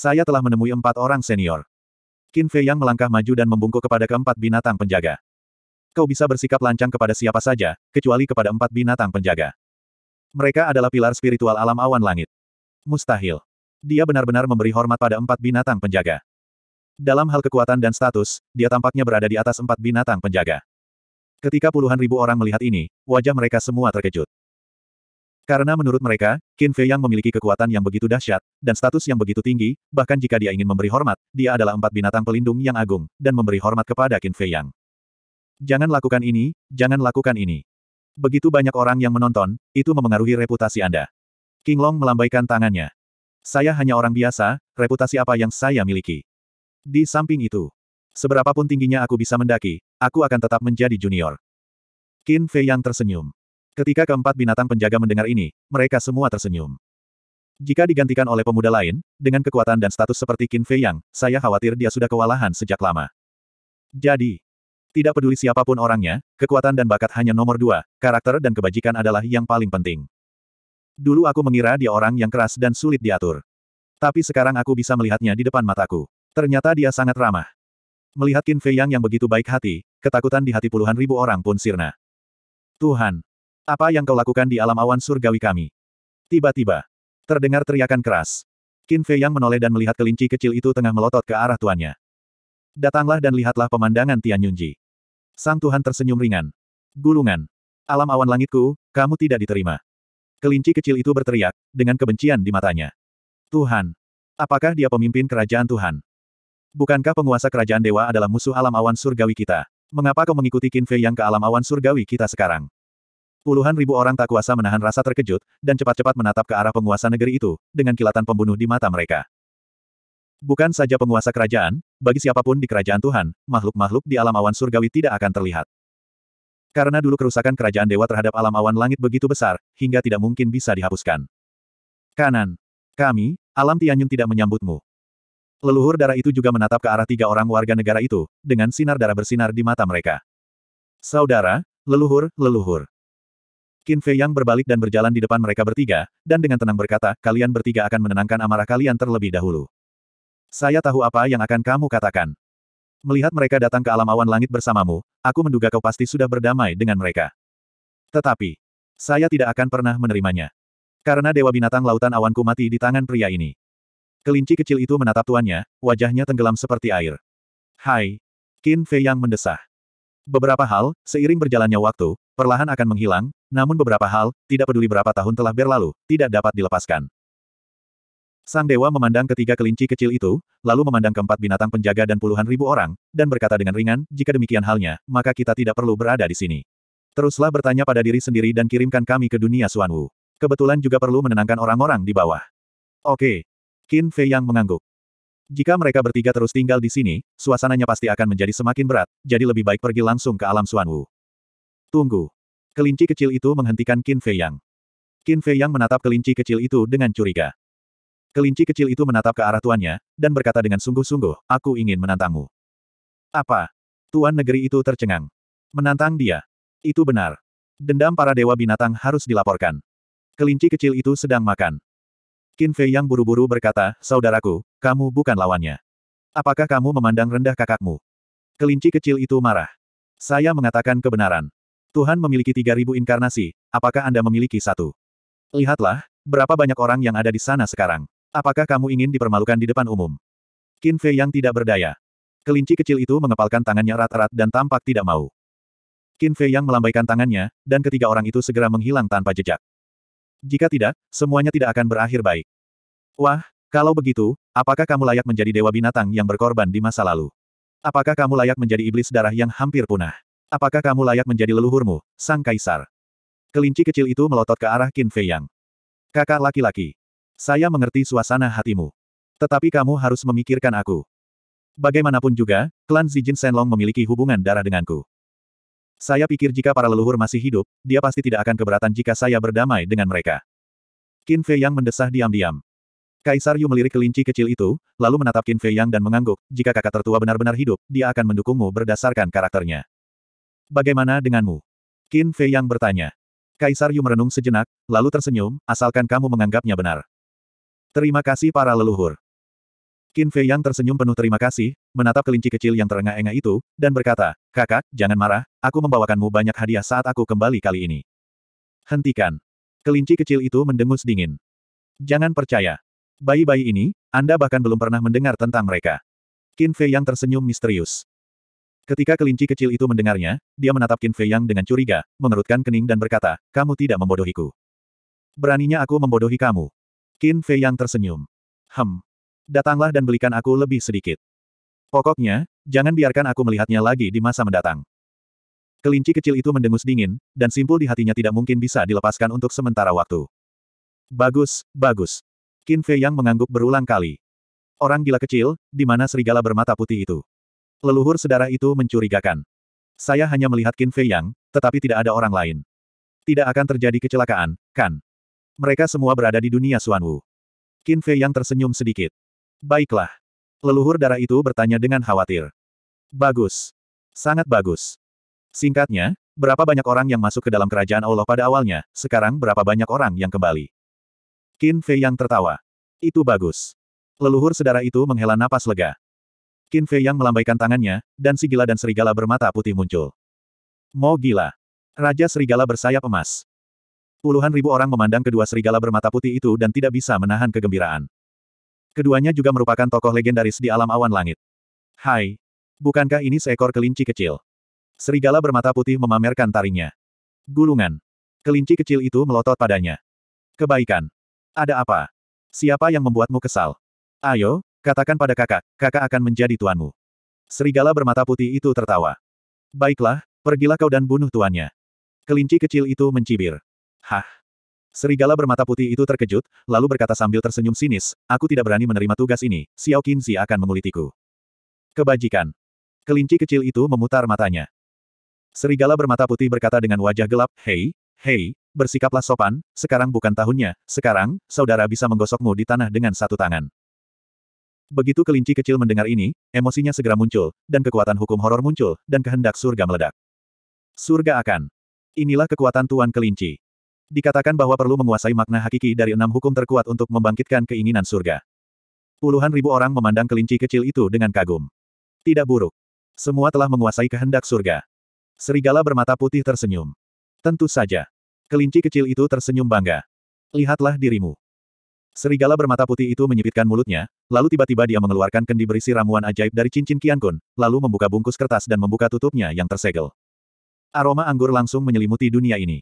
Saya telah menemui empat orang senior. Qin Fei Yang melangkah maju dan membungkuk kepada keempat binatang penjaga. Kau bisa bersikap lancang kepada siapa saja, kecuali kepada empat binatang penjaga. Mereka adalah pilar spiritual alam awan langit. Mustahil. Dia benar-benar memberi hormat pada empat binatang penjaga. Dalam hal kekuatan dan status, dia tampaknya berada di atas empat binatang penjaga. Ketika puluhan ribu orang melihat ini, wajah mereka semua terkejut. Karena menurut mereka, Qin Fei yang memiliki kekuatan yang begitu dahsyat, dan status yang begitu tinggi, bahkan jika dia ingin memberi hormat, dia adalah empat binatang pelindung yang agung, dan memberi hormat kepada Qin Fei yang. Jangan lakukan ini, jangan lakukan ini. Begitu banyak orang yang menonton, itu memengaruhi reputasi Anda. King Long melambaikan tangannya. Saya hanya orang biasa, reputasi apa yang saya miliki. Di samping itu, seberapapun tingginya aku bisa mendaki, aku akan tetap menjadi junior. Qin Fei yang tersenyum. Ketika keempat binatang penjaga mendengar ini, mereka semua tersenyum. Jika digantikan oleh pemuda lain, dengan kekuatan dan status seperti Qin Fei Yang, saya khawatir dia sudah kewalahan sejak lama. Jadi, tidak peduli siapapun orangnya, kekuatan dan bakat hanya nomor dua, karakter dan kebajikan adalah yang paling penting. Dulu aku mengira dia orang yang keras dan sulit diatur. Tapi sekarang aku bisa melihatnya di depan mataku. Ternyata dia sangat ramah. Melihat Qin Fei Yang yang begitu baik hati, ketakutan di hati puluhan ribu orang pun sirna. Tuhan, apa yang kau lakukan di alam awan surgawi kami? Tiba-tiba, terdengar teriakan keras. Qin Fei yang menoleh dan melihat kelinci kecil itu tengah melotot ke arah tuannya. Datanglah dan lihatlah pemandangan Tian Yunji. Sang Tuhan tersenyum ringan. Gulungan. Alam awan langitku, kamu tidak diterima. Kelinci kecil itu berteriak, dengan kebencian di matanya. Tuhan. Apakah dia pemimpin kerajaan Tuhan? Bukankah penguasa kerajaan dewa adalah musuh alam awan surgawi kita? Mengapa kau mengikuti Qin Fei yang ke alam awan surgawi kita sekarang? Puluhan ribu orang tak kuasa menahan rasa terkejut, dan cepat-cepat menatap ke arah penguasa negeri itu, dengan kilatan pembunuh di mata mereka. Bukan saja penguasa kerajaan, bagi siapapun di kerajaan Tuhan, makhluk-makhluk di alam awan surgawi tidak akan terlihat. Karena dulu kerusakan kerajaan dewa terhadap alam awan langit begitu besar, hingga tidak mungkin bisa dihapuskan. Kanan. Kami, alam Tianyun tidak menyambutmu. Leluhur darah itu juga menatap ke arah tiga orang warga negara itu, dengan sinar darah bersinar di mata mereka. Saudara, leluhur, leluhur. Qin Fei Yang berbalik dan berjalan di depan mereka bertiga, dan dengan tenang berkata, kalian bertiga akan menenangkan amarah kalian terlebih dahulu. Saya tahu apa yang akan kamu katakan. Melihat mereka datang ke alam awan langit bersamamu, aku menduga kau pasti sudah berdamai dengan mereka. Tetapi, saya tidak akan pernah menerimanya. Karena dewa binatang lautan awanku mati di tangan pria ini. Kelinci kecil itu menatap tuannya, wajahnya tenggelam seperti air. Hai. Qin Fei Yang mendesah. Beberapa hal, seiring berjalannya waktu, perlahan akan menghilang, namun beberapa hal, tidak peduli berapa tahun telah berlalu, tidak dapat dilepaskan. Sang dewa memandang ketiga kelinci kecil itu, lalu memandang keempat binatang penjaga dan puluhan ribu orang, dan berkata dengan ringan, jika demikian halnya, maka kita tidak perlu berada di sini. Teruslah bertanya pada diri sendiri dan kirimkan kami ke dunia Suan Wu. Kebetulan juga perlu menenangkan orang-orang di bawah. Oke. Qin Fei yang mengangguk. Jika mereka bertiga terus tinggal di sini, suasananya pasti akan menjadi semakin berat, jadi lebih baik pergi langsung ke alam Suan Wu. Tunggu. Kelinci kecil itu menghentikan Qin Fei Yang. Qin Fei Yang menatap kelinci kecil itu dengan curiga. Kelinci kecil itu menatap ke arah tuannya, dan berkata dengan sungguh-sungguh, aku ingin menantangmu. Apa? Tuan negeri itu tercengang. Menantang dia. Itu benar. Dendam para dewa binatang harus dilaporkan. Kelinci kecil itu sedang makan. Qin Fei Yang buru-buru berkata, saudaraku, kamu bukan lawannya. Apakah kamu memandang rendah kakakmu? Kelinci kecil itu marah. Saya mengatakan kebenaran. Tuhan memiliki 3.000 inkarnasi, apakah Anda memiliki satu? Lihatlah, berapa banyak orang yang ada di sana sekarang. Apakah kamu ingin dipermalukan di depan umum? Qin Fei yang tidak berdaya. Kelinci kecil itu mengepalkan tangannya erat-erat dan tampak tidak mau. Qin Fei yang melambaikan tangannya, dan ketiga orang itu segera menghilang tanpa jejak. Jika tidak, semuanya tidak akan berakhir baik. Wah, kalau begitu, apakah kamu layak menjadi dewa binatang yang berkorban di masa lalu? Apakah kamu layak menjadi iblis darah yang hampir punah? Apakah kamu layak menjadi leluhurmu, Sang Kaisar? Kelinci kecil itu melotot ke arah Qin Fei Yang. Kakak laki-laki. Saya mengerti suasana hatimu. Tetapi kamu harus memikirkan aku. Bagaimanapun juga, klan Zijin Senlong memiliki hubungan darah denganku. Saya pikir jika para leluhur masih hidup, dia pasti tidak akan keberatan jika saya berdamai dengan mereka. Qin Fei Yang mendesah diam-diam. Kaisar Yu melirik kelinci kecil itu, lalu menatap Qin Fei Yang dan mengangguk, jika kakak tertua benar-benar hidup, dia akan mendukungmu berdasarkan karakternya. Bagaimana denganmu? Qin Fei yang bertanya. Kaisar Yu merenung sejenak, lalu tersenyum, asalkan kamu menganggapnya benar. Terima kasih para leluhur. Qin Fei yang tersenyum penuh terima kasih, menatap kelinci kecil yang terengah-engah itu, dan berkata, kakak, jangan marah, aku membawakanmu banyak hadiah saat aku kembali kali ini. Hentikan. Kelinci kecil itu mendengus dingin. Jangan percaya. Bayi-bayi ini, Anda bahkan belum pernah mendengar tentang mereka. Qin Fei yang tersenyum misterius. Ketika kelinci kecil itu mendengarnya, dia menatap Qin Fei Yang dengan curiga, mengerutkan kening dan berkata, kamu tidak membodohiku. Beraninya aku membodohi kamu. Qin Fei Yang tersenyum. Hem. Datanglah dan belikan aku lebih sedikit. Pokoknya, jangan biarkan aku melihatnya lagi di masa mendatang. Kelinci kecil itu mendengus dingin, dan simpul di hatinya tidak mungkin bisa dilepaskan untuk sementara waktu. Bagus, bagus. Qin Fei Yang mengangguk berulang kali. Orang gila kecil, di mana serigala bermata putih itu? Leluhur sedara itu mencurigakan. Saya hanya melihat Qin Fei Yang, tetapi tidak ada orang lain. Tidak akan terjadi kecelakaan, kan? Mereka semua berada di dunia Suan Wu. Qin Fei Yang tersenyum sedikit. Baiklah. Leluhur darah itu bertanya dengan khawatir. Bagus. Sangat bagus. Singkatnya, berapa banyak orang yang masuk ke dalam kerajaan Allah pada awalnya, sekarang berapa banyak orang yang kembali? Qin Fei Yang tertawa. Itu bagus. Leluhur sedara itu menghela napas lega. Qin Fei yang melambaikan tangannya, dan si gila dan serigala bermata putih muncul. Mo gila. Raja serigala bersayap emas. Puluhan ribu orang memandang kedua serigala bermata putih itu dan tidak bisa menahan kegembiraan. Keduanya juga merupakan tokoh legendaris di alam awan langit. Hai. Bukankah ini seekor kelinci kecil? Serigala bermata putih memamerkan taringnya. Gulungan. Kelinci kecil itu melotot padanya. Kebaikan. Ada apa? Siapa yang membuatmu kesal? Ayo, Katakan pada kakak, kakak akan menjadi tuanmu. Serigala bermata putih itu tertawa. Baiklah, pergilah kau dan bunuh tuannya. Kelinci kecil itu mencibir. Hah? Serigala bermata putih itu terkejut, lalu berkata sambil tersenyum sinis, aku tidak berani menerima tugas ini, Xiao Qinzi akan mengulitiku. Kebajikan. Kelinci kecil itu memutar matanya. Serigala bermata putih berkata dengan wajah gelap, Hei, hei, bersikaplah sopan, sekarang bukan tahunnya, sekarang, saudara bisa menggosokmu di tanah dengan satu tangan. Begitu kelinci kecil mendengar ini, emosinya segera muncul, dan kekuatan hukum horor muncul, dan kehendak surga meledak. Surga akan. Inilah kekuatan Tuan Kelinci. Dikatakan bahwa perlu menguasai makna hakiki dari enam hukum terkuat untuk membangkitkan keinginan surga. Puluhan ribu orang memandang kelinci kecil itu dengan kagum. Tidak buruk. Semua telah menguasai kehendak surga. Serigala bermata putih tersenyum. Tentu saja. Kelinci kecil itu tersenyum bangga. Lihatlah dirimu. Serigala bermata putih itu menyipitkan mulutnya, Lalu tiba-tiba dia mengeluarkan kendi berisi ramuan ajaib dari cincin Kian Kun, lalu membuka bungkus kertas dan membuka tutupnya yang tersegel. Aroma anggur langsung menyelimuti dunia ini.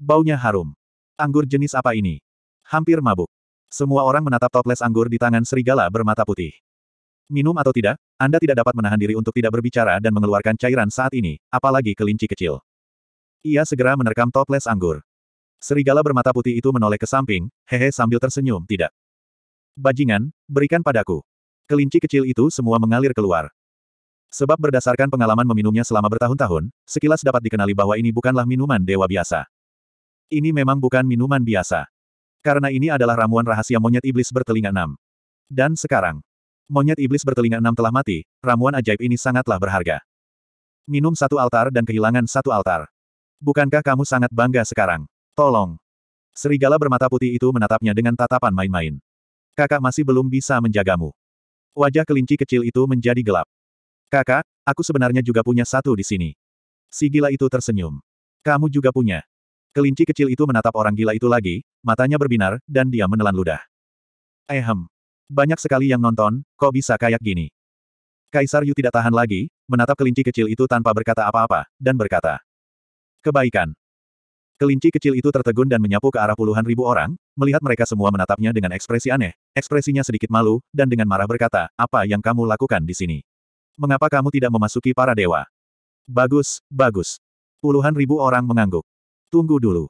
Baunya harum. Anggur jenis apa ini? Hampir mabuk. Semua orang menatap toples anggur di tangan serigala bermata putih. Minum atau tidak, Anda tidak dapat menahan diri untuk tidak berbicara dan mengeluarkan cairan saat ini, apalagi kelinci kecil. Ia segera menerkam toples anggur. Serigala bermata putih itu menoleh ke samping, hehe sambil tersenyum, tidak. Bajingan, berikan padaku. Kelinci kecil itu semua mengalir keluar. Sebab berdasarkan pengalaman meminumnya selama bertahun-tahun, sekilas dapat dikenali bahwa ini bukanlah minuman dewa biasa. Ini memang bukan minuman biasa. Karena ini adalah ramuan rahasia monyet iblis bertelinga enam. Dan sekarang, monyet iblis bertelinga enam telah mati, ramuan ajaib ini sangatlah berharga. Minum satu altar dan kehilangan satu altar. Bukankah kamu sangat bangga sekarang? Tolong. Serigala bermata putih itu menatapnya dengan tatapan main-main. Kakak masih belum bisa menjagamu. Wajah kelinci kecil itu menjadi gelap. Kakak, aku sebenarnya juga punya satu di sini. Si gila itu tersenyum. Kamu juga punya. Kelinci kecil itu menatap orang gila itu lagi, matanya berbinar, dan dia menelan ludah. Ehem. Banyak sekali yang nonton, kok bisa kayak gini? Kaisar Yu tidak tahan lagi, menatap kelinci kecil itu tanpa berkata apa-apa, dan berkata. Kebaikan. Kelinci kecil itu tertegun dan menyapu ke arah puluhan ribu orang, Melihat mereka semua menatapnya dengan ekspresi aneh, ekspresinya sedikit malu, dan dengan marah berkata, apa yang kamu lakukan di sini? Mengapa kamu tidak memasuki para dewa? Bagus, bagus. Puluhan ribu orang mengangguk. Tunggu dulu.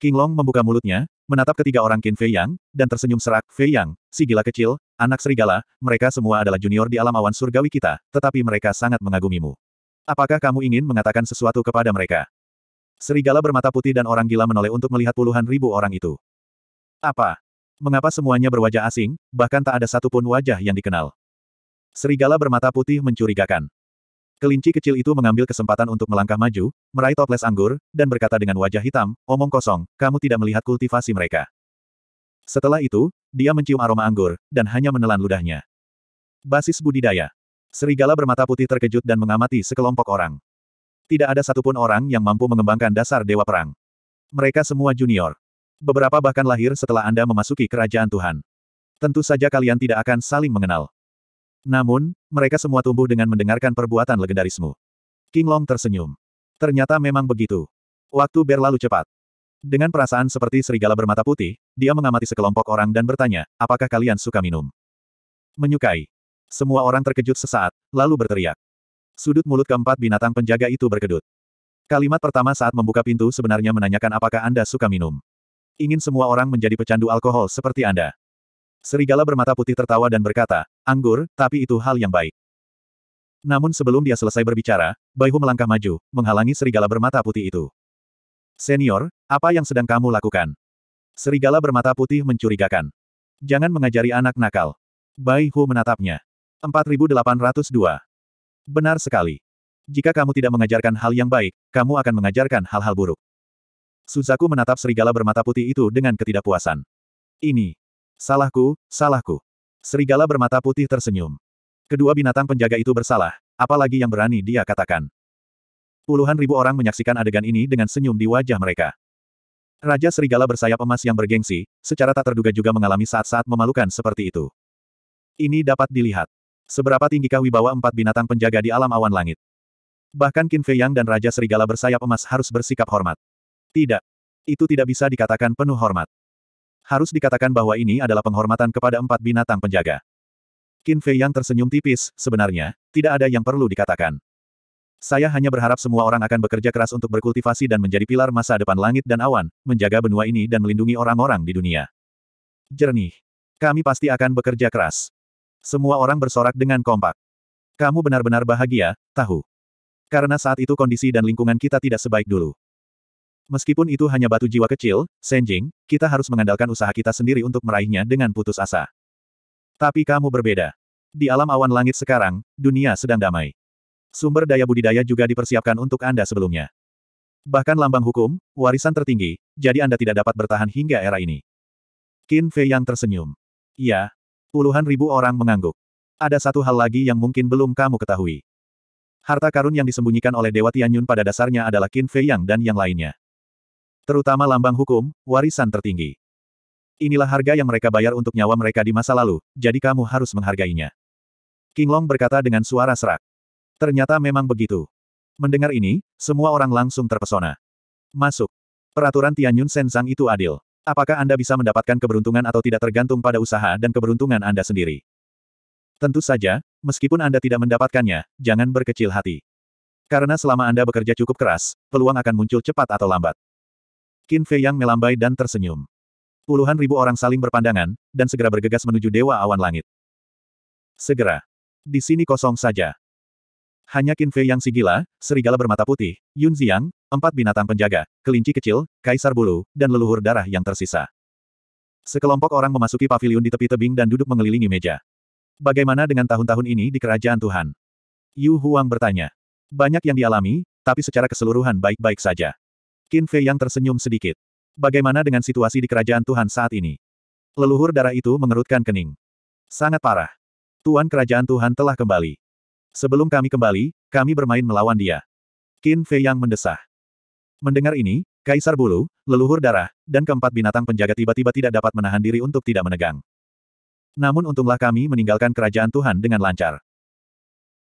King Long membuka mulutnya, menatap ketiga orang Qin Fei Yang, dan tersenyum serak, Fei Yang, si gila kecil, anak serigala, mereka semua adalah junior di alam awan surgawi kita, tetapi mereka sangat mengagumimu. Apakah kamu ingin mengatakan sesuatu kepada mereka? Serigala bermata putih dan orang gila menoleh untuk melihat puluhan ribu orang itu. Apa? Mengapa semuanya berwajah asing, bahkan tak ada satupun wajah yang dikenal? Serigala bermata putih mencurigakan. Kelinci kecil itu mengambil kesempatan untuk melangkah maju, meraih toples anggur, dan berkata dengan wajah hitam, omong kosong, kamu tidak melihat kultivasi mereka. Setelah itu, dia mencium aroma anggur, dan hanya menelan ludahnya. Basis budidaya. Serigala bermata putih terkejut dan mengamati sekelompok orang. Tidak ada satupun orang yang mampu mengembangkan dasar dewa perang. Mereka semua junior. Beberapa bahkan lahir setelah Anda memasuki kerajaan Tuhan. Tentu saja kalian tidak akan saling mengenal. Namun, mereka semua tumbuh dengan mendengarkan perbuatan legendarismu. King Long tersenyum. Ternyata memang begitu. Waktu berlalu cepat. Dengan perasaan seperti serigala bermata putih, dia mengamati sekelompok orang dan bertanya, apakah kalian suka minum? Menyukai. Semua orang terkejut sesaat, lalu berteriak. Sudut mulut keempat binatang penjaga itu berkedut. Kalimat pertama saat membuka pintu sebenarnya menanyakan apakah Anda suka minum. Ingin semua orang menjadi pecandu alkohol seperti Anda. Serigala bermata putih tertawa dan berkata, Anggur, tapi itu hal yang baik. Namun sebelum dia selesai berbicara, Baihu melangkah maju, menghalangi serigala bermata putih itu. Senior, apa yang sedang kamu lakukan? Serigala bermata putih mencurigakan. Jangan mengajari anak nakal. Baihu menatapnya. 4802. Benar sekali. Jika kamu tidak mengajarkan hal yang baik, kamu akan mengajarkan hal-hal buruk. Suzaku menatap serigala bermata putih itu dengan ketidakpuasan. Ini. Salahku, salahku. Serigala bermata putih tersenyum. Kedua binatang penjaga itu bersalah, apalagi yang berani dia katakan. Puluhan ribu orang menyaksikan adegan ini dengan senyum di wajah mereka. Raja Serigala bersayap emas yang bergengsi, secara tak terduga juga mengalami saat-saat memalukan seperti itu. Ini dapat dilihat. Seberapa tinggikah wibawa empat binatang penjaga di alam awan langit. Bahkan Qin Fei Yang dan Raja Serigala bersayap emas harus bersikap hormat. Tidak. Itu tidak bisa dikatakan penuh hormat. Harus dikatakan bahwa ini adalah penghormatan kepada empat binatang penjaga. Qin Fei yang tersenyum tipis, sebenarnya, tidak ada yang perlu dikatakan. Saya hanya berharap semua orang akan bekerja keras untuk berkultivasi dan menjadi pilar masa depan langit dan awan, menjaga benua ini dan melindungi orang-orang di dunia. Jernih. Kami pasti akan bekerja keras. Semua orang bersorak dengan kompak. Kamu benar-benar bahagia, tahu. Karena saat itu kondisi dan lingkungan kita tidak sebaik dulu. Meskipun itu hanya batu jiwa kecil, Senjing, kita harus mengandalkan usaha kita sendiri untuk meraihnya dengan putus asa. Tapi kamu berbeda. Di alam awan langit sekarang, dunia sedang damai. Sumber daya budidaya juga dipersiapkan untuk Anda sebelumnya. Bahkan lambang hukum, warisan tertinggi, jadi Anda tidak dapat bertahan hingga era ini. Qin Fei yang tersenyum. Ya, Puluhan ribu orang mengangguk. Ada satu hal lagi yang mungkin belum kamu ketahui. Harta karun yang disembunyikan oleh Dewa Tianyun pada dasarnya adalah Qin Fei Yang dan yang lainnya. Terutama lambang hukum, warisan tertinggi. Inilah harga yang mereka bayar untuk nyawa mereka di masa lalu, jadi kamu harus menghargainya. King Long berkata dengan suara serak. Ternyata memang begitu. Mendengar ini, semua orang langsung terpesona. Masuk. Peraturan Tianyun Senzang itu adil. Apakah Anda bisa mendapatkan keberuntungan atau tidak tergantung pada usaha dan keberuntungan Anda sendiri? Tentu saja, meskipun Anda tidak mendapatkannya, jangan berkecil hati. Karena selama Anda bekerja cukup keras, peluang akan muncul cepat atau lambat. Qin Fei Yang melambai dan tersenyum. Puluhan ribu orang saling berpandangan, dan segera bergegas menuju Dewa Awan Langit. Segera. Di sini kosong saja. Hanya Qin Fei Yang si serigala bermata putih, Yun Ziang, empat binatang penjaga, kelinci kecil, kaisar bulu, dan leluhur darah yang tersisa. Sekelompok orang memasuki pavilion di tepi tebing dan duduk mengelilingi meja. Bagaimana dengan tahun-tahun ini di kerajaan Tuhan? Yu Huang bertanya. Banyak yang dialami, tapi secara keseluruhan baik-baik saja. Qin Fei yang tersenyum sedikit. Bagaimana dengan situasi di kerajaan Tuhan saat ini? Leluhur darah itu mengerutkan kening. Sangat parah. Tuan kerajaan Tuhan telah kembali. Sebelum kami kembali, kami bermain melawan dia. Qin Fei yang mendesah. Mendengar ini, Kaisar Bulu, leluhur darah, dan keempat binatang penjaga tiba-tiba tidak dapat menahan diri untuk tidak menegang. Namun untunglah kami meninggalkan kerajaan Tuhan dengan lancar.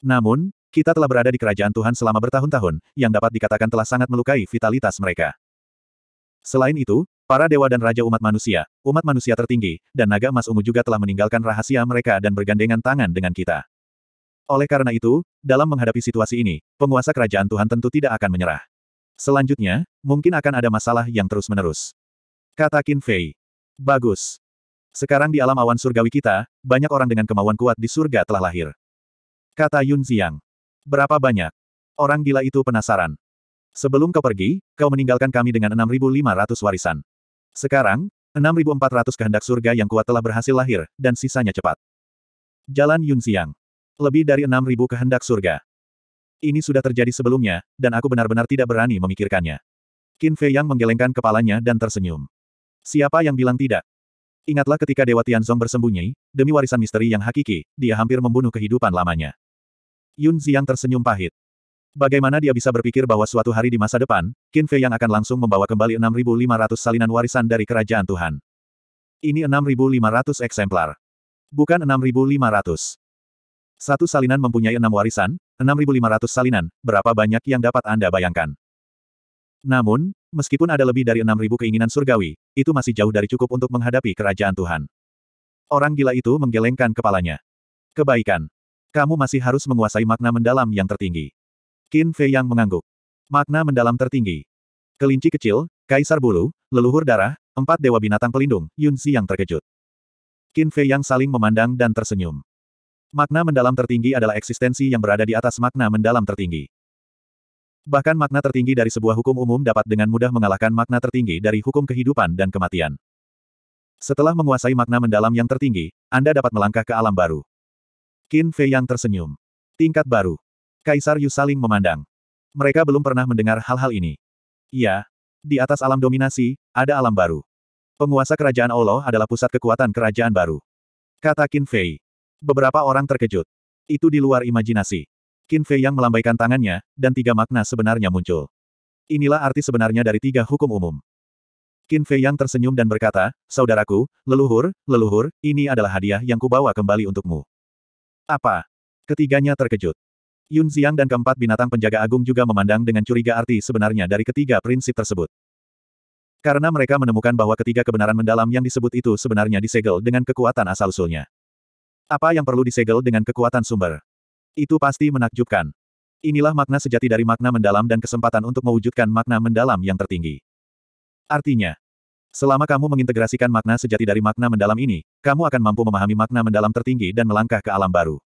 Namun, kita telah berada di kerajaan Tuhan selama bertahun-tahun, yang dapat dikatakan telah sangat melukai vitalitas mereka. Selain itu, para dewa dan raja umat manusia, umat manusia tertinggi, dan naga emas ungu juga telah meninggalkan rahasia mereka dan bergandengan tangan dengan kita. Oleh karena itu, dalam menghadapi situasi ini, penguasa kerajaan Tuhan tentu tidak akan menyerah. Selanjutnya, mungkin akan ada masalah yang terus-menerus. Kata Qin Fei. Bagus. Sekarang di alam awan surgawi kita, banyak orang dengan kemauan kuat di surga telah lahir. Kata Yun Ziyang. Berapa banyak? Orang gila itu penasaran. Sebelum kau pergi, kau meninggalkan kami dengan 6.500 warisan. Sekarang, 6.400 kehendak surga yang kuat telah berhasil lahir, dan sisanya cepat. Jalan Yun Siang. Lebih dari 6.000 kehendak surga. Ini sudah terjadi sebelumnya, dan aku benar-benar tidak berani memikirkannya. Qin Fei Yang menggelengkan kepalanya dan tersenyum. Siapa yang bilang tidak? Ingatlah ketika Dewa Tianzong bersembunyi, demi warisan misteri yang hakiki, dia hampir membunuh kehidupan lamanya. Yun Ziyang tersenyum pahit. Bagaimana dia bisa berpikir bahwa suatu hari di masa depan, Qin Fei yang akan langsung membawa kembali 6.500 salinan warisan dari kerajaan Tuhan. Ini 6.500 eksemplar. Bukan 6.500. Satu salinan mempunyai enam warisan, 6.500 salinan, berapa banyak yang dapat Anda bayangkan. Namun, meskipun ada lebih dari 6.000 keinginan surgawi, itu masih jauh dari cukup untuk menghadapi kerajaan Tuhan. Orang gila itu menggelengkan kepalanya. Kebaikan. Kamu masih harus menguasai makna mendalam yang tertinggi. Qin Fei yang mengangguk. Makna mendalam tertinggi. Kelinci kecil, kaisar bulu, leluhur darah, empat dewa binatang pelindung, Yun Yunsi yang terkejut. Qin Fei yang saling memandang dan tersenyum. Makna mendalam tertinggi adalah eksistensi yang berada di atas makna mendalam tertinggi. Bahkan makna tertinggi dari sebuah hukum umum dapat dengan mudah mengalahkan makna tertinggi dari hukum kehidupan dan kematian. Setelah menguasai makna mendalam yang tertinggi, Anda dapat melangkah ke alam baru. Qin Fei yang tersenyum. Tingkat baru. Kaisar Yu saling memandang. Mereka belum pernah mendengar hal-hal ini. Iya, di atas alam dominasi, ada alam baru. Penguasa kerajaan Allah adalah pusat kekuatan kerajaan baru. Kata Qin Fei. Beberapa orang terkejut. Itu di luar imajinasi. Qin Fei yang melambaikan tangannya, dan tiga makna sebenarnya muncul. Inilah arti sebenarnya dari tiga hukum umum. Qin Fei yang tersenyum dan berkata, Saudaraku, leluhur, leluhur, ini adalah hadiah yang kubawa kembali untukmu. Apa? Ketiganya terkejut. Yun Xiang dan keempat binatang penjaga agung juga memandang dengan curiga arti sebenarnya dari ketiga prinsip tersebut. Karena mereka menemukan bahwa ketiga kebenaran mendalam yang disebut itu sebenarnya disegel dengan kekuatan asal-usulnya. Apa yang perlu disegel dengan kekuatan sumber? Itu pasti menakjubkan. Inilah makna sejati dari makna mendalam dan kesempatan untuk mewujudkan makna mendalam yang tertinggi. Artinya, Selama kamu mengintegrasikan makna sejati dari makna mendalam ini, kamu akan mampu memahami makna mendalam tertinggi dan melangkah ke alam baru.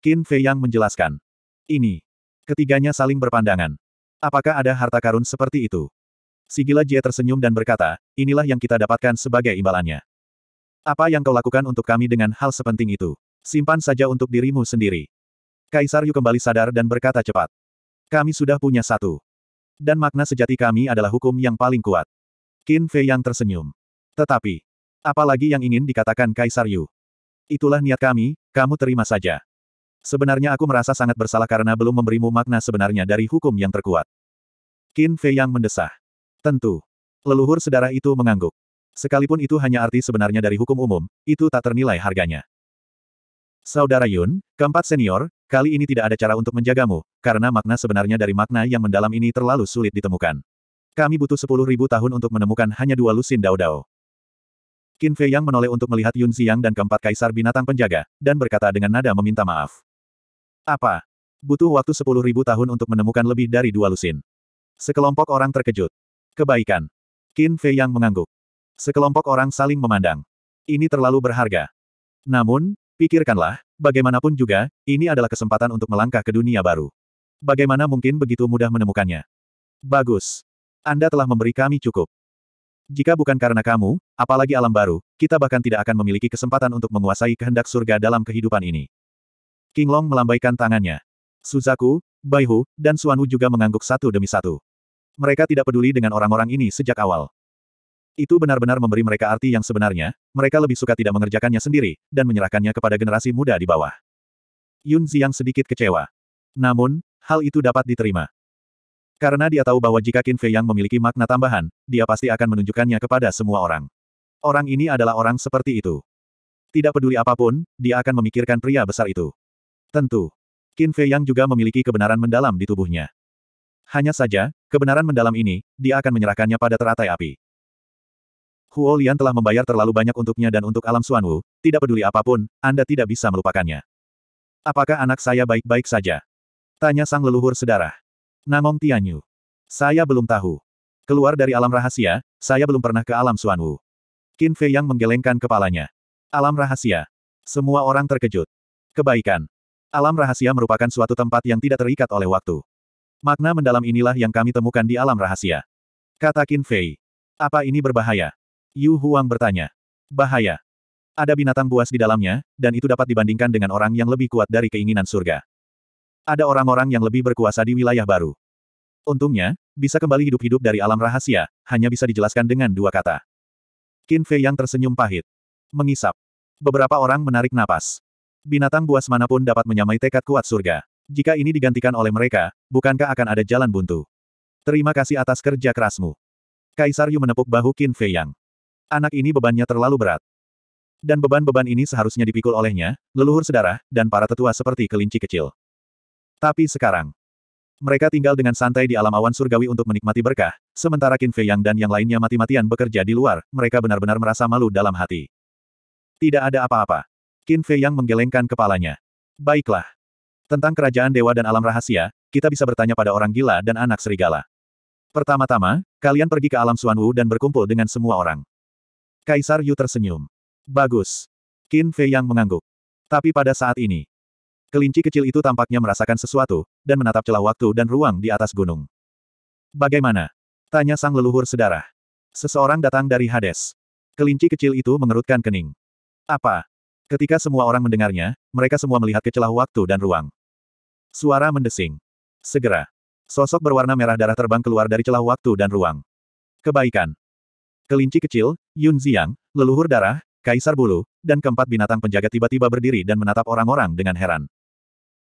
Qin Fei Yang menjelaskan. Ini. Ketiganya saling berpandangan. Apakah ada harta karun seperti itu? Sigila Jie tersenyum dan berkata, inilah yang kita dapatkan sebagai imbalannya. Apa yang kau lakukan untuk kami dengan hal sepenting itu? Simpan saja untuk dirimu sendiri. Kaisar Yu kembali sadar dan berkata cepat. Kami sudah punya satu. Dan makna sejati kami adalah hukum yang paling kuat. Qin Fei yang tersenyum. Tetapi, apalagi yang ingin dikatakan Kaisar Yu? Itulah niat kami, kamu terima saja. Sebenarnya aku merasa sangat bersalah karena belum memberimu makna sebenarnya dari hukum yang terkuat. Qin Fei yang mendesah. Tentu. Leluhur sedara itu mengangguk. Sekalipun itu hanya arti sebenarnya dari hukum umum, itu tak ternilai harganya. Saudara Yun, keempat senior, kali ini tidak ada cara untuk menjagamu, karena makna sebenarnya dari makna yang mendalam ini terlalu sulit ditemukan. Kami butuh sepuluh ribu tahun untuk menemukan hanya dua lusin dao-dao. Qin Fei Yang menoleh untuk melihat Yun Xiang dan keempat kaisar binatang penjaga, dan berkata dengan nada meminta maaf. Apa? Butuh waktu sepuluh ribu tahun untuk menemukan lebih dari dua lusin. Sekelompok orang terkejut. Kebaikan. Qin Fei Yang mengangguk. Sekelompok orang saling memandang. Ini terlalu berharga. Namun, pikirkanlah, bagaimanapun juga, ini adalah kesempatan untuk melangkah ke dunia baru. Bagaimana mungkin begitu mudah menemukannya? Bagus. Anda telah memberi kami cukup. Jika bukan karena kamu, apalagi alam baru, kita bahkan tidak akan memiliki kesempatan untuk menguasai kehendak surga dalam kehidupan ini. King Long melambaikan tangannya. Suzaku, Baihu, dan Suanwu juga mengangguk satu demi satu. Mereka tidak peduli dengan orang-orang ini sejak awal. Itu benar-benar memberi mereka arti yang sebenarnya, mereka lebih suka tidak mengerjakannya sendiri, dan menyerahkannya kepada generasi muda di bawah. Yun Ziyang sedikit kecewa. Namun, hal itu dapat diterima. Karena dia tahu bahwa jika Qin Fei yang memiliki makna tambahan, dia pasti akan menunjukkannya kepada semua orang. Orang ini adalah orang seperti itu. Tidak peduli apapun, dia akan memikirkan pria besar itu. Tentu. Qin Fei yang juga memiliki kebenaran mendalam di tubuhnya. Hanya saja, kebenaran mendalam ini, dia akan menyerahkannya pada teratai api. Huo Lian telah membayar terlalu banyak untuknya dan untuk alam Suanwu, tidak peduli apapun, Anda tidak bisa melupakannya. Apakah anak saya baik-baik saja? Tanya sang leluhur sedarah. Namong Tianyu. Saya belum tahu. Keluar dari alam rahasia, saya belum pernah ke alam Suanwu. Qin Fei yang menggelengkan kepalanya. Alam rahasia. Semua orang terkejut. Kebaikan. Alam rahasia merupakan suatu tempat yang tidak terikat oleh waktu. Makna mendalam inilah yang kami temukan di alam rahasia. Kata Qin Fei. Apa ini berbahaya? Yu Huang bertanya. Bahaya. Ada binatang buas di dalamnya, dan itu dapat dibandingkan dengan orang yang lebih kuat dari keinginan surga ada orang-orang yang lebih berkuasa di wilayah baru. Untungnya, bisa kembali hidup-hidup dari alam rahasia, hanya bisa dijelaskan dengan dua kata. Qin Fei yang tersenyum pahit. Mengisap. Beberapa orang menarik napas. Binatang buas manapun dapat menyamai tekad kuat surga. Jika ini digantikan oleh mereka, bukankah akan ada jalan buntu? Terima kasih atas kerja kerasmu. Kaisar Yu menepuk bahu Qin Fei Yang. Anak ini bebannya terlalu berat. Dan beban-beban ini seharusnya dipikul olehnya, leluhur sedarah, dan para tetua seperti kelinci kecil. Tapi sekarang, mereka tinggal dengan santai di alam awan surgawi untuk menikmati berkah, sementara Qin Fei Yang dan yang lainnya mati-matian bekerja di luar, mereka benar-benar merasa malu dalam hati. Tidak ada apa-apa. Qin Fei Yang menggelengkan kepalanya. Baiklah. Tentang kerajaan dewa dan alam rahasia, kita bisa bertanya pada orang gila dan anak serigala. Pertama-tama, kalian pergi ke alam Suanwu dan berkumpul dengan semua orang. Kaisar Yu tersenyum. Bagus. Qin Fei Yang mengangguk. Tapi pada saat ini, Kelinci kecil itu tampaknya merasakan sesuatu, dan menatap celah waktu dan ruang di atas gunung. Bagaimana? Tanya sang leluhur sedarah. Seseorang datang dari Hades. Kelinci kecil itu mengerutkan kening. Apa? Ketika semua orang mendengarnya, mereka semua melihat ke celah waktu dan ruang. Suara mendesing. Segera. Sosok berwarna merah darah terbang keluar dari celah waktu dan ruang. Kebaikan. Kelinci kecil, Yun Ziyang, leluhur darah, kaisar bulu, dan keempat binatang penjaga tiba-tiba berdiri dan menatap orang-orang dengan heran.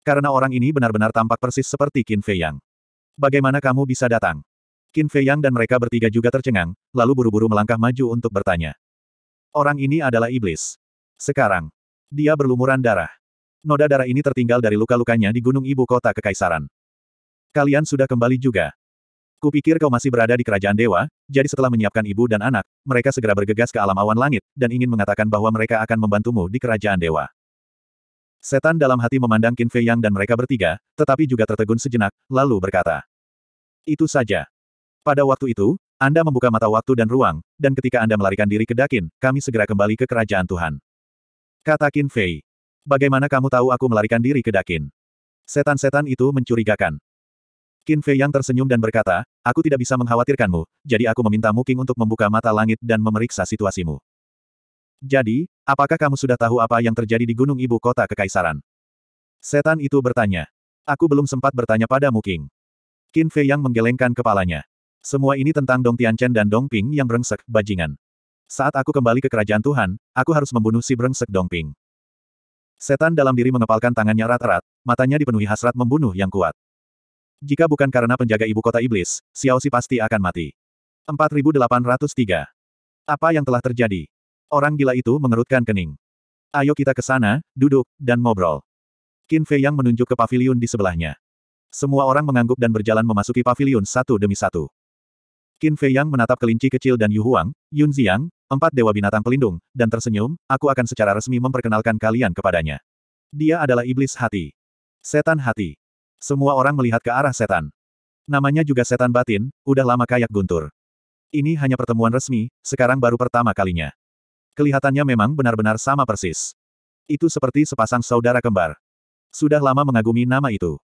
Karena orang ini benar-benar tampak persis seperti Qin Fei Yang. Bagaimana kamu bisa datang? Qin Fei Yang dan mereka bertiga juga tercengang, lalu buru-buru melangkah maju untuk bertanya. Orang ini adalah iblis. Sekarang, dia berlumuran darah. Noda darah ini tertinggal dari luka-lukanya di gunung ibu kota Kekaisaran. Kalian sudah kembali juga. Kupikir kau masih berada di kerajaan dewa, jadi setelah menyiapkan ibu dan anak, mereka segera bergegas ke alam awan langit, dan ingin mengatakan bahwa mereka akan membantumu di kerajaan dewa. Setan dalam hati memandang Qin Fei Yang dan mereka bertiga, tetapi juga tertegun sejenak, lalu berkata. Itu saja. Pada waktu itu, Anda membuka mata waktu dan ruang, dan ketika Anda melarikan diri ke Dakin, kami segera kembali ke kerajaan Tuhan. Kata Qin Fei. Bagaimana kamu tahu aku melarikan diri ke Dakin? Setan-setan itu mencurigakan. Qin Fei Yang tersenyum dan berkata, aku tidak bisa mengkhawatirkanmu, jadi aku memintamu King untuk membuka mata langit dan memeriksa situasimu. Jadi, apakah kamu sudah tahu apa yang terjadi di gunung ibu kota kekaisaran? Setan itu bertanya. Aku belum sempat bertanya padamu King. Qin Fei yang menggelengkan kepalanya. Semua ini tentang Dong Tianchen dan Dong Ping yang berengsek bajingan. Saat aku kembali ke kerajaan Tuhan, aku harus membunuh si berengsek Dong Ping. Setan dalam diri mengepalkan tangannya rat-rat, matanya dipenuhi hasrat membunuh yang kuat. Jika bukan karena penjaga ibu kota iblis, Xiao Si pasti akan mati. 4803. Apa yang telah terjadi? Orang gila itu mengerutkan kening. Ayo kita ke sana, duduk, dan ngobrol. Qin Fei yang menunjuk ke paviliun di sebelahnya. Semua orang mengangguk dan berjalan memasuki paviliun satu demi satu. Qin Fei yang menatap kelinci kecil dan Yu Huang, Yun Ziyang, empat dewa binatang pelindung, dan tersenyum, aku akan secara resmi memperkenalkan kalian kepadanya. Dia adalah iblis hati. Setan hati. Semua orang melihat ke arah setan. Namanya juga setan batin, udah lama kayak guntur. Ini hanya pertemuan resmi, sekarang baru pertama kalinya. Kelihatannya memang benar-benar sama persis. Itu seperti sepasang saudara kembar. Sudah lama mengagumi nama itu.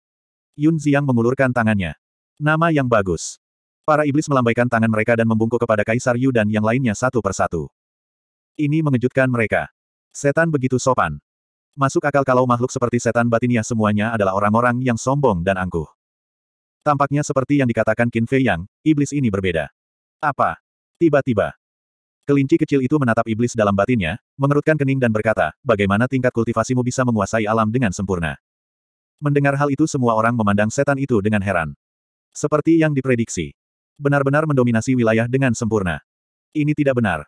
Yun Ziang mengulurkan tangannya. Nama yang bagus. Para iblis melambaikan tangan mereka dan membungkuk kepada Kaisar Yu dan yang lainnya satu persatu. Ini mengejutkan mereka. Setan begitu sopan. Masuk akal kalau makhluk seperti setan batinia semuanya adalah orang-orang yang sombong dan angkuh. Tampaknya seperti yang dikatakan Qin Fei Yang, iblis ini berbeda. Apa? Tiba-tiba, Kelinci kecil itu menatap iblis dalam batinnya, mengerutkan kening dan berkata, bagaimana tingkat kultivasimu bisa menguasai alam dengan sempurna. Mendengar hal itu semua orang memandang setan itu dengan heran. Seperti yang diprediksi. Benar-benar mendominasi wilayah dengan sempurna. Ini tidak benar.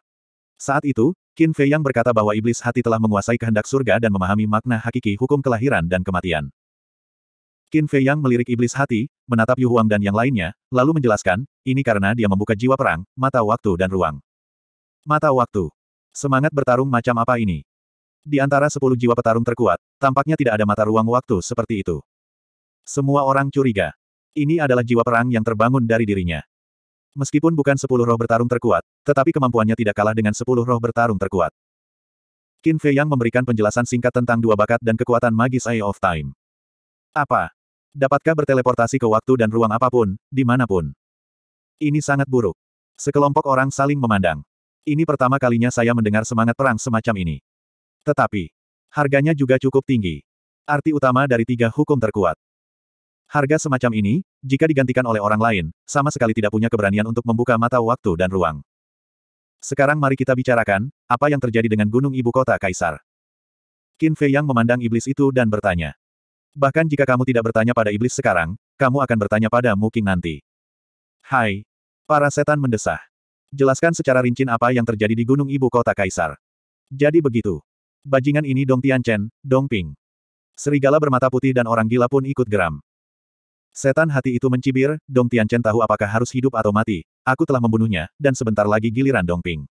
Saat itu, Qin Fei yang berkata bahwa iblis hati telah menguasai kehendak surga dan memahami makna hakiki hukum kelahiran dan kematian. Qin Fei yang melirik iblis hati, menatap Yu Huang dan yang lainnya, lalu menjelaskan, ini karena dia membuka jiwa perang, mata waktu dan ruang. Mata waktu. Semangat bertarung macam apa ini? Di antara sepuluh jiwa petarung terkuat, tampaknya tidak ada mata ruang waktu seperti itu. Semua orang curiga. Ini adalah jiwa perang yang terbangun dari dirinya. Meskipun bukan sepuluh roh bertarung terkuat, tetapi kemampuannya tidak kalah dengan sepuluh roh bertarung terkuat. Qin Fei Yang memberikan penjelasan singkat tentang dua bakat dan kekuatan magis Eye of Time. Apa? Dapatkah berteleportasi ke waktu dan ruang apapun, dimanapun? Ini sangat buruk. Sekelompok orang saling memandang. Ini pertama kalinya saya mendengar semangat perang semacam ini. Tetapi, harganya juga cukup tinggi. Arti utama dari tiga hukum terkuat. Harga semacam ini, jika digantikan oleh orang lain, sama sekali tidak punya keberanian untuk membuka mata waktu dan ruang. Sekarang mari kita bicarakan, apa yang terjadi dengan Gunung Ibu Kota Kaisar. Qin Fei Yang memandang iblis itu dan bertanya. Bahkan jika kamu tidak bertanya pada iblis sekarang, kamu akan bertanya pada mungkin nanti. Hai. Para setan mendesah. Jelaskan secara rinci apa yang terjadi di gunung ibu kota Kaisar. Jadi begitu. Bajingan ini Dong Tianchen, Dong Ping. Serigala bermata putih dan orang gila pun ikut geram. Setan hati itu mencibir, Dong Tianchen tahu apakah harus hidup atau mati. Aku telah membunuhnya, dan sebentar lagi giliran Dong Ping.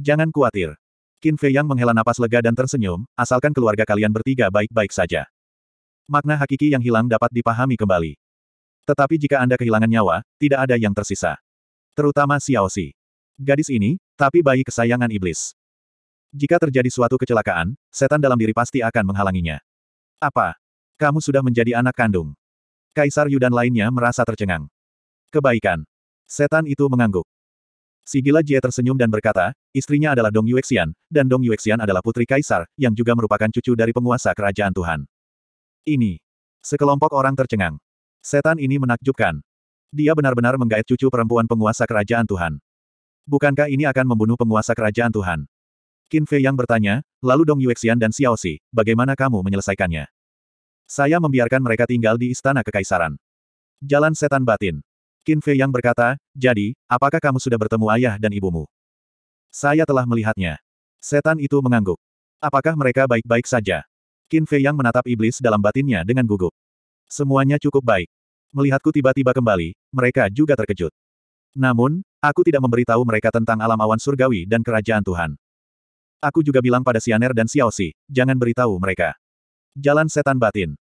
Jangan khawatir. Qin Fei Yang menghela napas lega dan tersenyum, asalkan keluarga kalian bertiga baik-baik saja. Makna hakiki yang hilang dapat dipahami kembali. Tetapi jika Anda kehilangan nyawa, tidak ada yang tersisa. Terutama Xiao Xi. Gadis ini, tapi bayi kesayangan iblis. Jika terjadi suatu kecelakaan, setan dalam diri pasti akan menghalanginya. Apa? Kamu sudah menjadi anak kandung. Kaisar Yu dan lainnya merasa tercengang. Kebaikan. Setan itu mengangguk. Si gila Jie tersenyum dan berkata, istrinya adalah Dong Yuexian, dan Dong Yuexian adalah putri kaisar, yang juga merupakan cucu dari penguasa kerajaan Tuhan. Ini. Sekelompok orang tercengang. Setan ini menakjubkan. Dia benar-benar menggait cucu perempuan penguasa kerajaan Tuhan. Bukankah ini akan membunuh penguasa kerajaan Tuhan? Qin Fei yang bertanya, lalu Dong Yuexian dan Xiao Xi, bagaimana kamu menyelesaikannya? Saya membiarkan mereka tinggal di istana kekaisaran. Jalan setan batin. Qin Fei yang berkata, jadi, apakah kamu sudah bertemu ayah dan ibumu? Saya telah melihatnya. Setan itu mengangguk. Apakah mereka baik-baik saja? Qin Fei yang menatap iblis dalam batinnya dengan gugup. Semuanya cukup baik. Melihatku tiba-tiba kembali, mereka juga terkejut. Namun, aku tidak memberitahu mereka tentang alam awan surgawi dan kerajaan Tuhan. Aku juga bilang pada Sianer dan Xiao Xi, jangan beritahu mereka. Jalan setan batin.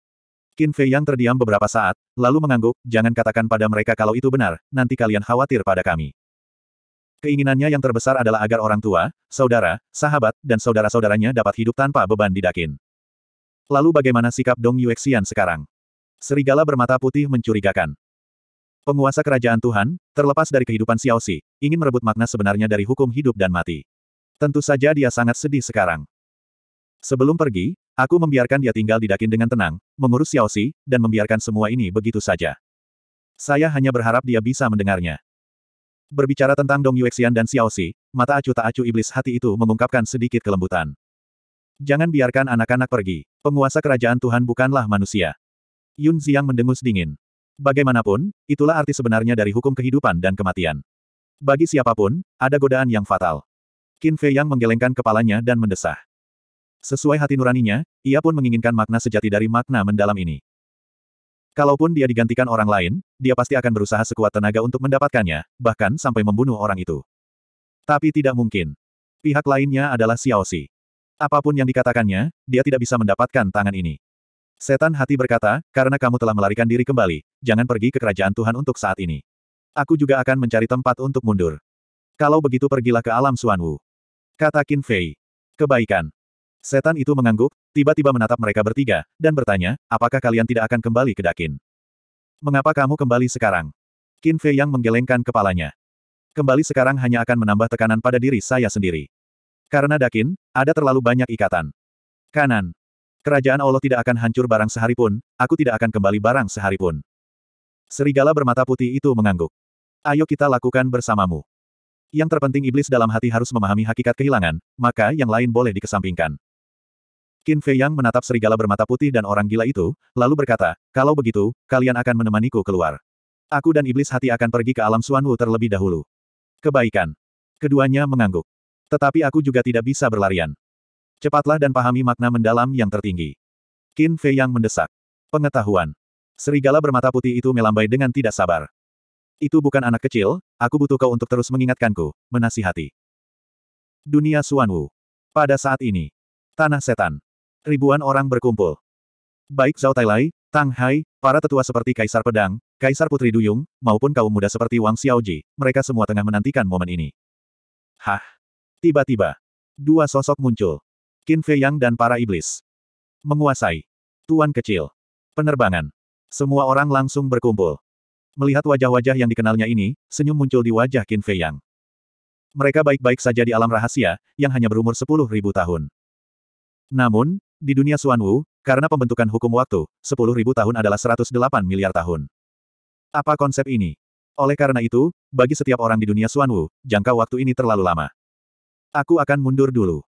Qin Fei yang terdiam beberapa saat, lalu mengangguk, jangan katakan pada mereka kalau itu benar, nanti kalian khawatir pada kami. Keinginannya yang terbesar adalah agar orang tua, saudara, sahabat, dan saudara-saudaranya dapat hidup tanpa beban di dakin. Lalu bagaimana sikap Dong Yuexian sekarang? Serigala bermata putih mencurigakan. Penguasa kerajaan Tuhan, terlepas dari kehidupan Xiao Xi, ingin merebut makna sebenarnya dari hukum hidup dan mati. Tentu saja dia sangat sedih sekarang. Sebelum pergi, aku membiarkan dia tinggal di Dakin dengan tenang, mengurus Xiao Xi, dan membiarkan semua ini begitu saja. Saya hanya berharap dia bisa mendengarnya. Berbicara tentang Dong Yuexian dan Xiao Xi, mata acu tak acu iblis hati itu mengungkapkan sedikit kelembutan. Jangan biarkan anak-anak pergi. Penguasa kerajaan Tuhan bukanlah manusia. Yun Ziyang mendengus dingin. Bagaimanapun, itulah arti sebenarnya dari hukum kehidupan dan kematian. Bagi siapapun, ada godaan yang fatal. Qin Fei Yang menggelengkan kepalanya dan mendesah. Sesuai hati nuraninya, ia pun menginginkan makna sejati dari makna mendalam ini. Kalaupun dia digantikan orang lain, dia pasti akan berusaha sekuat tenaga untuk mendapatkannya, bahkan sampai membunuh orang itu. Tapi tidak mungkin. Pihak lainnya adalah Xiao Xi. Apapun yang dikatakannya, dia tidak bisa mendapatkan tangan ini. Setan hati berkata, karena kamu telah melarikan diri kembali, jangan pergi ke kerajaan Tuhan untuk saat ini. Aku juga akan mencari tempat untuk mundur. Kalau begitu pergilah ke alam Suanwu. Kata Qin Fei. Kebaikan. Setan itu mengangguk, tiba-tiba menatap mereka bertiga, dan bertanya, apakah kalian tidak akan kembali ke Dakin? Mengapa kamu kembali sekarang? Qin Fei yang menggelengkan kepalanya. Kembali sekarang hanya akan menambah tekanan pada diri saya sendiri. Karena Dakin, ada terlalu banyak ikatan. Kanan. Kerajaan Allah tidak akan hancur barang sehari pun, aku tidak akan kembali barang sehari pun. Serigala bermata putih itu mengangguk. Ayo kita lakukan bersamamu. Yang terpenting iblis dalam hati harus memahami hakikat kehilangan, maka yang lain boleh dikesampingkan. Qin Fei Yang menatap serigala bermata putih dan orang gila itu, lalu berkata, kalau begitu, kalian akan menemaniku keluar. Aku dan iblis hati akan pergi ke alam Suanwu terlebih dahulu. Kebaikan. Keduanya mengangguk. Tetapi aku juga tidak bisa berlarian. Cepatlah dan pahami makna mendalam yang tertinggi. Qin Fei yang mendesak. Pengetahuan. Serigala bermata putih itu melambai dengan tidak sabar. Itu bukan anak kecil, aku butuh kau untuk terus mengingatkanku, menasihati. Dunia Suanwu. Pada saat ini. Tanah setan. Ribuan orang berkumpul. Baik Zhao Tailai, Tang Hai, para tetua seperti Kaisar Pedang, Kaisar Putri Duyung, maupun kaum muda seperti Wang Xiaoji, mereka semua tengah menantikan momen ini. Hah? Tiba-tiba, dua sosok muncul. Qin Fei Yang dan para iblis. Menguasai. Tuan kecil. Penerbangan. Semua orang langsung berkumpul. Melihat wajah-wajah yang dikenalnya ini, senyum muncul di wajah Qin Fei Yang. Mereka baik-baik saja di alam rahasia, yang hanya berumur sepuluh ribu tahun. Namun, di dunia Xuan Wu, karena pembentukan hukum waktu, sepuluh ribu tahun adalah 108 miliar tahun. Apa konsep ini? Oleh karena itu, bagi setiap orang di dunia Xuan Wu, jangka waktu ini terlalu lama. Aku akan mundur dulu.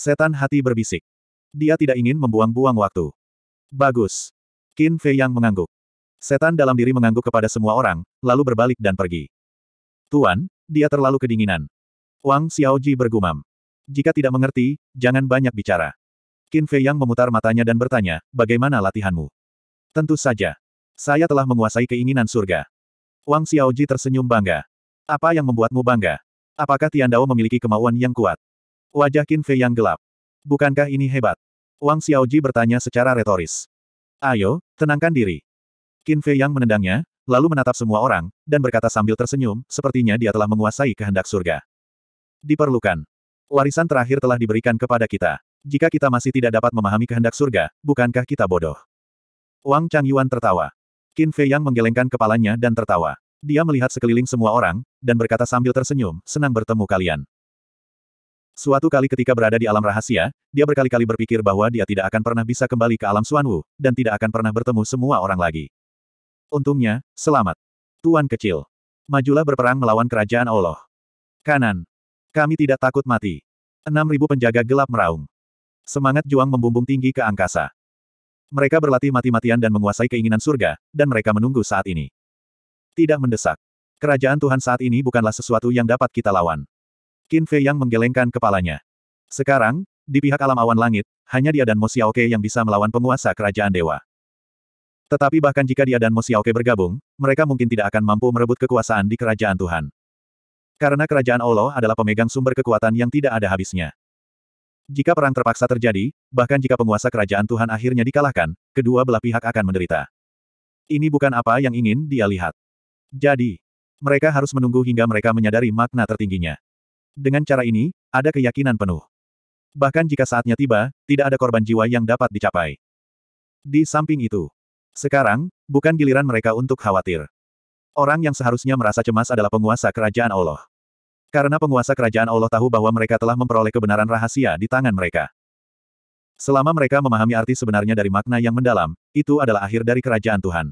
Setan hati berbisik. Dia tidak ingin membuang-buang waktu. Bagus. Qin Fei Yang mengangguk. Setan dalam diri mengangguk kepada semua orang, lalu berbalik dan pergi. Tuan, dia terlalu kedinginan. Wang Xiaoji bergumam. Jika tidak mengerti, jangan banyak bicara. Qin Fei Yang memutar matanya dan bertanya, bagaimana latihanmu? Tentu saja. Saya telah menguasai keinginan surga. Wang Xiaoji tersenyum bangga. Apa yang membuatmu bangga? Apakah Tian Dao memiliki kemauan yang kuat? Wajah Qin Fei yang gelap. Bukankah ini hebat? Wang Xiaoji bertanya secara retoris. Ayo, tenangkan diri. Qin Fei yang menendangnya, lalu menatap semua orang, dan berkata sambil tersenyum, sepertinya dia telah menguasai kehendak surga. Diperlukan. Warisan terakhir telah diberikan kepada kita. Jika kita masih tidak dapat memahami kehendak surga, bukankah kita bodoh? Wang Chang Yuan tertawa. Qin Fei yang menggelengkan kepalanya dan tertawa. Dia melihat sekeliling semua orang, dan berkata sambil tersenyum, senang bertemu kalian. Suatu kali ketika berada di alam rahasia, dia berkali-kali berpikir bahwa dia tidak akan pernah bisa kembali ke alam Suanwu, dan tidak akan pernah bertemu semua orang lagi. Untungnya, selamat. Tuan kecil. Majulah berperang melawan kerajaan Allah. Kanan. Kami tidak takut mati. Enam ribu penjaga gelap meraung. Semangat juang membumbung tinggi ke angkasa. Mereka berlatih mati-matian dan menguasai keinginan surga, dan mereka menunggu saat ini. Tidak mendesak. Kerajaan Tuhan saat ini bukanlah sesuatu yang dapat kita lawan. Qin Fei yang menggelengkan kepalanya. Sekarang, di pihak alam awan langit, hanya dia dan Mo Xiaoke yang bisa melawan penguasa kerajaan dewa. Tetapi bahkan jika dia dan Mo Xiaoke bergabung, mereka mungkin tidak akan mampu merebut kekuasaan di kerajaan Tuhan. Karena kerajaan Allah adalah pemegang sumber kekuatan yang tidak ada habisnya. Jika perang terpaksa terjadi, bahkan jika penguasa kerajaan Tuhan akhirnya dikalahkan, kedua belah pihak akan menderita. Ini bukan apa yang ingin dia lihat. Jadi, mereka harus menunggu hingga mereka menyadari makna tertingginya. Dengan cara ini, ada keyakinan penuh. Bahkan jika saatnya tiba, tidak ada korban jiwa yang dapat dicapai. Di samping itu, sekarang, bukan giliran mereka untuk khawatir. Orang yang seharusnya merasa cemas adalah penguasa kerajaan Allah. Karena penguasa kerajaan Allah tahu bahwa mereka telah memperoleh kebenaran rahasia di tangan mereka. Selama mereka memahami arti sebenarnya dari makna yang mendalam, itu adalah akhir dari kerajaan Tuhan.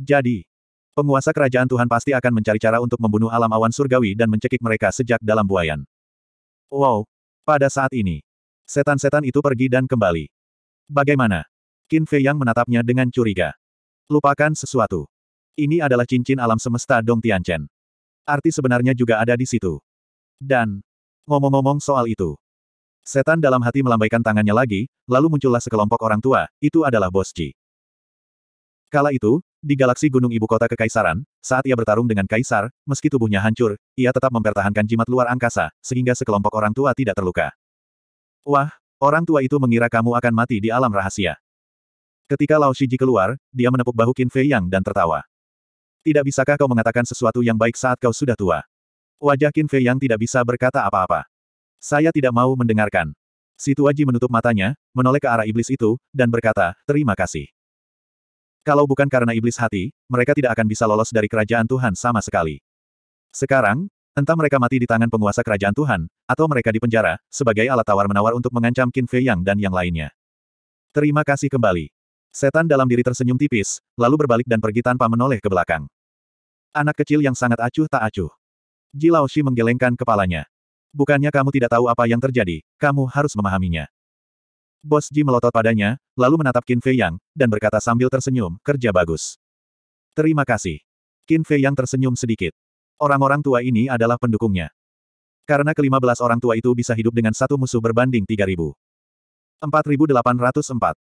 Jadi, Penguasa kerajaan Tuhan pasti akan mencari cara untuk membunuh alam awan surgawi dan mencekik mereka sejak dalam buayan. Wow! Pada saat ini, setan-setan itu pergi dan kembali. Bagaimana? Qin Fei Yang menatapnya dengan curiga. Lupakan sesuatu. Ini adalah cincin alam semesta Dong Tianchen. Arti sebenarnya juga ada di situ. Dan, ngomong-ngomong soal itu. Setan dalam hati melambaikan tangannya lagi, lalu muncullah sekelompok orang tua, itu adalah bos Ji. Kala itu, di galaksi gunung ibu kota kekaisaran, saat ia bertarung dengan kaisar, meski tubuhnya hancur, ia tetap mempertahankan jimat luar angkasa, sehingga sekelompok orang tua tidak terluka. Wah, orang tua itu mengira kamu akan mati di alam rahasia. Ketika Lao Shiji keluar, dia menepuk bahu Qin Fei Yang dan tertawa. Tidak bisakah kau mengatakan sesuatu yang baik saat kau sudah tua? Wajah Qin Fei Yang tidak bisa berkata apa-apa. Saya tidak mau mendengarkan. Si Tuaji menutup matanya, menoleh ke arah iblis itu, dan berkata, terima kasih. Kalau bukan karena iblis hati, mereka tidak akan bisa lolos dari kerajaan Tuhan sama sekali. Sekarang, entah mereka mati di tangan penguasa kerajaan Tuhan, atau mereka dipenjara, sebagai alat tawar-menawar untuk mengancam Qin Fei Yang dan yang lainnya. Terima kasih kembali. Setan dalam diri tersenyum tipis, lalu berbalik dan pergi tanpa menoleh ke belakang. Anak kecil yang sangat acuh tak acuh. Ji Laoshi menggelengkan kepalanya. Bukannya kamu tidak tahu apa yang terjadi, kamu harus memahaminya. Bos Ji melotot padanya, lalu menatap Qin Fei Yang, dan berkata sambil tersenyum, kerja bagus. Terima kasih. Qin Fei Yang tersenyum sedikit. Orang-orang tua ini adalah pendukungnya. Karena kelima belas orang tua itu bisa hidup dengan satu musuh berbanding tiga ribu. Empat delapan 3.000. empat.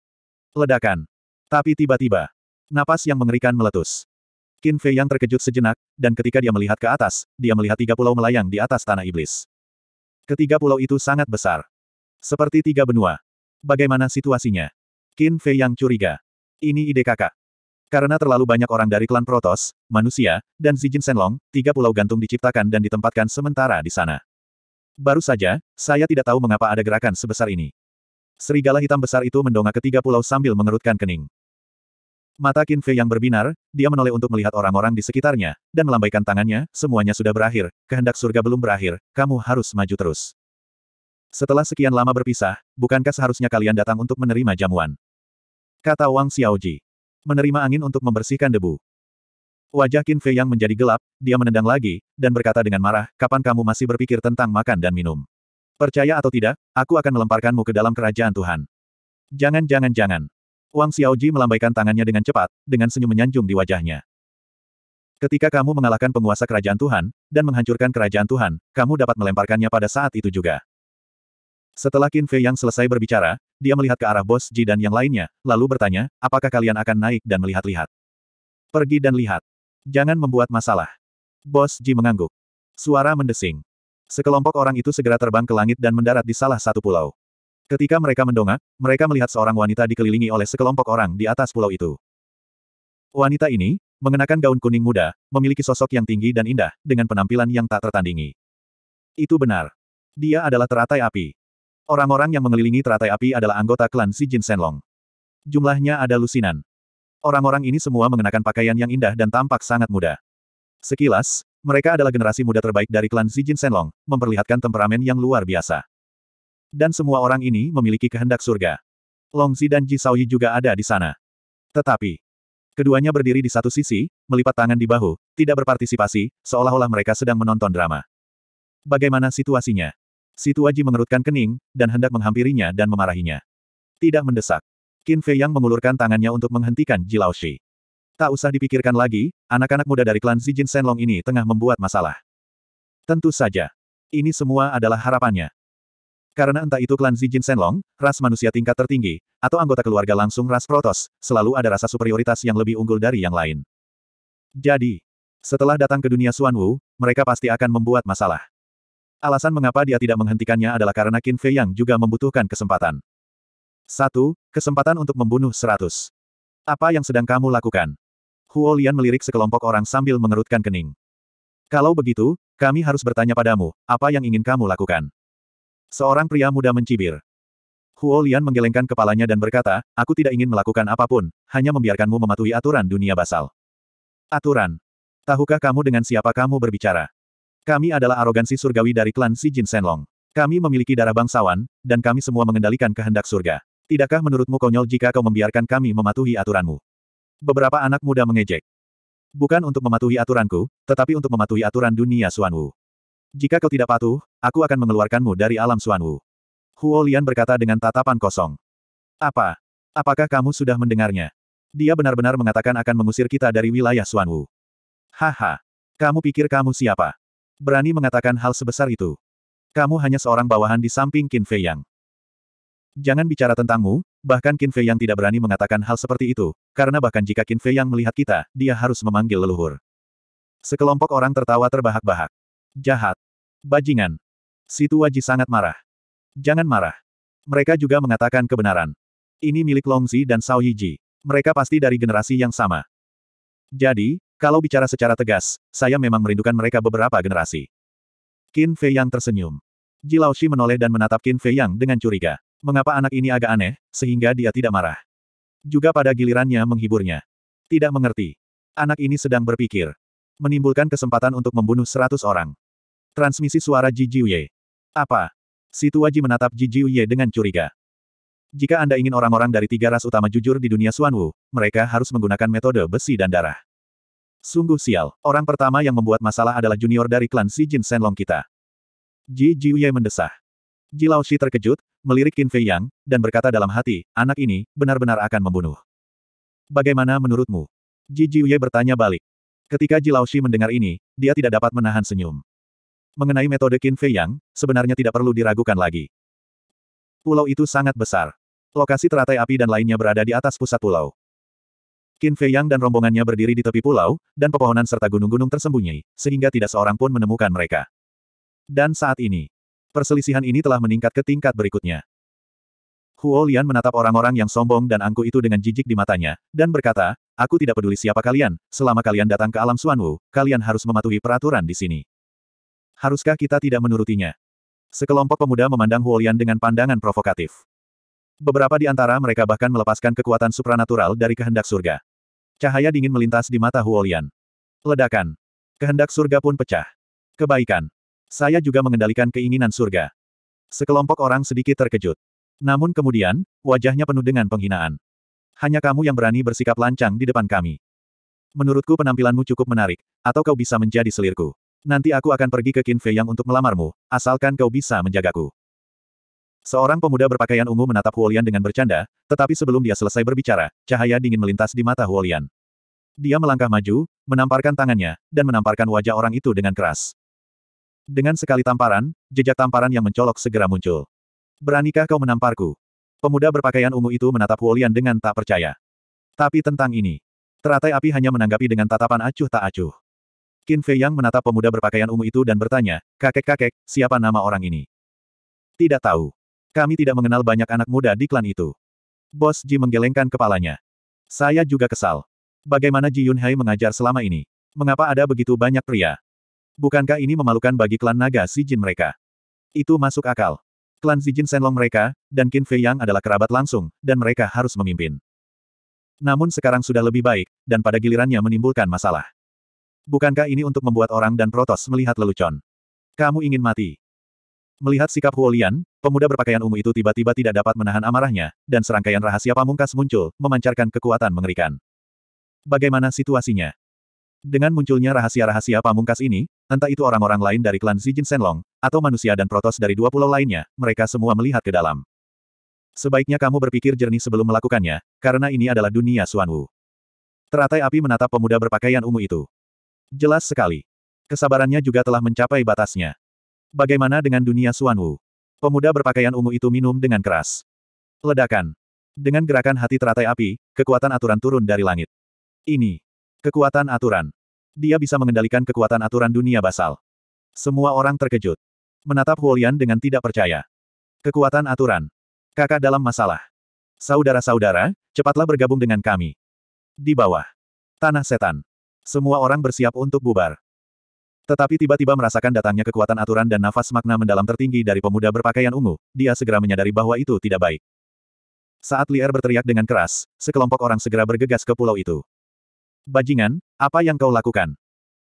Ledakan. Tapi tiba-tiba, napas yang mengerikan meletus. Qin Fei yang terkejut sejenak, dan ketika dia melihat ke atas, dia melihat tiga pulau melayang di atas tanah iblis. Ketiga pulau itu sangat besar. Seperti tiga benua. Bagaimana situasinya? Qin Fei yang curiga. Ini ide kakak. Karena terlalu banyak orang dari klan Protos, manusia, dan Zijin Senlong, tiga pulau gantung diciptakan dan ditempatkan sementara di sana. Baru saja, saya tidak tahu mengapa ada gerakan sebesar ini. Serigala hitam besar itu mendongak ke tiga pulau sambil mengerutkan kening. Mata Qin Fei yang berbinar, dia menoleh untuk melihat orang-orang di sekitarnya, dan melambaikan tangannya, semuanya sudah berakhir, kehendak surga belum berakhir, kamu harus maju terus. Setelah sekian lama berpisah, bukankah seharusnya kalian datang untuk menerima jamuan? Kata Wang Xiaoji. Menerima angin untuk membersihkan debu. Wajah Qin Fei yang menjadi gelap, dia menendang lagi, dan berkata dengan marah, kapan kamu masih berpikir tentang makan dan minum? Percaya atau tidak, aku akan melemparkanmu ke dalam kerajaan Tuhan. Jangan jangan jangan. Wang Xiaoji melambaikan tangannya dengan cepat, dengan senyum menyanjung di wajahnya. Ketika kamu mengalahkan penguasa kerajaan Tuhan, dan menghancurkan kerajaan Tuhan, kamu dapat melemparkannya pada saat itu juga. Setelah Qin Fei yang selesai berbicara, dia melihat ke arah bos Ji dan yang lainnya, lalu bertanya, apakah kalian akan naik dan melihat-lihat? Pergi dan lihat. Jangan membuat masalah. Bos Ji mengangguk. Suara mendesing. Sekelompok orang itu segera terbang ke langit dan mendarat di salah satu pulau. Ketika mereka mendongak, mereka melihat seorang wanita dikelilingi oleh sekelompok orang di atas pulau itu. Wanita ini, mengenakan gaun kuning muda, memiliki sosok yang tinggi dan indah, dengan penampilan yang tak tertandingi. Itu benar. Dia adalah teratai api. Orang-orang yang mengelilingi teratai api adalah anggota klan si Jin Senlong. Jumlahnya ada lusinan. Orang-orang ini semua mengenakan pakaian yang indah dan tampak sangat muda. Sekilas, mereka adalah generasi muda terbaik dari klan si Jin Senlong, memperlihatkan temperamen yang luar biasa. Dan semua orang ini memiliki kehendak surga. Longzi dan Ji Saoyi juga ada di sana. Tetapi, keduanya berdiri di satu sisi, melipat tangan di bahu, tidak berpartisipasi, seolah-olah mereka sedang menonton drama. Bagaimana situasinya? Si Tuaji mengerutkan kening, dan hendak menghampirinya dan memarahinya. Tidak mendesak. Qin Fei Yang mengulurkan tangannya untuk menghentikan Ji Shi. Tak usah dipikirkan lagi, anak-anak muda dari klan Zijin Senlong ini tengah membuat masalah. Tentu saja. Ini semua adalah harapannya. Karena entah itu klan Zijin Senlong, ras manusia tingkat tertinggi, atau anggota keluarga langsung ras Protos, selalu ada rasa superioritas yang lebih unggul dari yang lain. Jadi, setelah datang ke dunia Suan Wu, mereka pasti akan membuat masalah. Alasan mengapa dia tidak menghentikannya adalah karena Qin Fei yang juga membutuhkan kesempatan. Satu, Kesempatan untuk membunuh seratus. Apa yang sedang kamu lakukan? Huo Lian melirik sekelompok orang sambil mengerutkan kening. Kalau begitu, kami harus bertanya padamu, apa yang ingin kamu lakukan? Seorang pria muda mencibir. Huo Lian menggelengkan kepalanya dan berkata, aku tidak ingin melakukan apapun, hanya membiarkanmu mematuhi aturan dunia basal. Aturan. Tahukah kamu dengan siapa kamu berbicara? Kami adalah arogansi surgawi dari klan Si Jin Senlong. Kami memiliki darah bangsawan, dan kami semua mengendalikan kehendak surga. Tidakkah menurutmu konyol jika kau membiarkan kami mematuhi aturanmu? Beberapa anak muda mengejek. Bukan untuk mematuhi aturanku, tetapi untuk mematuhi aturan dunia Suanwu. Jika kau tidak patuh, aku akan mengeluarkanmu dari alam Suanwu. Huo Lian berkata dengan tatapan kosong. Apa? Apakah kamu sudah mendengarnya? Dia benar-benar mengatakan akan mengusir kita dari wilayah Suanwu. Haha. Kamu pikir kamu siapa? Berani mengatakan hal sebesar itu. Kamu hanya seorang bawahan di samping Qin Fei Yang. Jangan bicara tentangmu, bahkan Qin Fei Yang tidak berani mengatakan hal seperti itu, karena bahkan jika Qin Fei Yang melihat kita, dia harus memanggil leluhur. Sekelompok orang tertawa terbahak-bahak. Jahat. Bajingan. Si tua sangat marah. Jangan marah. Mereka juga mengatakan kebenaran. Ini milik Long Longzi dan Sao Yiji. Mereka pasti dari generasi yang sama. Jadi, kalau bicara secara tegas, saya memang merindukan mereka beberapa generasi. Qin Fei Yang tersenyum. Ji Shi menoleh dan menatap Qin Fei Yang dengan curiga. Mengapa anak ini agak aneh, sehingga dia tidak marah. Juga pada gilirannya menghiburnya. Tidak mengerti. Anak ini sedang berpikir. Menimbulkan kesempatan untuk membunuh seratus orang. Transmisi suara Ji Jiuye. Apa? Si tua Ji menatap Ji Jiuye dengan curiga. Jika Anda ingin orang-orang dari tiga ras utama jujur di dunia Suanwu, mereka harus menggunakan metode besi dan darah. Sungguh sial, orang pertama yang membuat masalah adalah junior dari klan Si Jin Senlong kita. Ji Jiuye mendesah. Ji Lao Laoshi terkejut, melirik Qin Fei Yang, dan berkata dalam hati, anak ini, benar-benar akan membunuh. Bagaimana menurutmu? Ji Jiuye bertanya balik. Ketika Ji Lao Laoshi mendengar ini, dia tidak dapat menahan senyum. Mengenai metode Qin Fei Yang, sebenarnya tidak perlu diragukan lagi. Pulau itu sangat besar. Lokasi teratai api dan lainnya berada di atas pusat pulau. Qin Fei Yang dan rombongannya berdiri di tepi pulau, dan pepohonan serta gunung-gunung tersembunyi, sehingga tidak seorang pun menemukan mereka. Dan saat ini, perselisihan ini telah meningkat ke tingkat berikutnya. Huo Lian menatap orang-orang yang sombong dan angku itu dengan jijik di matanya, dan berkata, Aku tidak peduli siapa kalian, selama kalian datang ke alam Suanwu, kalian harus mematuhi peraturan di sini. Haruskah kita tidak menurutinya? Sekelompok pemuda memandang Huo Lian dengan pandangan provokatif. Beberapa di antara mereka bahkan melepaskan kekuatan supranatural dari kehendak surga. Cahaya dingin melintas di mata Huolian. Ledakan. Kehendak surga pun pecah. Kebaikan. Saya juga mengendalikan keinginan surga. Sekelompok orang sedikit terkejut. Namun kemudian, wajahnya penuh dengan penghinaan. Hanya kamu yang berani bersikap lancang di depan kami. Menurutku penampilanmu cukup menarik, atau kau bisa menjadi selirku. Nanti aku akan pergi ke Qin Fei Yang untuk melamarmu, asalkan kau bisa menjagaku. Seorang pemuda berpakaian ungu menatap Huolian dengan bercanda, tetapi sebelum dia selesai berbicara, cahaya dingin melintas di mata Huolian. Dia melangkah maju, menamparkan tangannya, dan menamparkan wajah orang itu dengan keras. Dengan sekali tamparan, jejak tamparan yang mencolok segera muncul. Beranikah kau menamparku? Pemuda berpakaian ungu itu menatap Huolian dengan tak percaya. Tapi tentang ini, teratai api hanya menanggapi dengan tatapan acuh tak acuh. Qin Fei Yang menatap pemuda berpakaian ungu itu dan bertanya, kakek-kakek, siapa nama orang ini? Tidak tahu. Kami tidak mengenal banyak anak muda di klan itu. Bos Ji menggelengkan kepalanya. Saya juga kesal. Bagaimana Ji Yunhai mengajar selama ini? Mengapa ada begitu banyak pria? Bukankah ini memalukan bagi klan naga Si Jin mereka? Itu masuk akal. Klan Si Jin Senlong mereka, dan Qin Fei Yang adalah kerabat langsung, dan mereka harus memimpin. Namun sekarang sudah lebih baik, dan pada gilirannya menimbulkan masalah. Bukankah ini untuk membuat orang dan Protos melihat lelucon? Kamu ingin mati. Melihat sikap Huolian, pemuda berpakaian ungu itu tiba-tiba tidak dapat menahan amarahnya, dan serangkaian rahasia pamungkas muncul, memancarkan kekuatan mengerikan. Bagaimana situasinya? Dengan munculnya rahasia-rahasia pamungkas ini, entah itu orang-orang lain dari klan Zijin Senlong, atau manusia dan protos dari dua pulau lainnya, mereka semua melihat ke dalam. Sebaiknya kamu berpikir jernih sebelum melakukannya, karena ini adalah dunia Suanwu. Teratai api menatap pemuda berpakaian ungu itu. Jelas sekali. Kesabarannya juga telah mencapai batasnya. Bagaimana dengan dunia Suan Wu? Pemuda berpakaian ungu itu minum dengan keras. Ledakan. Dengan gerakan hati teratai api, kekuatan aturan turun dari langit. Ini. Kekuatan aturan. Dia bisa mengendalikan kekuatan aturan dunia basal. Semua orang terkejut. Menatap Huolian dengan tidak percaya. Kekuatan aturan. Kakak dalam masalah. Saudara-saudara, cepatlah bergabung dengan kami. Di bawah. Tanah setan. Semua orang bersiap untuk bubar. Tetapi tiba-tiba merasakan datangnya kekuatan aturan dan nafas makna mendalam tertinggi dari pemuda berpakaian ungu, dia segera menyadari bahwa itu tidak baik. Saat Lier berteriak dengan keras, sekelompok orang segera bergegas ke pulau itu. Bajingan, apa yang kau lakukan?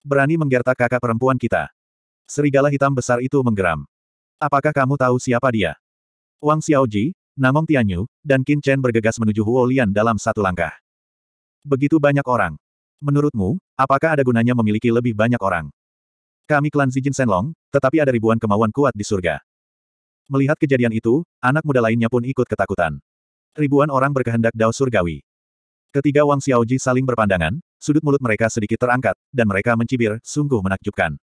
Berani menggertak kakak perempuan kita. Serigala hitam besar itu menggeram. Apakah kamu tahu siapa dia? Wang Xiaoji, Namong Tianyu, dan Qin Chen bergegas menuju Huo Lian dalam satu langkah. Begitu banyak orang. Menurutmu, apakah ada gunanya memiliki lebih banyak orang? Kami klan Zijin Senlong, tetapi ada ribuan kemauan kuat di surga. Melihat kejadian itu, anak muda lainnya pun ikut ketakutan. Ribuan orang berkehendak dao surgawi. Ketiga Wang Xiaoji saling berpandangan, sudut mulut mereka sedikit terangkat, dan mereka mencibir, sungguh menakjubkan.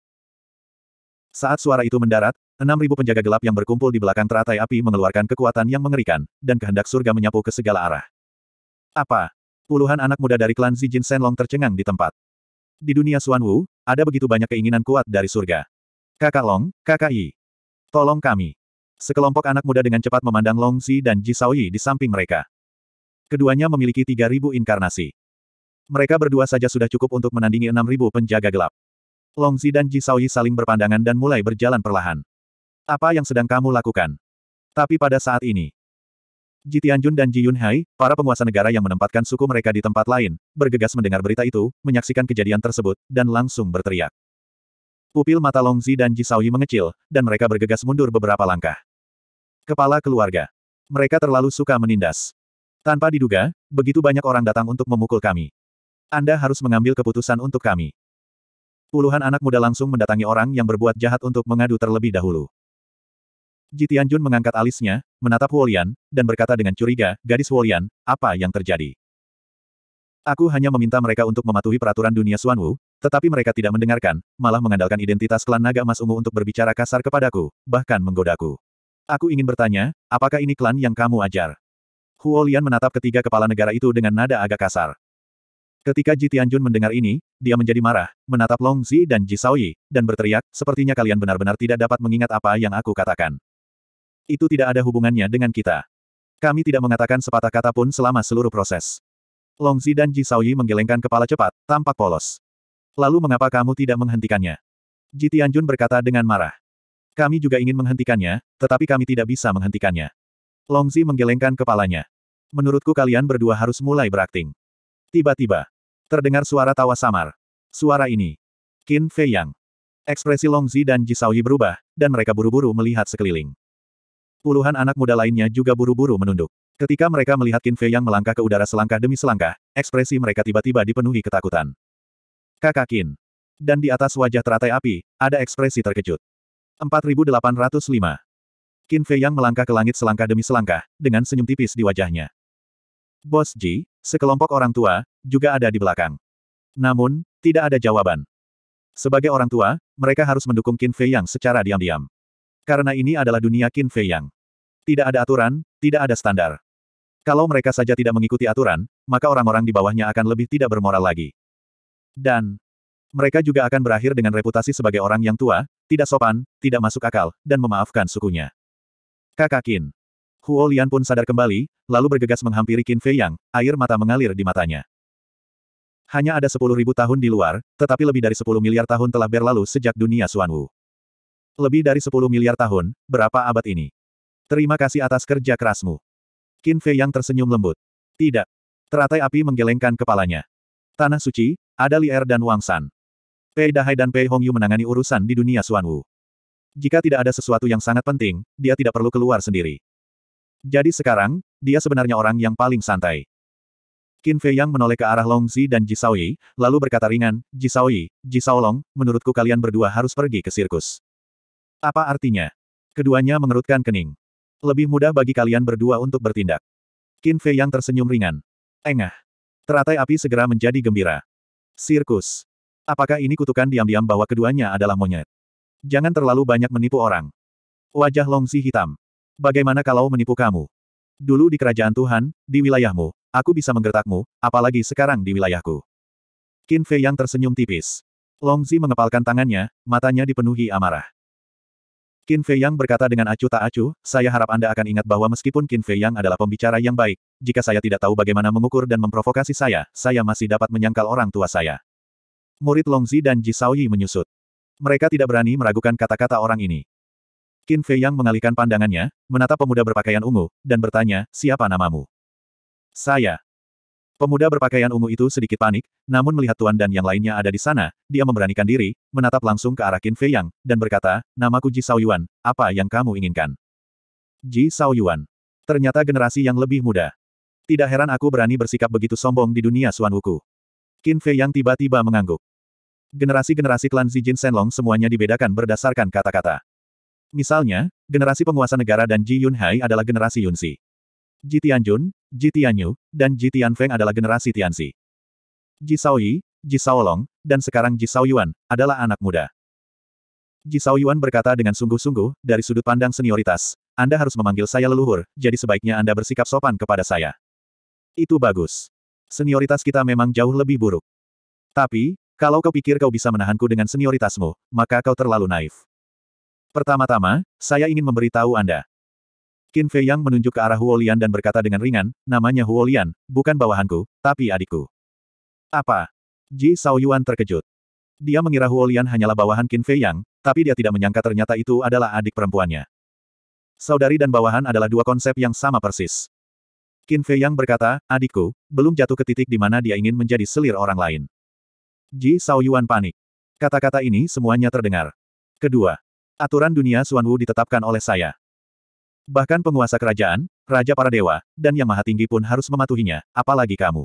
Saat suara itu mendarat, enam ribu penjaga gelap yang berkumpul di belakang teratai api mengeluarkan kekuatan yang mengerikan, dan kehendak surga menyapu ke segala arah. Apa? Puluhan anak muda dari klan Zijin Senlong tercengang di tempat. Di dunia Suan Wu, ada begitu banyak keinginan kuat dari surga. Kakak Long, Kakak Yi. Tolong kami. Sekelompok anak muda dengan cepat memandang Long Xi dan Ji Yi di samping mereka. Keduanya memiliki 3.000 inkarnasi. Mereka berdua saja sudah cukup untuk menandingi 6.000 penjaga gelap. Long Xi dan Ji Yi saling berpandangan dan mulai berjalan perlahan. Apa yang sedang kamu lakukan? Tapi pada saat ini, Ji Tianjun dan Ji Yunhai, para penguasa negara yang menempatkan suku mereka di tempat lain, bergegas mendengar berita itu, menyaksikan kejadian tersebut, dan langsung berteriak. Pupil mata Longzi dan Ji Saoyi mengecil, dan mereka bergegas mundur beberapa langkah. Kepala keluarga. Mereka terlalu suka menindas. Tanpa diduga, begitu banyak orang datang untuk memukul kami. Anda harus mengambil keputusan untuk kami. Puluhan anak muda langsung mendatangi orang yang berbuat jahat untuk mengadu terlebih dahulu. Ji Tianjun mengangkat alisnya, menatap Huolian, dan berkata dengan curiga, gadis Huolian, apa yang terjadi? Aku hanya meminta mereka untuk mematuhi peraturan dunia Suanwu, tetapi mereka tidak mendengarkan, malah mengandalkan identitas klan naga emas ungu untuk berbicara kasar kepadaku, bahkan menggodaku. Aku ingin bertanya, apakah ini klan yang kamu ajar? Huolian menatap ketiga kepala negara itu dengan nada agak kasar. Ketika Ji Tianjun mendengar ini, dia menjadi marah, menatap Long Zi dan Ji Shaoyi, dan berteriak, sepertinya kalian benar-benar tidak dapat mengingat apa yang aku katakan. Itu tidak ada hubungannya dengan kita. Kami tidak mengatakan sepatah kata pun selama seluruh proses. Longzi dan Ji Xiaoyi menggelengkan kepala cepat, tampak polos. Lalu mengapa kamu tidak menghentikannya? Ji Tianjun berkata dengan marah. Kami juga ingin menghentikannya, tetapi kami tidak bisa menghentikannya. Longzi menggelengkan kepalanya. Menurutku kalian berdua harus mulai berakting. Tiba-tiba, terdengar suara tawa samar. Suara ini. Qin Fei Yang. Ekspresi Longzi dan Ji Xiaoyi berubah, dan mereka buru-buru melihat sekeliling. Puluhan anak muda lainnya juga buru-buru menunduk. Ketika mereka melihat Qin Fei yang melangkah ke udara selangkah demi selangkah, ekspresi mereka tiba-tiba dipenuhi ketakutan. Kakak Qin. Dan di atas wajah teratai api, ada ekspresi terkejut. 4805. Qin Fei yang melangkah ke langit selangkah demi selangkah, dengan senyum tipis di wajahnya. Bos Ji, sekelompok orang tua, juga ada di belakang. Namun, tidak ada jawaban. Sebagai orang tua, mereka harus mendukung Qin Fei yang secara diam-diam. Karena ini adalah dunia Qin Fei yang. Tidak ada aturan, tidak ada standar. Kalau mereka saja tidak mengikuti aturan, maka orang-orang di bawahnya akan lebih tidak bermoral lagi. Dan mereka juga akan berakhir dengan reputasi sebagai orang yang tua, tidak sopan, tidak masuk akal, dan memaafkan sukunya. Kakak Qin. Huo Lian pun sadar kembali, lalu bergegas menghampiri Qin Fei Yang, air mata mengalir di matanya. Hanya ada sepuluh ribu tahun di luar, tetapi lebih dari sepuluh miliar tahun telah berlalu sejak dunia Wu. Lebih dari sepuluh miliar tahun, berapa abad ini? Terima kasih atas kerja kerasmu. Qin Fei yang tersenyum lembut. Tidak. Teratai api menggelengkan kepalanya. Tanah suci, ada Er dan Wang San. Pei Dahai dan Pei Hongyu menangani urusan di dunia Suanwu. Jika tidak ada sesuatu yang sangat penting, dia tidak perlu keluar sendiri. Jadi sekarang, dia sebenarnya orang yang paling santai. Qin Fei Yang menoleh ke arah Long Longzi dan Ji Yi, lalu berkata ringan, Ji Ji Long, menurutku kalian berdua harus pergi ke sirkus. Apa artinya? Keduanya mengerutkan kening. Lebih mudah bagi kalian berdua untuk bertindak. Qin Fei yang tersenyum ringan. Engah. Teratai api segera menjadi gembira. Sirkus. Apakah ini kutukan diam-diam bahwa keduanya adalah monyet? Jangan terlalu banyak menipu orang. Wajah Longsi hitam. Bagaimana kalau menipu kamu? Dulu di kerajaan Tuhan, di wilayahmu, aku bisa menggertakmu, apalagi sekarang di wilayahku. Qin Fei yang tersenyum tipis. Longzi mengepalkan tangannya, matanya dipenuhi amarah. Qin Fei Yang berkata dengan acuh tak acuh, saya harap Anda akan ingat bahwa meskipun Qin Fei Yang adalah pembicara yang baik, jika saya tidak tahu bagaimana mengukur dan memprovokasi saya, saya masih dapat menyangkal orang tua saya. Murid Long Longzi dan Ji Yi menyusut. Mereka tidak berani meragukan kata-kata orang ini. Qin Fei Yang mengalihkan pandangannya, menatap pemuda berpakaian ungu, dan bertanya, siapa namamu? Saya, Pemuda berpakaian ungu itu sedikit panik, namun melihat Tuan dan yang lainnya ada di sana, dia memberanikan diri, menatap langsung ke arah Qin Fei Yang, dan berkata, namaku Ji Sao Yuan, apa yang kamu inginkan? Ji Sao Yuan. Ternyata generasi yang lebih muda. Tidak heran aku berani bersikap begitu sombong di dunia Suan Wuku. Qin Fei Yang tiba-tiba mengangguk. Generasi-generasi klan Zijin Senlong semuanya dibedakan berdasarkan kata-kata. Misalnya, generasi penguasa negara dan Ji Yunhai adalah generasi Yunsi. Ji Tianjun, Ji Tianyu, dan Ji Tianfeng adalah generasi Tianxi. Ji Shaoyi, Ji Shaolong, dan sekarang Ji Shaoyuan, adalah anak muda. Ji Shaoyuan berkata dengan sungguh-sungguh, dari sudut pandang senioritas, Anda harus memanggil saya leluhur, jadi sebaiknya Anda bersikap sopan kepada saya. Itu bagus. Senioritas kita memang jauh lebih buruk. Tapi, kalau kau pikir kau bisa menahanku dengan senioritasmu, maka kau terlalu naif. Pertama-tama, saya ingin memberitahu Anda, Qin Fei Yang menunjuk ke arah Huolian dan berkata dengan ringan, namanya Huolian, bukan bawahanku, tapi adikku. Apa? Ji Yuan terkejut. Dia mengira Huolian hanyalah bawahan Qin Fei Yang, tapi dia tidak menyangka ternyata itu adalah adik perempuannya. Saudari dan bawahan adalah dua konsep yang sama persis. Qin Fei Yang berkata, adikku, belum jatuh ke titik di mana dia ingin menjadi selir orang lain. Ji Yuan panik. Kata-kata ini semuanya terdengar. Kedua, aturan dunia Suan Wu ditetapkan oleh saya. Bahkan penguasa kerajaan, Raja para dewa, dan Yang Maha Tinggi pun harus mematuhinya, apalagi kamu.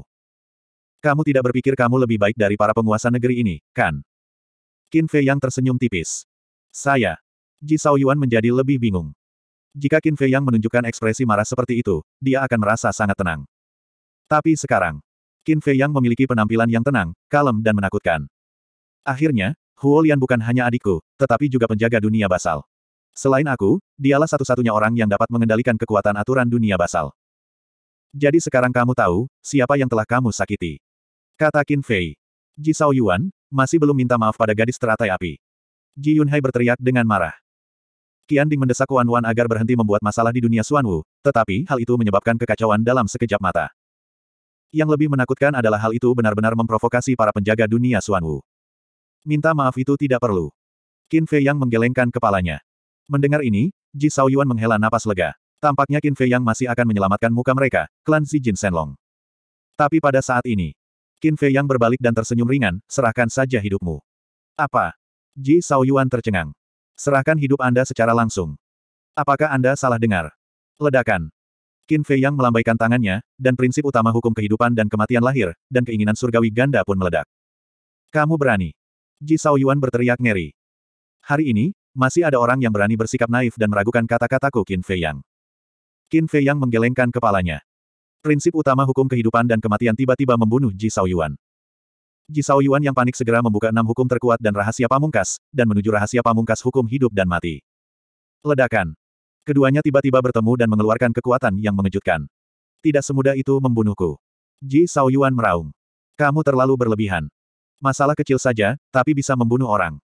Kamu tidak berpikir kamu lebih baik dari para penguasa negeri ini, kan? Qin Fei yang tersenyum tipis. Saya. Ji Sao Yuan menjadi lebih bingung. Jika Qin Fei yang menunjukkan ekspresi marah seperti itu, dia akan merasa sangat tenang. Tapi sekarang, Qin Fei yang memiliki penampilan yang tenang, kalem dan menakutkan. Akhirnya, Huo Lian bukan hanya adikku, tetapi juga penjaga dunia basal. Selain aku, dialah satu-satunya orang yang dapat mengendalikan kekuatan aturan dunia basal. Jadi sekarang kamu tahu, siapa yang telah kamu sakiti. Kata Qin Fei. Ji Sao Yuan, masih belum minta maaf pada gadis teratai api. Ji Yunhai berteriak dengan marah. Qian Ding mendesak Wan Wan agar berhenti membuat masalah di dunia Xuan Wu, tetapi hal itu menyebabkan kekacauan dalam sekejap mata. Yang lebih menakutkan adalah hal itu benar-benar memprovokasi para penjaga dunia Xuan Wu. Minta maaf itu tidak perlu. Qin Fei yang menggelengkan kepalanya. Mendengar ini, Ji Sao Yuan menghela napas lega. Tampaknya Qin Fei Yang masih akan menyelamatkan muka mereka, klan Xi Jin Senlong. Tapi pada saat ini, Qin Fei Yang berbalik dan tersenyum ringan, serahkan saja hidupmu. Apa? Ji Sao Yuan tercengang. Serahkan hidup Anda secara langsung. Apakah Anda salah dengar? Ledakan. Qin Fei Yang melambaikan tangannya, dan prinsip utama hukum kehidupan dan kematian lahir, dan keinginan surgawi ganda pun meledak. Kamu berani. Ji Sao Yuan berteriak ngeri. Hari ini, masih ada orang yang berani bersikap naif dan meragukan kata-kataku Qin Fei Yang. Qin Fei Yang menggelengkan kepalanya. Prinsip utama hukum kehidupan dan kematian tiba-tiba membunuh Ji Sao Yuan. Ji Sao Yuan yang panik segera membuka enam hukum terkuat dan rahasia pamungkas, dan menuju rahasia pamungkas hukum hidup dan mati. Ledakan. Keduanya tiba-tiba bertemu dan mengeluarkan kekuatan yang mengejutkan. Tidak semudah itu membunuhku. Ji Sao Yuan meraung. Kamu terlalu berlebihan. Masalah kecil saja, tapi bisa membunuh orang.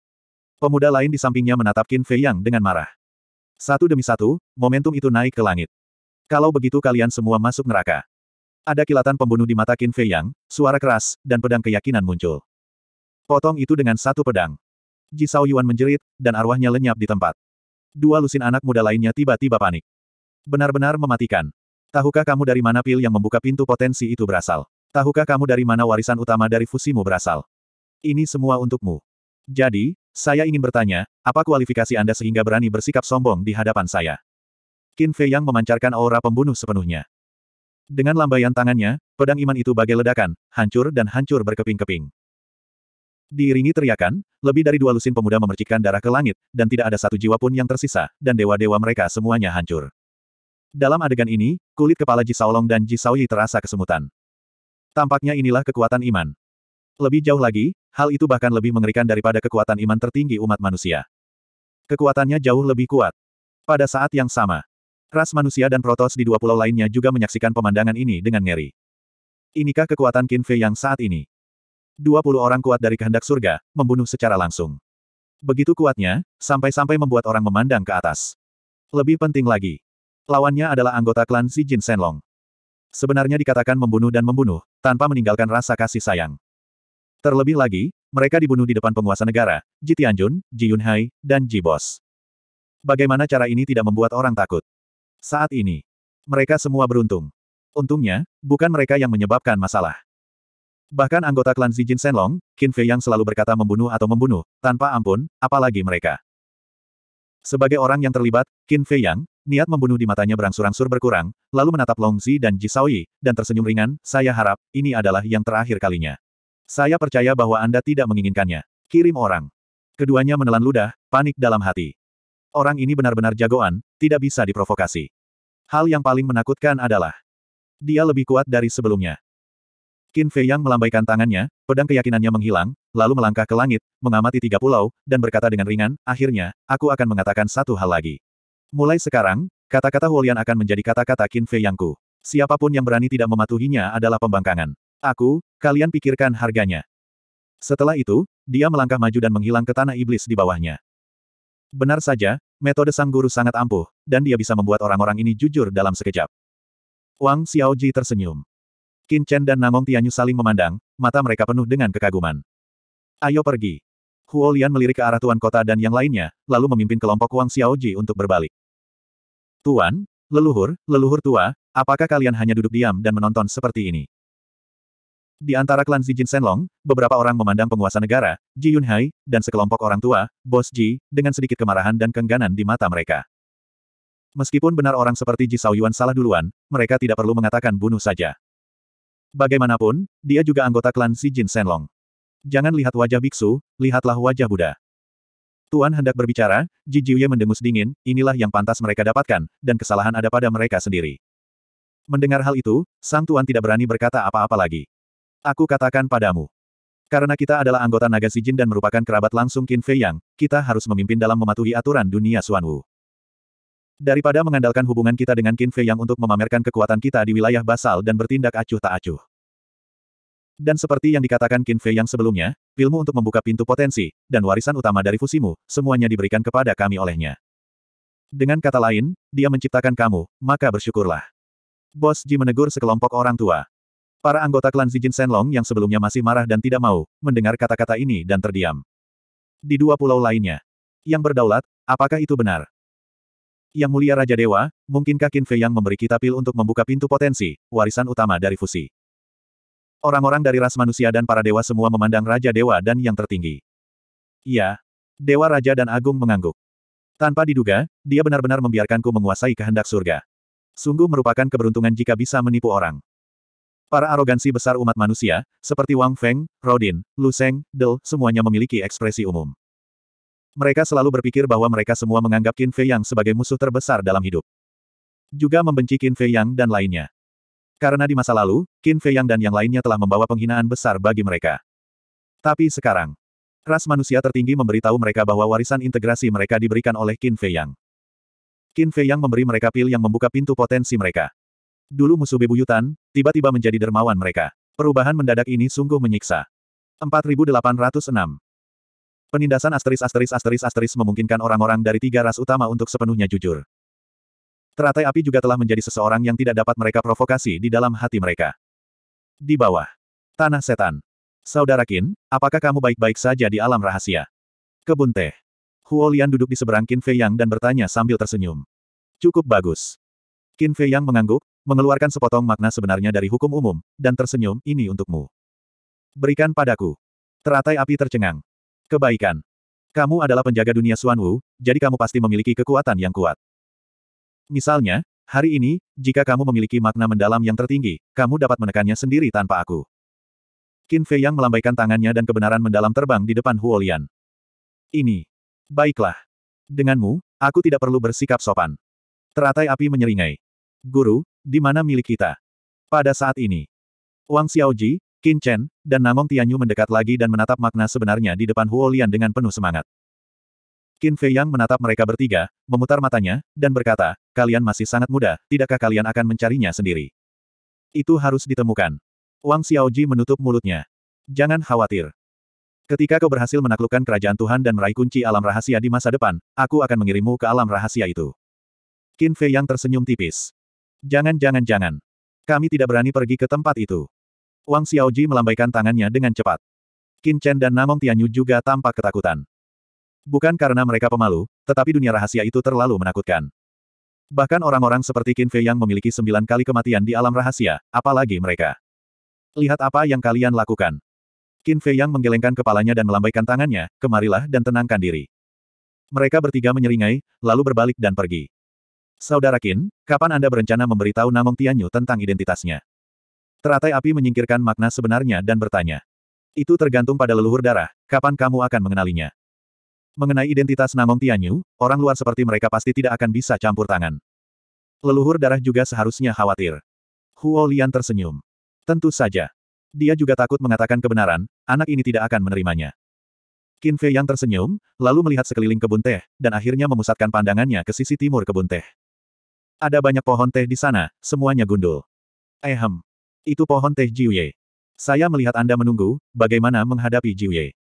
Pemuda lain di sampingnya menatap Qin Fei Yang dengan marah. Satu demi satu, momentum itu naik ke langit. Kalau begitu kalian semua masuk neraka. Ada kilatan pembunuh di mata Qin Fei Yang, suara keras, dan pedang keyakinan muncul. Potong itu dengan satu pedang. Ji Sao Yuan menjerit, dan arwahnya lenyap di tempat. Dua lusin anak muda lainnya tiba-tiba panik. Benar-benar mematikan. Tahukah kamu dari mana pil yang membuka pintu potensi itu berasal? Tahukah kamu dari mana warisan utama dari fusimu berasal? Ini semua untukmu. Jadi, saya ingin bertanya, apa kualifikasi Anda sehingga berani bersikap sombong di hadapan saya? Qin Fei Yang memancarkan aura pembunuh sepenuhnya. Dengan lambaian tangannya, pedang iman itu bagai ledakan, hancur dan hancur berkeping-keping. Diiringi teriakan, lebih dari dua lusin pemuda memercikkan darah ke langit, dan tidak ada satu jiwa pun yang tersisa, dan dewa-dewa mereka semuanya hancur. Dalam adegan ini, kulit kepala Ji Saolong dan Ji Saoyi terasa kesemutan. Tampaknya inilah kekuatan iman. Lebih jauh lagi, hal itu bahkan lebih mengerikan daripada kekuatan iman tertinggi umat manusia. Kekuatannya jauh lebih kuat. Pada saat yang sama, ras manusia dan protos di dua pulau lainnya juga menyaksikan pemandangan ini dengan ngeri. Inikah kekuatan Kinfe yang saat ini? 20 orang kuat dari kehendak surga, membunuh secara langsung. Begitu kuatnya, sampai-sampai membuat orang memandang ke atas. Lebih penting lagi, lawannya adalah anggota klan Si Jin Senlong. Sebenarnya dikatakan membunuh dan membunuh, tanpa meninggalkan rasa kasih sayang. Terlebih lagi, mereka dibunuh di depan penguasa negara, Ji Tianjun, Ji Yunhai, dan Ji Bos. Bagaimana cara ini tidak membuat orang takut? Saat ini, mereka semua beruntung. Untungnya, bukan mereka yang menyebabkan masalah. Bahkan anggota klan Zijin Senlong, Qin Fei yang selalu berkata membunuh atau membunuh, tanpa ampun, apalagi mereka. Sebagai orang yang terlibat, Qin Fei Yang, niat membunuh di matanya berangsur-angsur berkurang, lalu menatap Long Zi dan Ji Saoyi, dan tersenyum ringan, saya harap, ini adalah yang terakhir kalinya. Saya percaya bahwa Anda tidak menginginkannya. Kirim orang. Keduanya menelan ludah, panik dalam hati. Orang ini benar-benar jagoan, tidak bisa diprovokasi. Hal yang paling menakutkan adalah dia lebih kuat dari sebelumnya. Qin Fei Yang melambaikan tangannya, pedang keyakinannya menghilang, lalu melangkah ke langit, mengamati tiga pulau, dan berkata dengan ringan, akhirnya, aku akan mengatakan satu hal lagi. Mulai sekarang, kata-kata Huolian akan menjadi kata-kata Qin Fei Yangku. Siapapun yang berani tidak mematuhinya adalah pembangkangan. Aku, kalian pikirkan harganya. Setelah itu, dia melangkah maju dan menghilang ke tanah iblis di bawahnya. Benar saja, metode sang guru sangat ampuh, dan dia bisa membuat orang-orang ini jujur dalam sekejap. Wang Xiaoji tersenyum. Qin Chen dan Nangong Tianyu saling memandang, mata mereka penuh dengan kekaguman. Ayo pergi. Huo Lian melirik ke arah Tuan Kota dan yang lainnya, lalu memimpin kelompok Wang Xiaoji untuk berbalik. Tuan, leluhur, leluhur tua, apakah kalian hanya duduk diam dan menonton seperti ini? Di antara klan Zijin Senlong, beberapa orang memandang penguasa negara, Ji Yunhai, dan sekelompok orang tua, Bos Ji, dengan sedikit kemarahan dan kengganan di mata mereka. Meskipun benar orang seperti Ji Saoyuan salah duluan, mereka tidak perlu mengatakan bunuh saja. Bagaimanapun, dia juga anggota klan Zijin Senlong. Jangan lihat wajah biksu, lihatlah wajah Buddha. Tuan hendak berbicara, Ji Jiuye mendengus dingin, inilah yang pantas mereka dapatkan, dan kesalahan ada pada mereka sendiri. Mendengar hal itu, Sang Tuan tidak berani berkata apa-apa lagi. Aku katakan padamu. Karena kita adalah anggota naga Sijin dan merupakan kerabat langsung Qin Fei Yang, kita harus memimpin dalam mematuhi aturan dunia Xuan Wu. Daripada mengandalkan hubungan kita dengan Qin Fei Yang untuk memamerkan kekuatan kita di wilayah basal dan bertindak acuh tak acuh. Dan seperti yang dikatakan Qin Fei Yang sebelumnya, ilmu untuk membuka pintu potensi, dan warisan utama dari fusimu, semuanya diberikan kepada kami olehnya. Dengan kata lain, dia menciptakan kamu, maka bersyukurlah. Bos Ji menegur sekelompok orang tua. Para anggota klan Zijin Senlong yang sebelumnya masih marah dan tidak mau, mendengar kata-kata ini dan terdiam. Di dua pulau lainnya. Yang berdaulat, apakah itu benar? Yang mulia Raja Dewa, mungkinkah Qin Fei yang memberi kita pil untuk membuka pintu potensi, warisan utama dari fusi? Orang-orang dari ras manusia dan para dewa semua memandang Raja Dewa dan yang tertinggi. Ya, Dewa Raja dan Agung mengangguk. Tanpa diduga, dia benar-benar membiarkanku menguasai kehendak surga. Sungguh merupakan keberuntungan jika bisa menipu orang. Para arogansi besar umat manusia, seperti Wang Feng, Rodin, Lu Seng, Del, semuanya memiliki ekspresi umum. Mereka selalu berpikir bahwa mereka semua menganggap Qin Fei Yang sebagai musuh terbesar dalam hidup. Juga membenci Qin Fei Yang dan lainnya. Karena di masa lalu, Qin Fei Yang dan yang lainnya telah membawa penghinaan besar bagi mereka. Tapi sekarang, ras manusia tertinggi memberitahu mereka bahwa warisan integrasi mereka diberikan oleh Qin Fei Yang. Qin Fei Yang memberi mereka pil yang membuka pintu potensi mereka dulu musuh bebuyutan, tiba-tiba menjadi dermawan mereka. Perubahan mendadak ini sungguh menyiksa. 4806 Penindasan asteris asteris asteris asteris memungkinkan orang-orang dari tiga ras utama untuk sepenuhnya jujur. Teratai api juga telah menjadi seseorang yang tidak dapat mereka provokasi di dalam hati mereka. Di bawah. Tanah setan. Saudara Qin, apakah kamu baik-baik saja di alam rahasia? Kebun teh. Huo Lian duduk di seberang Qin Fei Yang dan bertanya sambil tersenyum. Cukup bagus. Qin Fei Yang mengangguk, mengeluarkan sepotong makna sebenarnya dari hukum umum, dan tersenyum, ini untukmu. Berikan padaku. Teratai api tercengang. Kebaikan. Kamu adalah penjaga dunia Wu, jadi kamu pasti memiliki kekuatan yang kuat. Misalnya, hari ini, jika kamu memiliki makna mendalam yang tertinggi, kamu dapat menekannya sendiri tanpa aku. Qin Fei yang melambaikan tangannya dan kebenaran mendalam terbang di depan Huolian. Ini. Baiklah. Denganmu, aku tidak perlu bersikap sopan. Teratai api menyeringai. Guru, di mana milik kita? Pada saat ini, Wang Xiaoji, Qin Chen, dan Namong Tianyu mendekat lagi dan menatap makna sebenarnya di depan Huo Lian dengan penuh semangat. Qin Fei Yang menatap mereka bertiga, memutar matanya, dan berkata, kalian masih sangat muda, tidakkah kalian akan mencarinya sendiri? Itu harus ditemukan. Wang Xiaoji menutup mulutnya. Jangan khawatir. Ketika kau berhasil menaklukkan kerajaan Tuhan dan meraih kunci alam rahasia di masa depan, aku akan mengirimmu ke alam rahasia itu. Qin Fei Yang tersenyum tipis. Jangan jangan jangan. Kami tidak berani pergi ke tempat itu. Wang Xiaoji melambaikan tangannya dengan cepat. Qin Chen dan Namong Tianyu juga tampak ketakutan. Bukan karena mereka pemalu, tetapi dunia rahasia itu terlalu menakutkan. Bahkan orang-orang seperti Qin Fei yang memiliki sembilan kali kematian di alam rahasia, apalagi mereka. Lihat apa yang kalian lakukan. Qin Fei yang menggelengkan kepalanya dan melambaikan tangannya, kemarilah dan tenangkan diri. Mereka bertiga menyeringai, lalu berbalik dan pergi. Saudara Qin, kapan Anda berencana memberitahu Namong Tianyu tentang identitasnya? Teratai api menyingkirkan makna sebenarnya dan bertanya. Itu tergantung pada leluhur darah, kapan kamu akan mengenalinya? Mengenai identitas Namong Tianyu, orang luar seperti mereka pasti tidak akan bisa campur tangan. Leluhur darah juga seharusnya khawatir. Huo Lian tersenyum. Tentu saja. Dia juga takut mengatakan kebenaran, anak ini tidak akan menerimanya. Qin Fei yang tersenyum, lalu melihat sekeliling kebun teh, dan akhirnya memusatkan pandangannya ke sisi timur kebun teh. Ada banyak pohon teh di sana, semuanya gundul. Ehem. Eh, Itu pohon teh Jiuye. Saya melihat Anda menunggu, bagaimana menghadapi Jiuye.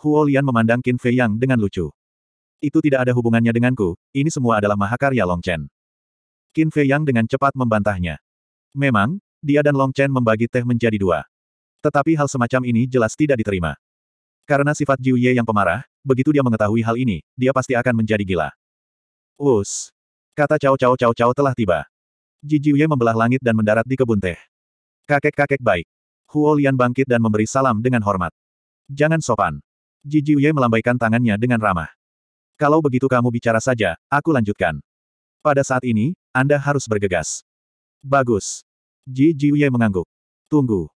Huo Lian memandang Qin Fei Yang dengan lucu. Itu tidak ada hubungannya denganku, ini semua adalah mahakarya Long Chen. Qin Fei Yang dengan cepat membantahnya. Memang, dia dan Long Chen membagi teh menjadi dua. Tetapi hal semacam ini jelas tidak diterima. Karena sifat Jiuye yang pemarah, begitu dia mengetahui hal ini, dia pasti akan menjadi gila. Us, Kata Cao Cao Cao Cao telah tiba. Ji Jijiuye membelah langit dan mendarat di kebun teh. Kakek-kakek baik. Huo Lian bangkit dan memberi salam dengan hormat. Jangan sopan. Ji Jijiuye melambaikan tangannya dengan ramah. Kalau begitu kamu bicara saja, aku lanjutkan. Pada saat ini, Anda harus bergegas. Bagus. Ji Jiuye mengangguk. Tunggu.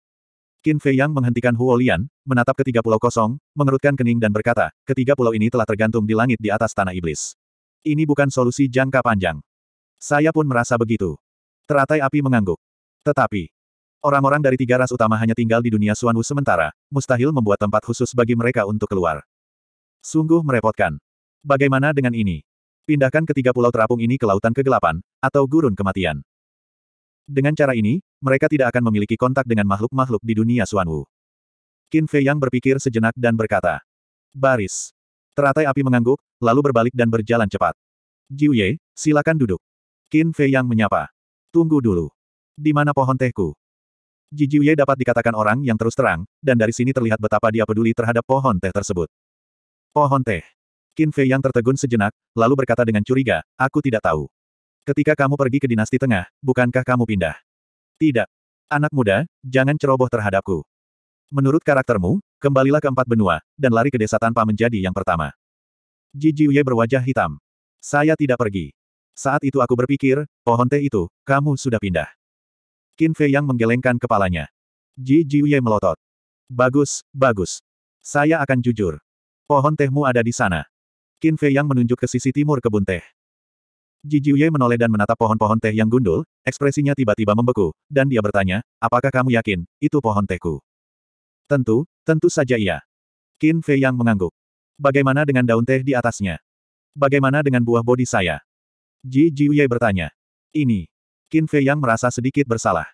Qin Fei Yang menghentikan Huo Lian, menatap ketiga pulau kosong, mengerutkan kening dan berkata, ketiga pulau ini telah tergantung di langit di atas tanah iblis. Ini bukan solusi jangka panjang. Saya pun merasa begitu. Teratai api mengangguk. Tetapi, orang-orang dari tiga ras utama hanya tinggal di dunia Suanwu sementara, mustahil membuat tempat khusus bagi mereka untuk keluar. Sungguh merepotkan. Bagaimana dengan ini? Pindahkan ketiga pulau terapung ini ke lautan kegelapan, atau gurun kematian. Dengan cara ini, mereka tidak akan memiliki kontak dengan makhluk-makhluk di dunia Suanwu. Qin Fei yang berpikir sejenak dan berkata, Baris. Teratai api mengangguk, lalu berbalik dan berjalan cepat. Jiu Ye, silakan duduk. Qin Fei yang menyapa. Tunggu dulu. Di mana pohon tehku? Ji Jiu Ye dapat dikatakan orang yang terus terang, dan dari sini terlihat betapa dia peduli terhadap pohon teh tersebut. Pohon teh. Qin Fei yang tertegun sejenak, lalu berkata dengan curiga, aku tidak tahu. Ketika kamu pergi ke dinasti tengah, bukankah kamu pindah? Tidak. Anak muda, jangan ceroboh terhadapku. Menurut karaktermu, Kembalilah ke empat benua, dan lari ke desa tanpa menjadi yang pertama. Ji Jiuye berwajah hitam. Saya tidak pergi. Saat itu aku berpikir, pohon teh itu, kamu sudah pindah. Qin Fei yang menggelengkan kepalanya. Ji Jiuye melotot. Bagus, bagus. Saya akan jujur. Pohon tehmu ada di sana. Qin Fei yang menunjuk ke sisi timur kebun teh. Ji Jiuye menoleh dan menatap pohon-pohon teh yang gundul, ekspresinya tiba-tiba membeku, dan dia bertanya, apakah kamu yakin, itu pohon tehku? Tentu, tentu saja iya. Qin Fei yang mengangguk. Bagaimana dengan daun teh di atasnya? Bagaimana dengan buah bodi saya? Ji Jiuye bertanya. Ini. Qin Fei yang merasa sedikit bersalah.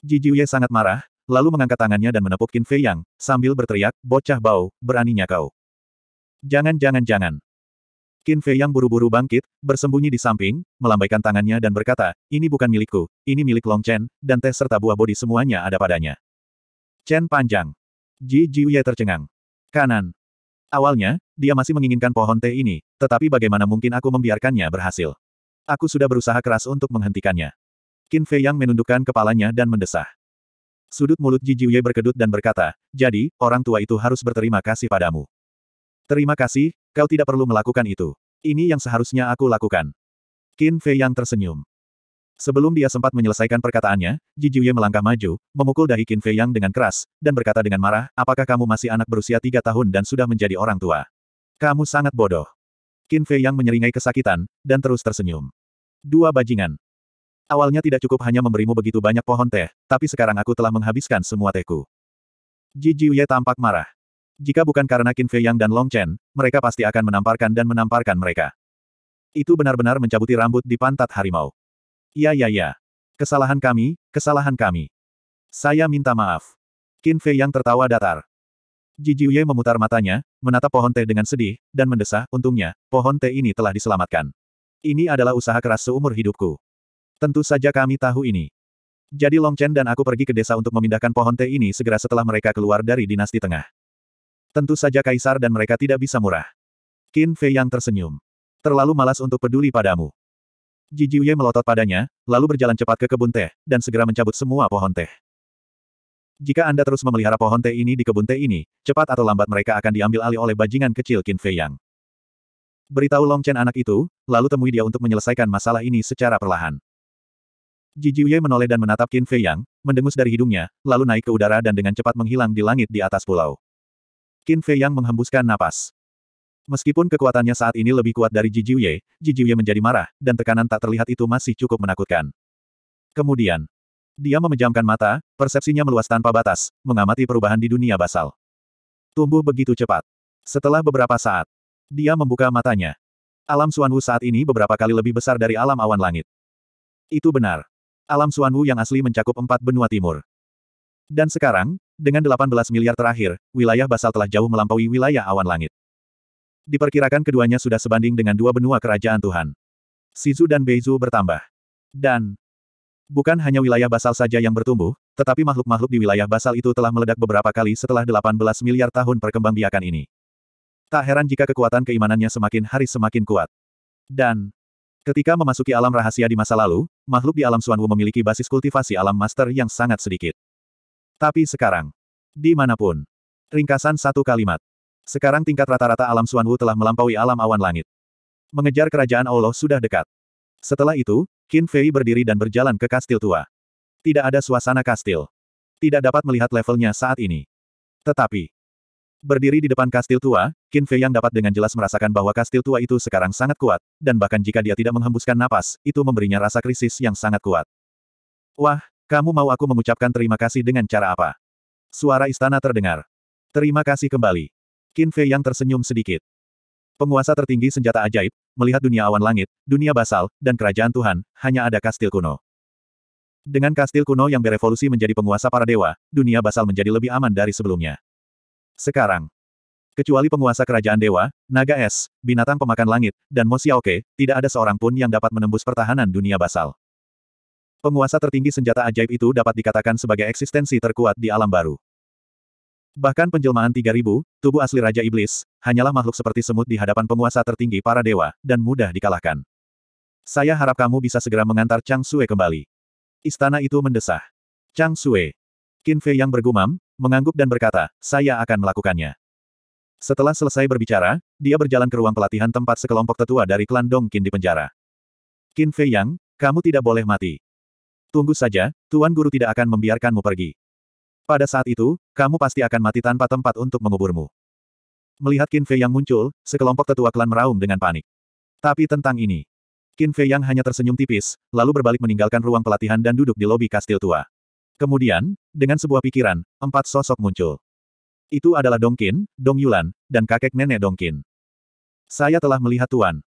Ji Jiuye sangat marah, lalu mengangkat tangannya dan menepuk Qin Fei yang, sambil berteriak, bocah bau, beraninya kau. Jangan jangan jangan. Qin Fei yang buru-buru bangkit, bersembunyi di samping, melambaikan tangannya dan berkata, ini bukan milikku, ini milik Long Chen, dan teh serta buah bodi semuanya ada padanya. Chen panjang. Ji Jiuye tercengang. Kanan. Awalnya, dia masih menginginkan pohon teh ini, tetapi bagaimana mungkin aku membiarkannya berhasil? Aku sudah berusaha keras untuk menghentikannya. Qin Fei Yang menundukkan kepalanya dan mendesah. Sudut mulut Ji Jiuye berkedut dan berkata, jadi, orang tua itu harus berterima kasih padamu. Terima kasih, kau tidak perlu melakukan itu. Ini yang seharusnya aku lakukan. Qin Fei Yang tersenyum. Sebelum dia sempat menyelesaikan perkataannya, Ji Jiuye melangkah maju, memukul dahi Qin Fei Yang dengan keras, dan berkata dengan marah, apakah kamu masih anak berusia tiga tahun dan sudah menjadi orang tua? Kamu sangat bodoh. Qin Fei Yang menyeringai kesakitan, dan terus tersenyum. Dua bajingan. Awalnya tidak cukup hanya memberimu begitu banyak pohon teh, tapi sekarang aku telah menghabiskan semua tehku. Ji Jiuye tampak marah. Jika bukan karena Qin Fei Yang dan Long Chen, mereka pasti akan menamparkan dan menamparkan mereka. Itu benar-benar mencabuti rambut di pantat harimau. Ya ya ya. Kesalahan kami, kesalahan kami. Saya minta maaf. Qin Fei yang tertawa datar. Ji Jiuye memutar matanya, menatap pohon teh dengan sedih, dan mendesah, untungnya, pohon teh ini telah diselamatkan. Ini adalah usaha keras seumur hidupku. Tentu saja kami tahu ini. Jadi Long Chen dan aku pergi ke desa untuk memindahkan pohon teh ini segera setelah mereka keluar dari dinasti tengah. Tentu saja Kaisar dan mereka tidak bisa murah. Qin Fei yang tersenyum. Terlalu malas untuk peduli padamu. Ji Ye melotot padanya, lalu berjalan cepat ke kebun teh, dan segera mencabut semua pohon teh. Jika Anda terus memelihara pohon teh ini di kebun teh ini, cepat atau lambat mereka akan diambil alih oleh bajingan kecil Qin Fei Yang. Beritahu Long Chen anak itu, lalu temui dia untuk menyelesaikan masalah ini secara perlahan. Ji Ye menoleh dan menatap Qin Fei Yang, mendengus dari hidungnya, lalu naik ke udara dan dengan cepat menghilang di langit di atas pulau. Qin Fei Yang menghembuskan napas. Meskipun kekuatannya saat ini lebih kuat dari Jijiuye, Jijiuye menjadi marah, dan tekanan tak terlihat itu masih cukup menakutkan. Kemudian, dia memejamkan mata, persepsinya meluas tanpa batas, mengamati perubahan di dunia basal. Tumbuh begitu cepat. Setelah beberapa saat, dia membuka matanya. Alam Suanwu saat ini beberapa kali lebih besar dari alam awan langit. Itu benar. Alam Suanwu yang asli mencakup empat benua timur. Dan sekarang, dengan 18 miliar terakhir, wilayah basal telah jauh melampaui wilayah awan langit. Diperkirakan keduanya sudah sebanding dengan dua benua kerajaan Tuhan. Sizu dan Beizu bertambah. Dan, bukan hanya wilayah basal saja yang bertumbuh, tetapi makhluk-makhluk di wilayah basal itu telah meledak beberapa kali setelah 18 miliar tahun perkembangbiakan ini. Tak heran jika kekuatan keimanannya semakin hari semakin kuat. Dan, ketika memasuki alam rahasia di masa lalu, makhluk di alam Suanwu memiliki basis kultivasi alam master yang sangat sedikit. Tapi sekarang, dimanapun, ringkasan satu kalimat, sekarang tingkat rata-rata alam Suanwu telah melampaui alam awan langit. Mengejar kerajaan Allah sudah dekat. Setelah itu, Qin Fei berdiri dan berjalan ke kastil tua. Tidak ada suasana kastil. Tidak dapat melihat levelnya saat ini. Tetapi, berdiri di depan kastil tua, Qin Fei yang dapat dengan jelas merasakan bahwa kastil tua itu sekarang sangat kuat, dan bahkan jika dia tidak menghembuskan napas, itu memberinya rasa krisis yang sangat kuat. Wah, kamu mau aku mengucapkan terima kasih dengan cara apa? Suara istana terdengar. Terima kasih kembali. Qin Fei yang tersenyum sedikit. Penguasa tertinggi senjata ajaib, melihat dunia awan langit, dunia basal, dan kerajaan Tuhan, hanya ada kastil kuno. Dengan kastil kuno yang berevolusi menjadi penguasa para dewa, dunia basal menjadi lebih aman dari sebelumnya. Sekarang, kecuali penguasa kerajaan dewa, naga es, binatang pemakan langit, dan Mo Xiaoke, tidak ada seorang pun yang dapat menembus pertahanan dunia basal. Penguasa tertinggi senjata ajaib itu dapat dikatakan sebagai eksistensi terkuat di alam baru. Bahkan penjelmaan 3000, tubuh asli Raja Iblis, hanyalah makhluk seperti semut di hadapan penguasa tertinggi para dewa, dan mudah dikalahkan. Saya harap kamu bisa segera mengantar Chang Sue kembali. Istana itu mendesah. Chang Sue. Qin Fei yang bergumam, mengangguk dan berkata, saya akan melakukannya. Setelah selesai berbicara, dia berjalan ke ruang pelatihan tempat sekelompok tetua dari klan Dong Qin di penjara. Qin Fei Yang, kamu tidak boleh mati. Tunggu saja, Tuan Guru tidak akan membiarkanmu pergi. Pada saat itu, kamu pasti akan mati tanpa tempat untuk menguburmu. Melihat Qin Fei yang muncul, sekelompok tetua klan meraung dengan panik. Tapi tentang ini, Qin Fei yang hanya tersenyum tipis, lalu berbalik meninggalkan ruang pelatihan dan duduk di lobi kastil tua. Kemudian, dengan sebuah pikiran, empat sosok muncul. Itu adalah Dong Qin, Dong Yulan, dan kakek nenek Dong Qin. Saya telah melihat Tuan.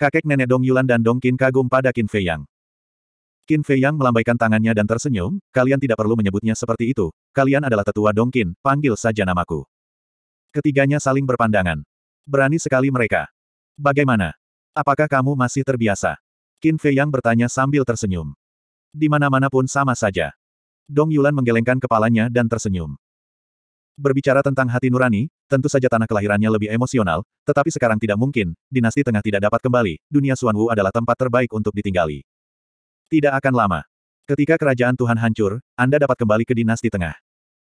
Kakek nenek Dong Yulan dan Dong Qin kagum pada Qin Fei Yang. Qin Fei Yang melambaikan tangannya dan tersenyum, kalian tidak perlu menyebutnya seperti itu, kalian adalah tetua Dong Qin, panggil saja namaku. Ketiganya saling berpandangan. Berani sekali mereka. Bagaimana? Apakah kamu masih terbiasa? Qin Fei Yang bertanya sambil tersenyum. Di mana-mana pun sama saja. Dong Yulan menggelengkan kepalanya dan tersenyum. Berbicara tentang hati nurani, tentu saja tanah kelahirannya lebih emosional, tetapi sekarang tidak mungkin, dinasti tengah tidak dapat kembali, dunia Suan Wu adalah tempat terbaik untuk ditinggali. Tidak akan lama. Ketika kerajaan Tuhan hancur, Anda dapat kembali ke dinasti tengah.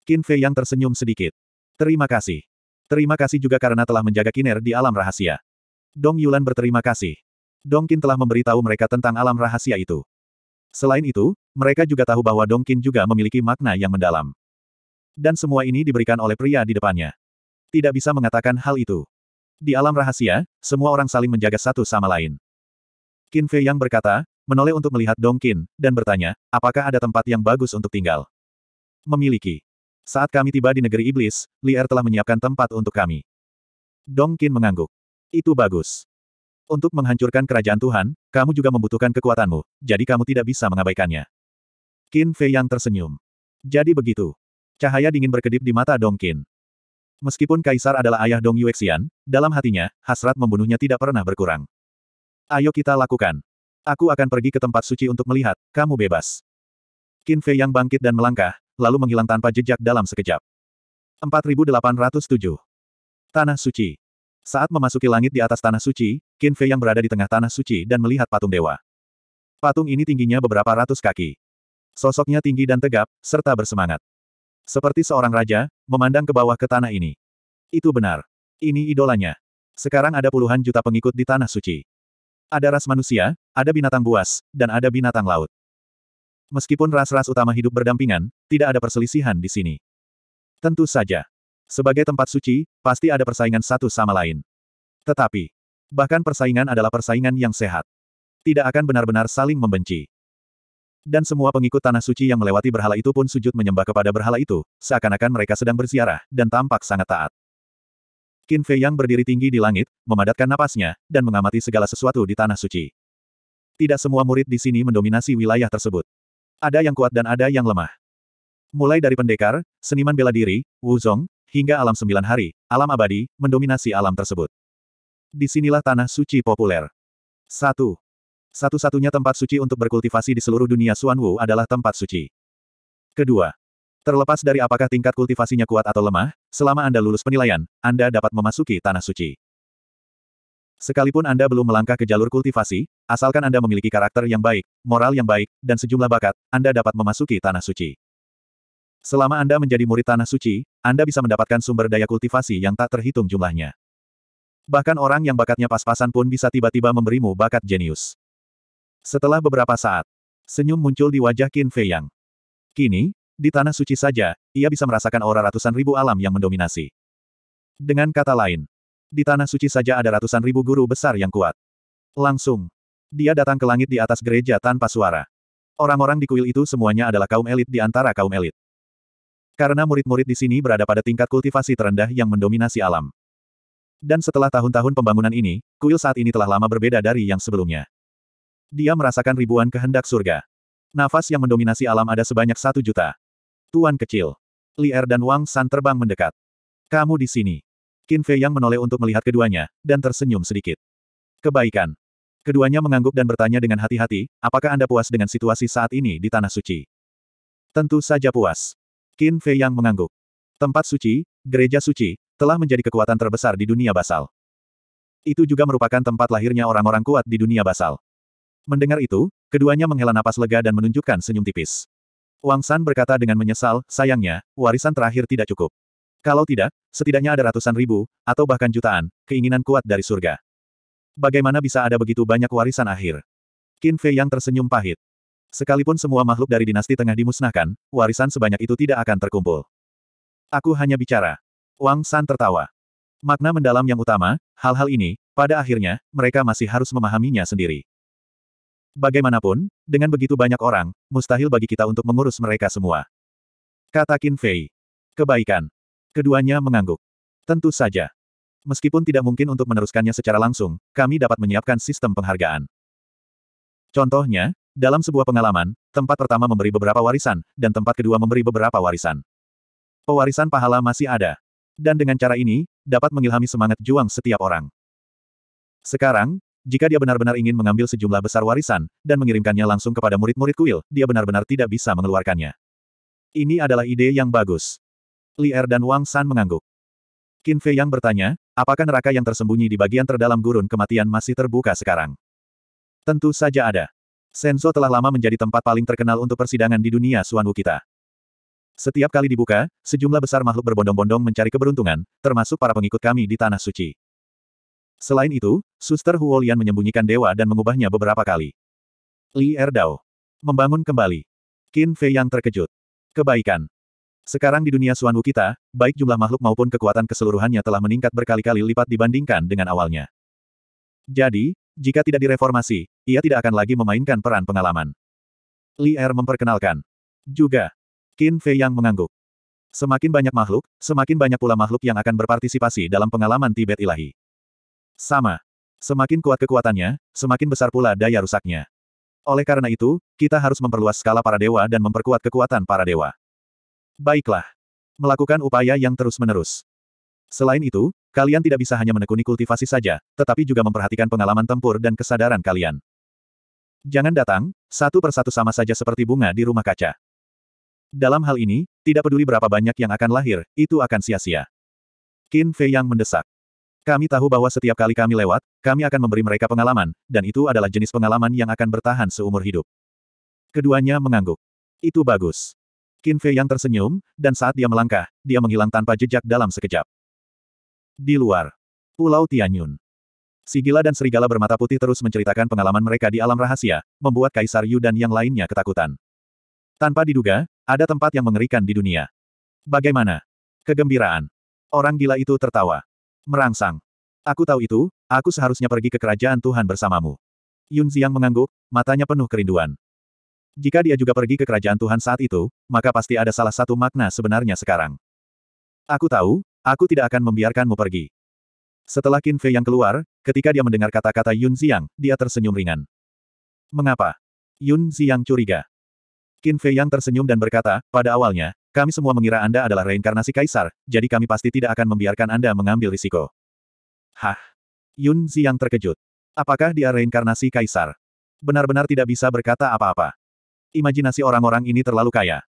Qin Fei yang tersenyum sedikit. Terima kasih. Terima kasih juga karena telah menjaga Kiner di alam rahasia. Dong Yulan berterima kasih. Dong Qin telah memberitahu mereka tentang alam rahasia itu. Selain itu, mereka juga tahu bahwa Dong Qin juga memiliki makna yang mendalam. Dan semua ini diberikan oleh pria di depannya. Tidak bisa mengatakan hal itu. Di alam rahasia, semua orang saling menjaga satu sama lain. Qin Fei Yang berkata, menoleh untuk melihat Dong Qin dan bertanya, apakah ada tempat yang bagus untuk tinggal? Memiliki. Saat kami tiba di negeri iblis, Lier telah menyiapkan tempat untuk kami. Dong Qin mengangguk. Itu bagus. Untuk menghancurkan kerajaan Tuhan, kamu juga membutuhkan kekuatanmu, jadi kamu tidak bisa mengabaikannya. Qin Fei yang tersenyum. Jadi begitu. Cahaya dingin berkedip di mata Dong Qin. Meskipun Kaisar adalah ayah Dong Yuexian, dalam hatinya, hasrat membunuhnya tidak pernah berkurang. Ayo kita lakukan. Aku akan pergi ke tempat suci untuk melihat, kamu bebas. Qin Fei yang bangkit dan melangkah, lalu menghilang tanpa jejak dalam sekejap. 4807. Tanah Suci Saat memasuki langit di atas Tanah Suci, Qin Fei yang berada di tengah Tanah Suci dan melihat patung dewa. Patung ini tingginya beberapa ratus kaki. Sosoknya tinggi dan tegap, serta bersemangat. Seperti seorang raja, memandang ke bawah ke tanah ini. Itu benar. Ini idolanya. Sekarang ada puluhan juta pengikut di Tanah Suci. Ada ras manusia, ada binatang buas, dan ada binatang laut. Meskipun ras-ras utama hidup berdampingan, tidak ada perselisihan di sini. Tentu saja. Sebagai tempat suci, pasti ada persaingan satu sama lain. Tetapi, bahkan persaingan adalah persaingan yang sehat. Tidak akan benar-benar saling membenci. Dan semua pengikut tanah suci yang melewati berhala itu pun sujud menyembah kepada berhala itu, seakan-akan mereka sedang berziarah, dan tampak sangat taat. Qin Fei yang berdiri tinggi di langit, memadatkan napasnya, dan mengamati segala sesuatu di tanah suci. Tidak semua murid di sini mendominasi wilayah tersebut. Ada yang kuat dan ada yang lemah. Mulai dari pendekar, seniman bela diri, wuzong, hingga alam sembilan hari, alam abadi, mendominasi alam tersebut. Di sinilah tanah suci populer. 1. Satu-satunya tempat suci untuk berkultivasi di seluruh dunia Suan Wu adalah tempat suci. Kedua, Terlepas dari apakah tingkat kultivasinya kuat atau lemah, selama Anda lulus penilaian, Anda dapat memasuki Tanah Suci. Sekalipun Anda belum melangkah ke jalur kultivasi, asalkan Anda memiliki karakter yang baik, moral yang baik, dan sejumlah bakat, Anda dapat memasuki Tanah Suci. Selama Anda menjadi murid Tanah Suci, Anda bisa mendapatkan sumber daya kultivasi yang tak terhitung jumlahnya. Bahkan orang yang bakatnya pas-pasan pun bisa tiba-tiba memberimu bakat jenius. Setelah beberapa saat, senyum muncul di wajah Qin Fei Yang. Kini, di tanah suci saja, ia bisa merasakan aura ratusan ribu alam yang mendominasi. Dengan kata lain, di tanah suci saja ada ratusan ribu guru besar yang kuat. Langsung, dia datang ke langit di atas gereja tanpa suara. Orang-orang di kuil itu semuanya adalah kaum elit di antara kaum elit. Karena murid-murid di sini berada pada tingkat kultivasi terendah yang mendominasi alam. Dan setelah tahun-tahun pembangunan ini, kuil saat ini telah lama berbeda dari yang sebelumnya. Dia merasakan ribuan kehendak surga. Nafas yang mendominasi alam ada sebanyak satu juta. Tuan kecil. Lier dan Wang San terbang mendekat. Kamu di sini. Qin Fei yang menoleh untuk melihat keduanya, dan tersenyum sedikit. Kebaikan. Keduanya mengangguk dan bertanya dengan hati-hati, apakah Anda puas dengan situasi saat ini di Tanah Suci? Tentu saja puas. Qin Fei yang mengangguk. Tempat suci, gereja suci, telah menjadi kekuatan terbesar di dunia basal. Itu juga merupakan tempat lahirnya orang-orang kuat di dunia basal. Mendengar itu, keduanya menghela napas lega dan menunjukkan senyum tipis. Wang San berkata dengan menyesal, sayangnya, warisan terakhir tidak cukup. Kalau tidak, setidaknya ada ratusan ribu, atau bahkan jutaan, keinginan kuat dari surga. Bagaimana bisa ada begitu banyak warisan akhir? Qin Fei yang tersenyum pahit. Sekalipun semua makhluk dari dinasti tengah dimusnahkan, warisan sebanyak itu tidak akan terkumpul. Aku hanya bicara. Wang San tertawa. Makna mendalam yang utama, hal-hal ini, pada akhirnya, mereka masih harus memahaminya sendiri. Bagaimanapun, dengan begitu banyak orang, mustahil bagi kita untuk mengurus mereka semua. Kata Qin Fei. Kebaikan. Keduanya mengangguk. Tentu saja. Meskipun tidak mungkin untuk meneruskannya secara langsung, kami dapat menyiapkan sistem penghargaan. Contohnya, dalam sebuah pengalaman, tempat pertama memberi beberapa warisan, dan tempat kedua memberi beberapa warisan. Pewarisan pahala masih ada. Dan dengan cara ini, dapat mengilhami semangat juang setiap orang. Sekarang, jika dia benar-benar ingin mengambil sejumlah besar warisan, dan mengirimkannya langsung kepada murid-murid kuil, dia benar-benar tidak bisa mengeluarkannya. Ini adalah ide yang bagus. Li Er dan Wang San mengangguk. Qin Fei yang bertanya, apakah neraka yang tersembunyi di bagian terdalam gurun kematian masih terbuka sekarang? Tentu saja ada. Senzo telah lama menjadi tempat paling terkenal untuk persidangan di dunia Suanwu kita. Setiap kali dibuka, sejumlah besar makhluk berbondong-bondong mencari keberuntungan, termasuk para pengikut kami di Tanah Suci. Selain itu, Suster Huolian menyembunyikan dewa dan mengubahnya beberapa kali. Li Erdao. Membangun kembali. Qin Fei yang terkejut. Kebaikan. Sekarang di dunia Suanwu kita, baik jumlah makhluk maupun kekuatan keseluruhannya telah meningkat berkali-kali lipat dibandingkan dengan awalnya. Jadi, jika tidak direformasi, ia tidak akan lagi memainkan peran pengalaman. Li Er memperkenalkan. Juga. Qin Fei yang mengangguk. Semakin banyak makhluk, semakin banyak pula makhluk yang akan berpartisipasi dalam pengalaman Tibet ilahi. Sama. Semakin kuat kekuatannya, semakin besar pula daya rusaknya. Oleh karena itu, kita harus memperluas skala para dewa dan memperkuat kekuatan para dewa. Baiklah. Melakukan upaya yang terus-menerus. Selain itu, kalian tidak bisa hanya menekuni kultivasi saja, tetapi juga memperhatikan pengalaman tempur dan kesadaran kalian. Jangan datang, satu persatu sama saja seperti bunga di rumah kaca. Dalam hal ini, tidak peduli berapa banyak yang akan lahir, itu akan sia-sia. Qin Fei yang mendesak. Kami tahu bahwa setiap kali kami lewat, kami akan memberi mereka pengalaman, dan itu adalah jenis pengalaman yang akan bertahan seumur hidup. Keduanya mengangguk. Itu bagus. Qin Fei yang tersenyum, dan saat dia melangkah, dia menghilang tanpa jejak dalam sekejap. Di luar. Pulau Tianyun. Sigila dan serigala bermata putih terus menceritakan pengalaman mereka di alam rahasia, membuat Kaisar Yu dan yang lainnya ketakutan. Tanpa diduga, ada tempat yang mengerikan di dunia. Bagaimana? Kegembiraan. Orang gila itu tertawa. Merangsang. Aku tahu itu, aku seharusnya pergi ke kerajaan Tuhan bersamamu. Yun Ziang mengangguk, matanya penuh kerinduan. Jika dia juga pergi ke kerajaan Tuhan saat itu, maka pasti ada salah satu makna sebenarnya sekarang. Aku tahu, aku tidak akan membiarkanmu pergi. Setelah Qin Fei yang keluar, ketika dia mendengar kata-kata Yun Ziang, dia tersenyum ringan. Mengapa? Yun Ziang curiga. Qin Fei yang tersenyum dan berkata, pada awalnya, kami semua mengira Anda adalah reinkarnasi kaisar, jadi kami pasti tidak akan membiarkan Anda mengambil risiko. Hah? Yun Ziyang terkejut. Apakah dia reinkarnasi kaisar? Benar-benar tidak bisa berkata apa-apa. Imajinasi orang-orang ini terlalu kaya.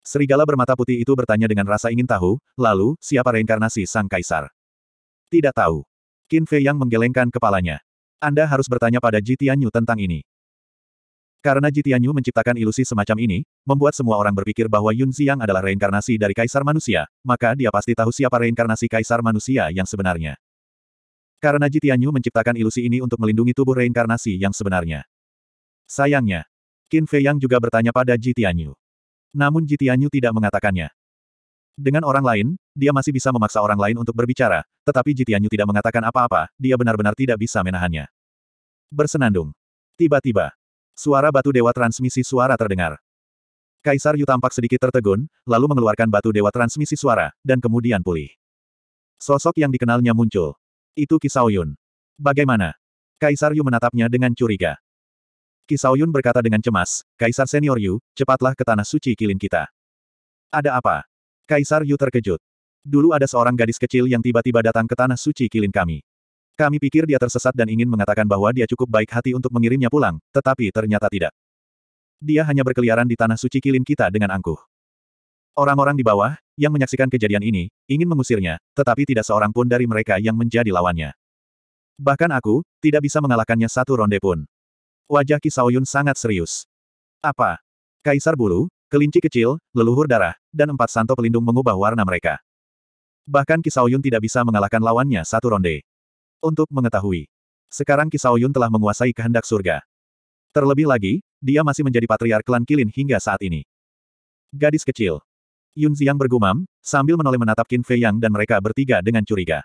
Serigala bermata putih itu bertanya dengan rasa ingin tahu, lalu, siapa reinkarnasi sang kaisar? Tidak tahu. Qin Fei yang menggelengkan kepalanya. Anda harus bertanya pada Ji Tianyu tentang ini. Karena Jitianyu menciptakan ilusi semacam ini, membuat semua orang berpikir bahwa Yun Ziyang adalah reinkarnasi dari kaisar manusia, maka dia pasti tahu siapa reinkarnasi kaisar manusia yang sebenarnya. Karena Jitianyu menciptakan ilusi ini untuk melindungi tubuh reinkarnasi yang sebenarnya. Sayangnya, Qin Fei Yang juga bertanya pada Jitianyu. Namun Jitianyu tidak mengatakannya. Dengan orang lain, dia masih bisa memaksa orang lain untuk berbicara, tetapi Jitianyu tidak mengatakan apa-apa, dia benar-benar tidak bisa menahannya. Bersenandung. Tiba-tiba, Suara batu dewa transmisi suara terdengar. Kaisar Yu tampak sedikit tertegun, lalu mengeluarkan batu dewa transmisi suara, dan kemudian pulih. Sosok yang dikenalnya muncul. Itu Kisau Yun. Bagaimana? Kaisar Yu menatapnya dengan curiga. Kisau Yun berkata dengan cemas, Kaisar Senior Yu, cepatlah ke Tanah Suci Kilin kita. Ada apa? Kaisar Yu terkejut. Dulu ada seorang gadis kecil yang tiba-tiba datang ke Tanah Suci Kilin kami. Kami pikir dia tersesat dan ingin mengatakan bahwa dia cukup baik hati untuk mengirimnya pulang, tetapi ternyata tidak. Dia hanya berkeliaran di tanah suci kilin kita dengan angkuh. Orang-orang di bawah, yang menyaksikan kejadian ini, ingin mengusirnya, tetapi tidak seorang pun dari mereka yang menjadi lawannya. Bahkan aku, tidak bisa mengalahkannya satu ronde pun. Wajah Kisaoyun sangat serius. Apa? Kaisar bulu, kelinci kecil, leluhur darah, dan empat santo pelindung mengubah warna mereka. Bahkan Kisaoyun tidak bisa mengalahkan lawannya satu ronde untuk mengetahui. Sekarang Kisao Yun telah menguasai kehendak surga. Terlebih lagi, dia masih menjadi patriark klan Kilin hingga saat ini. Gadis kecil. Yun Ziyang bergumam, sambil menoleh menatap Qin Fei Yang dan mereka bertiga dengan curiga.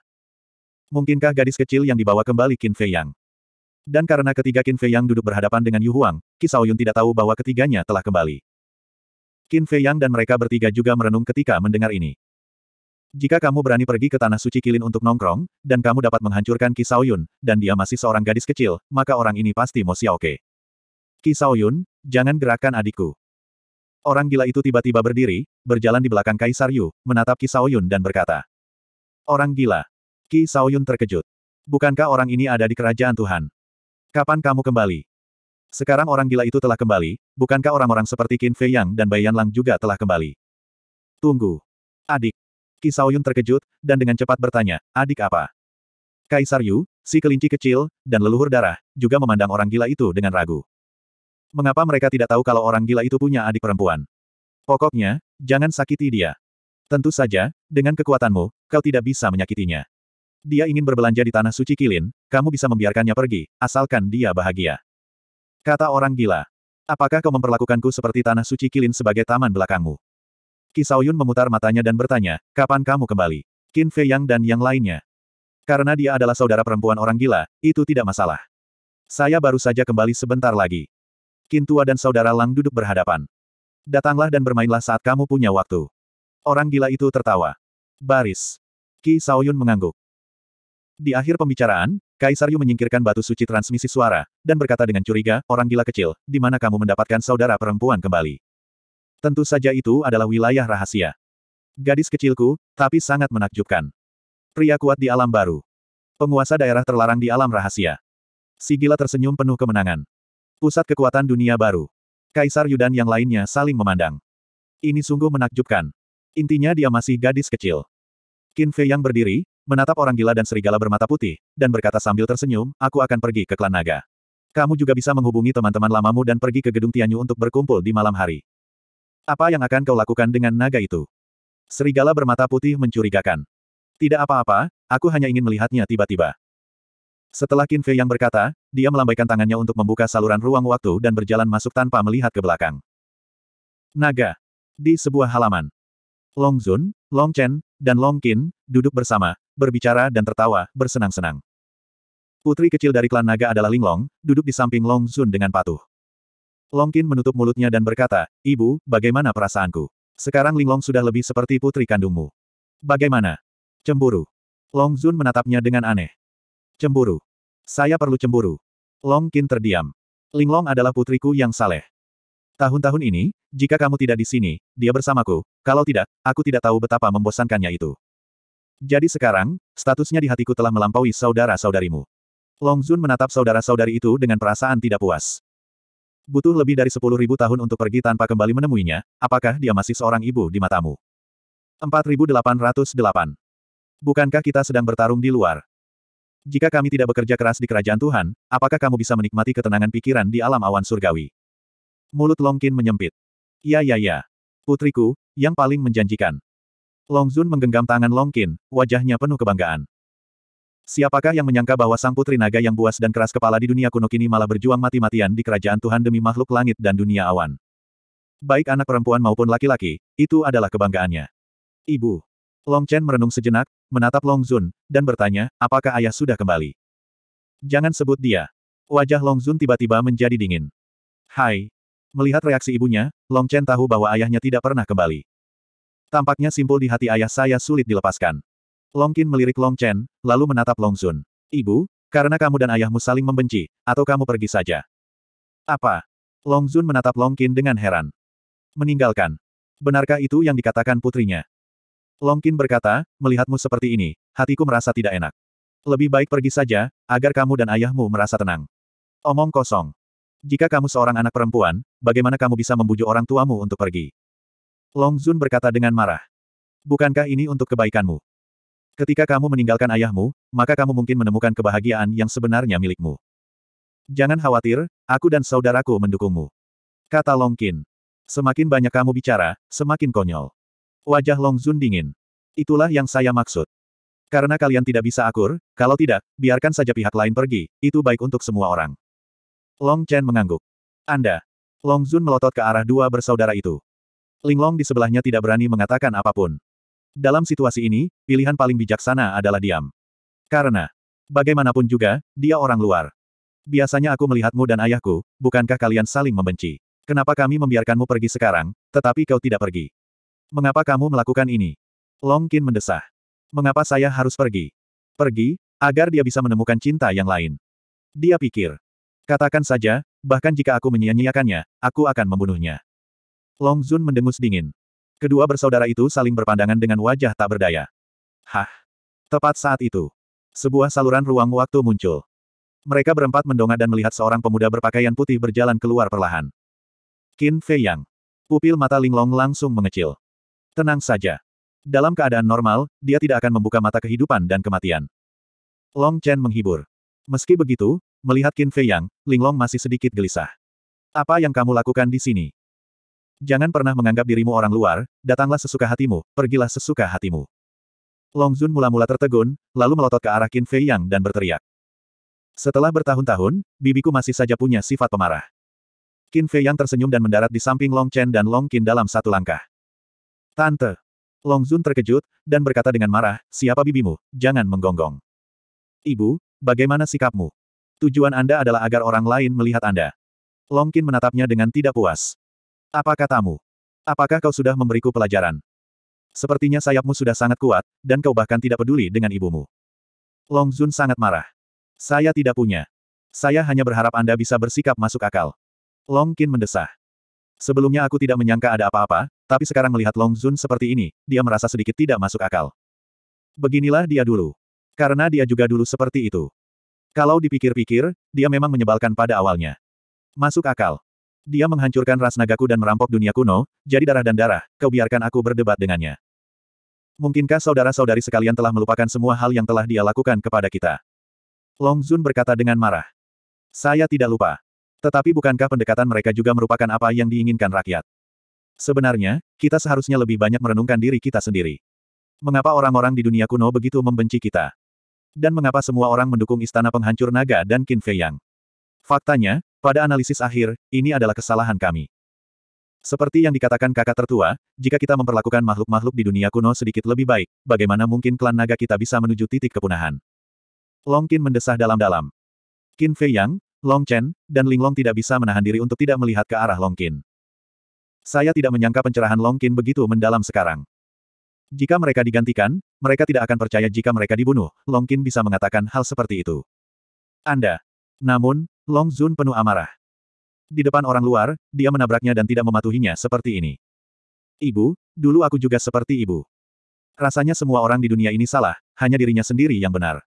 Mungkinkah gadis kecil yang dibawa kembali Qin Fei Yang? Dan karena ketiga Qin Fei Yang duduk berhadapan dengan Yu Huang, Kisao Yun tidak tahu bahwa ketiganya telah kembali. Qin Fei Yang dan mereka bertiga juga merenung ketika mendengar ini. Jika kamu berani pergi ke Tanah Suci Kilin untuk nongkrong, dan kamu dapat menghancurkan Ki Saoyun, dan dia masih seorang gadis kecil, maka orang ini pasti mau oke. Ki Saoyun, jangan gerakkan adikku. Orang gila itu tiba-tiba berdiri, berjalan di belakang Kaisar Yu, menatap Ki Saoyun dan berkata. Orang gila. Ki Saoyun terkejut. Bukankah orang ini ada di kerajaan Tuhan? Kapan kamu kembali? Sekarang orang gila itu telah kembali, bukankah orang-orang seperti Qin Fei Yang dan Bai Yan Lang juga telah kembali? Tunggu. Kisaoyun terkejut, dan dengan cepat bertanya, adik apa? Kaisar Yu, si kelinci kecil, dan leluhur darah, juga memandang orang gila itu dengan ragu. Mengapa mereka tidak tahu kalau orang gila itu punya adik perempuan? Pokoknya, jangan sakiti dia. Tentu saja, dengan kekuatanmu, kau tidak bisa menyakitinya. Dia ingin berbelanja di tanah suci Kilin, kamu bisa membiarkannya pergi, asalkan dia bahagia. Kata orang gila. Apakah kau memperlakukanku seperti tanah suci Kilin sebagai taman belakangmu? Kisauyun memutar matanya dan bertanya, kapan kamu kembali? Qin Fei Yang dan yang lainnya. Karena dia adalah saudara perempuan orang gila, itu tidak masalah. Saya baru saja kembali sebentar lagi. Qin Tua dan saudara Lang duduk berhadapan. Datanglah dan bermainlah saat kamu punya waktu. Orang gila itu tertawa. Baris. Ki Saoyun mengangguk. Di akhir pembicaraan, Kaisar Yu menyingkirkan batu suci transmisi suara, dan berkata dengan curiga, orang gila kecil, di mana kamu mendapatkan saudara perempuan kembali. Tentu saja itu adalah wilayah rahasia. Gadis kecilku, tapi sangat menakjubkan. Pria kuat di alam baru. Penguasa daerah terlarang di alam rahasia. Si gila tersenyum penuh kemenangan. Pusat kekuatan dunia baru. Kaisar Yudan yang lainnya saling memandang. Ini sungguh menakjubkan. Intinya dia masih gadis kecil. Qin Fei yang berdiri, menatap orang gila dan serigala bermata putih, dan berkata sambil tersenyum, aku akan pergi ke klan naga. Kamu juga bisa menghubungi teman-teman lamamu dan pergi ke gedung Tianyu untuk berkumpul di malam hari. Apa yang akan kau lakukan dengan naga itu? Serigala bermata putih mencurigakan. Tidak apa-apa, aku hanya ingin melihatnya tiba-tiba. Setelah Qin Fei yang berkata, dia melambaikan tangannya untuk membuka saluran ruang waktu dan berjalan masuk tanpa melihat ke belakang. Naga. Di sebuah halaman. Long Zun, Long Chen, dan Long Qin duduk bersama, berbicara dan tertawa, bersenang-senang. Putri kecil dari klan naga adalah Ling Long, duduk di samping Long Zun dengan patuh. Longkin menutup mulutnya dan berkata, Ibu, bagaimana perasaanku? Sekarang Linglong sudah lebih seperti putri kandungmu. Bagaimana? Cemburu. Long Zun menatapnya dengan aneh. Cemburu. Saya perlu cemburu. Long Qin terdiam. Linglong adalah putriku yang saleh. Tahun-tahun ini, jika kamu tidak di sini, dia bersamaku. Kalau tidak, aku tidak tahu betapa membosankannya itu. Jadi sekarang, statusnya di hatiku telah melampaui saudara-saudarimu. Long Zun menatap saudara-saudari itu dengan perasaan tidak puas. Butuh lebih dari sepuluh ribu tahun untuk pergi tanpa kembali menemuinya, apakah dia masih seorang ibu di matamu? 4808 Bukankah kita sedang bertarung di luar? Jika kami tidak bekerja keras di kerajaan Tuhan, apakah kamu bisa menikmati ketenangan pikiran di alam awan surgawi? Mulut Longkin menyempit. Ya ya ya. Putriku, yang paling menjanjikan. Longzun menggenggam tangan Longkin, wajahnya penuh kebanggaan. Siapakah yang menyangka bahwa sang putri naga yang buas dan keras kepala di dunia kuno kini malah berjuang mati-matian di kerajaan Tuhan demi makhluk langit dan dunia awan? Baik anak perempuan maupun laki-laki, itu adalah kebanggaannya. Ibu. Long Chen merenung sejenak, menatap Long Zun, dan bertanya, apakah ayah sudah kembali? Jangan sebut dia. Wajah Long Zun tiba-tiba menjadi dingin. Hai. Melihat reaksi ibunya, Long Chen tahu bahwa ayahnya tidak pernah kembali. Tampaknya simpul di hati ayah saya sulit dilepaskan. Long Qin melirik Long Chen, lalu menatap Long Zun. Ibu, karena kamu dan ayahmu saling membenci, atau kamu pergi saja. Apa? Long Zun menatap Long Qin dengan heran. Meninggalkan. Benarkah itu yang dikatakan putrinya? Long Qin berkata, melihatmu seperti ini, hatiku merasa tidak enak. Lebih baik pergi saja, agar kamu dan ayahmu merasa tenang. Omong kosong. Jika kamu seorang anak perempuan, bagaimana kamu bisa membujuk orang tuamu untuk pergi? Long Zun berkata dengan marah. Bukankah ini untuk kebaikanmu? Ketika kamu meninggalkan ayahmu, maka kamu mungkin menemukan kebahagiaan yang sebenarnya milikmu. Jangan khawatir, aku dan saudaraku mendukungmu. Kata Long Qin. Semakin banyak kamu bicara, semakin konyol. Wajah Long Zun dingin. Itulah yang saya maksud. Karena kalian tidak bisa akur, kalau tidak, biarkan saja pihak lain pergi, itu baik untuk semua orang. Long Chen mengangguk. Anda. Long Zun melotot ke arah dua bersaudara itu. Ling Long di sebelahnya tidak berani mengatakan apapun. Dalam situasi ini, pilihan paling bijaksana adalah diam. Karena, bagaimanapun juga, dia orang luar. Biasanya aku melihatmu dan ayahku, bukankah kalian saling membenci? Kenapa kami membiarkanmu pergi sekarang, tetapi kau tidak pergi? Mengapa kamu melakukan ini? Long Qin mendesah. Mengapa saya harus pergi? Pergi, agar dia bisa menemukan cinta yang lain. Dia pikir. Katakan saja, bahkan jika aku menyia-nyiakannya, aku akan membunuhnya. Long Zun mendengus dingin. Kedua bersaudara itu saling berpandangan dengan wajah tak berdaya. Hah? Tepat saat itu, sebuah saluran ruang waktu muncul. Mereka berempat mendongak dan melihat seorang pemuda berpakaian putih berjalan keluar perlahan. Qin Fei Yang. Pupil mata Linglong langsung mengecil. Tenang saja. Dalam keadaan normal, dia tidak akan membuka mata kehidupan dan kematian. Long Chen menghibur. Meski begitu, melihat Qin Fei Yang, Linglong masih sedikit gelisah. Apa yang kamu lakukan di sini? Jangan pernah menganggap dirimu orang luar, datanglah sesuka hatimu, pergilah sesuka hatimu. Long Zun mula-mula tertegun, lalu melotot ke arah Qin Fei Yang dan berteriak. Setelah bertahun-tahun, bibiku masih saja punya sifat pemarah. Qin Fei Yang tersenyum dan mendarat di samping Long Chen dan Long Qin dalam satu langkah. Tante! Long Zun terkejut, dan berkata dengan marah, siapa bibimu, jangan menggonggong. Ibu, bagaimana sikapmu? Tujuan Anda adalah agar orang lain melihat Anda. Long Qin menatapnya dengan tidak puas. Apa katamu? Apakah kau sudah memberiku pelajaran? Sepertinya sayapmu sudah sangat kuat, dan kau bahkan tidak peduli dengan ibumu. Long Zun sangat marah. Saya tidak punya. Saya hanya berharap Anda bisa bersikap masuk akal. Long Qin mendesah. Sebelumnya aku tidak menyangka ada apa-apa, tapi sekarang melihat Long Zun seperti ini, dia merasa sedikit tidak masuk akal. Beginilah dia dulu. Karena dia juga dulu seperti itu. Kalau dipikir-pikir, dia memang menyebalkan pada awalnya. Masuk akal. Dia menghancurkan ras nagaku dan merampok dunia kuno, jadi darah dan darah, kau biarkan aku berdebat dengannya. Mungkinkah saudara-saudari sekalian telah melupakan semua hal yang telah dia lakukan kepada kita? Long Zun berkata dengan marah. Saya tidak lupa. Tetapi bukankah pendekatan mereka juga merupakan apa yang diinginkan rakyat? Sebenarnya, kita seharusnya lebih banyak merenungkan diri kita sendiri. Mengapa orang-orang di dunia kuno begitu membenci kita? Dan mengapa semua orang mendukung istana penghancur naga dan Qin Fei Yang? Faktanya, pada analisis akhir, ini adalah kesalahan kami. Seperti yang dikatakan kakak tertua, jika kita memperlakukan makhluk-makhluk di dunia kuno sedikit lebih baik, bagaimana mungkin klan naga kita bisa menuju titik kepunahan? Long Qin mendesah dalam-dalam. Qin Fei Yang, Long Chen, dan Ling Long tidak bisa menahan diri untuk tidak melihat ke arah Long Qin. Saya tidak menyangka pencerahan Long Qin begitu mendalam sekarang. Jika mereka digantikan, mereka tidak akan percaya jika mereka dibunuh, Long Qin bisa mengatakan hal seperti itu. Anda. Namun, Long Zun penuh amarah. Di depan orang luar, dia menabraknya dan tidak mematuhinya seperti ini. Ibu, dulu aku juga seperti ibu. Rasanya semua orang di dunia ini salah, hanya dirinya sendiri yang benar.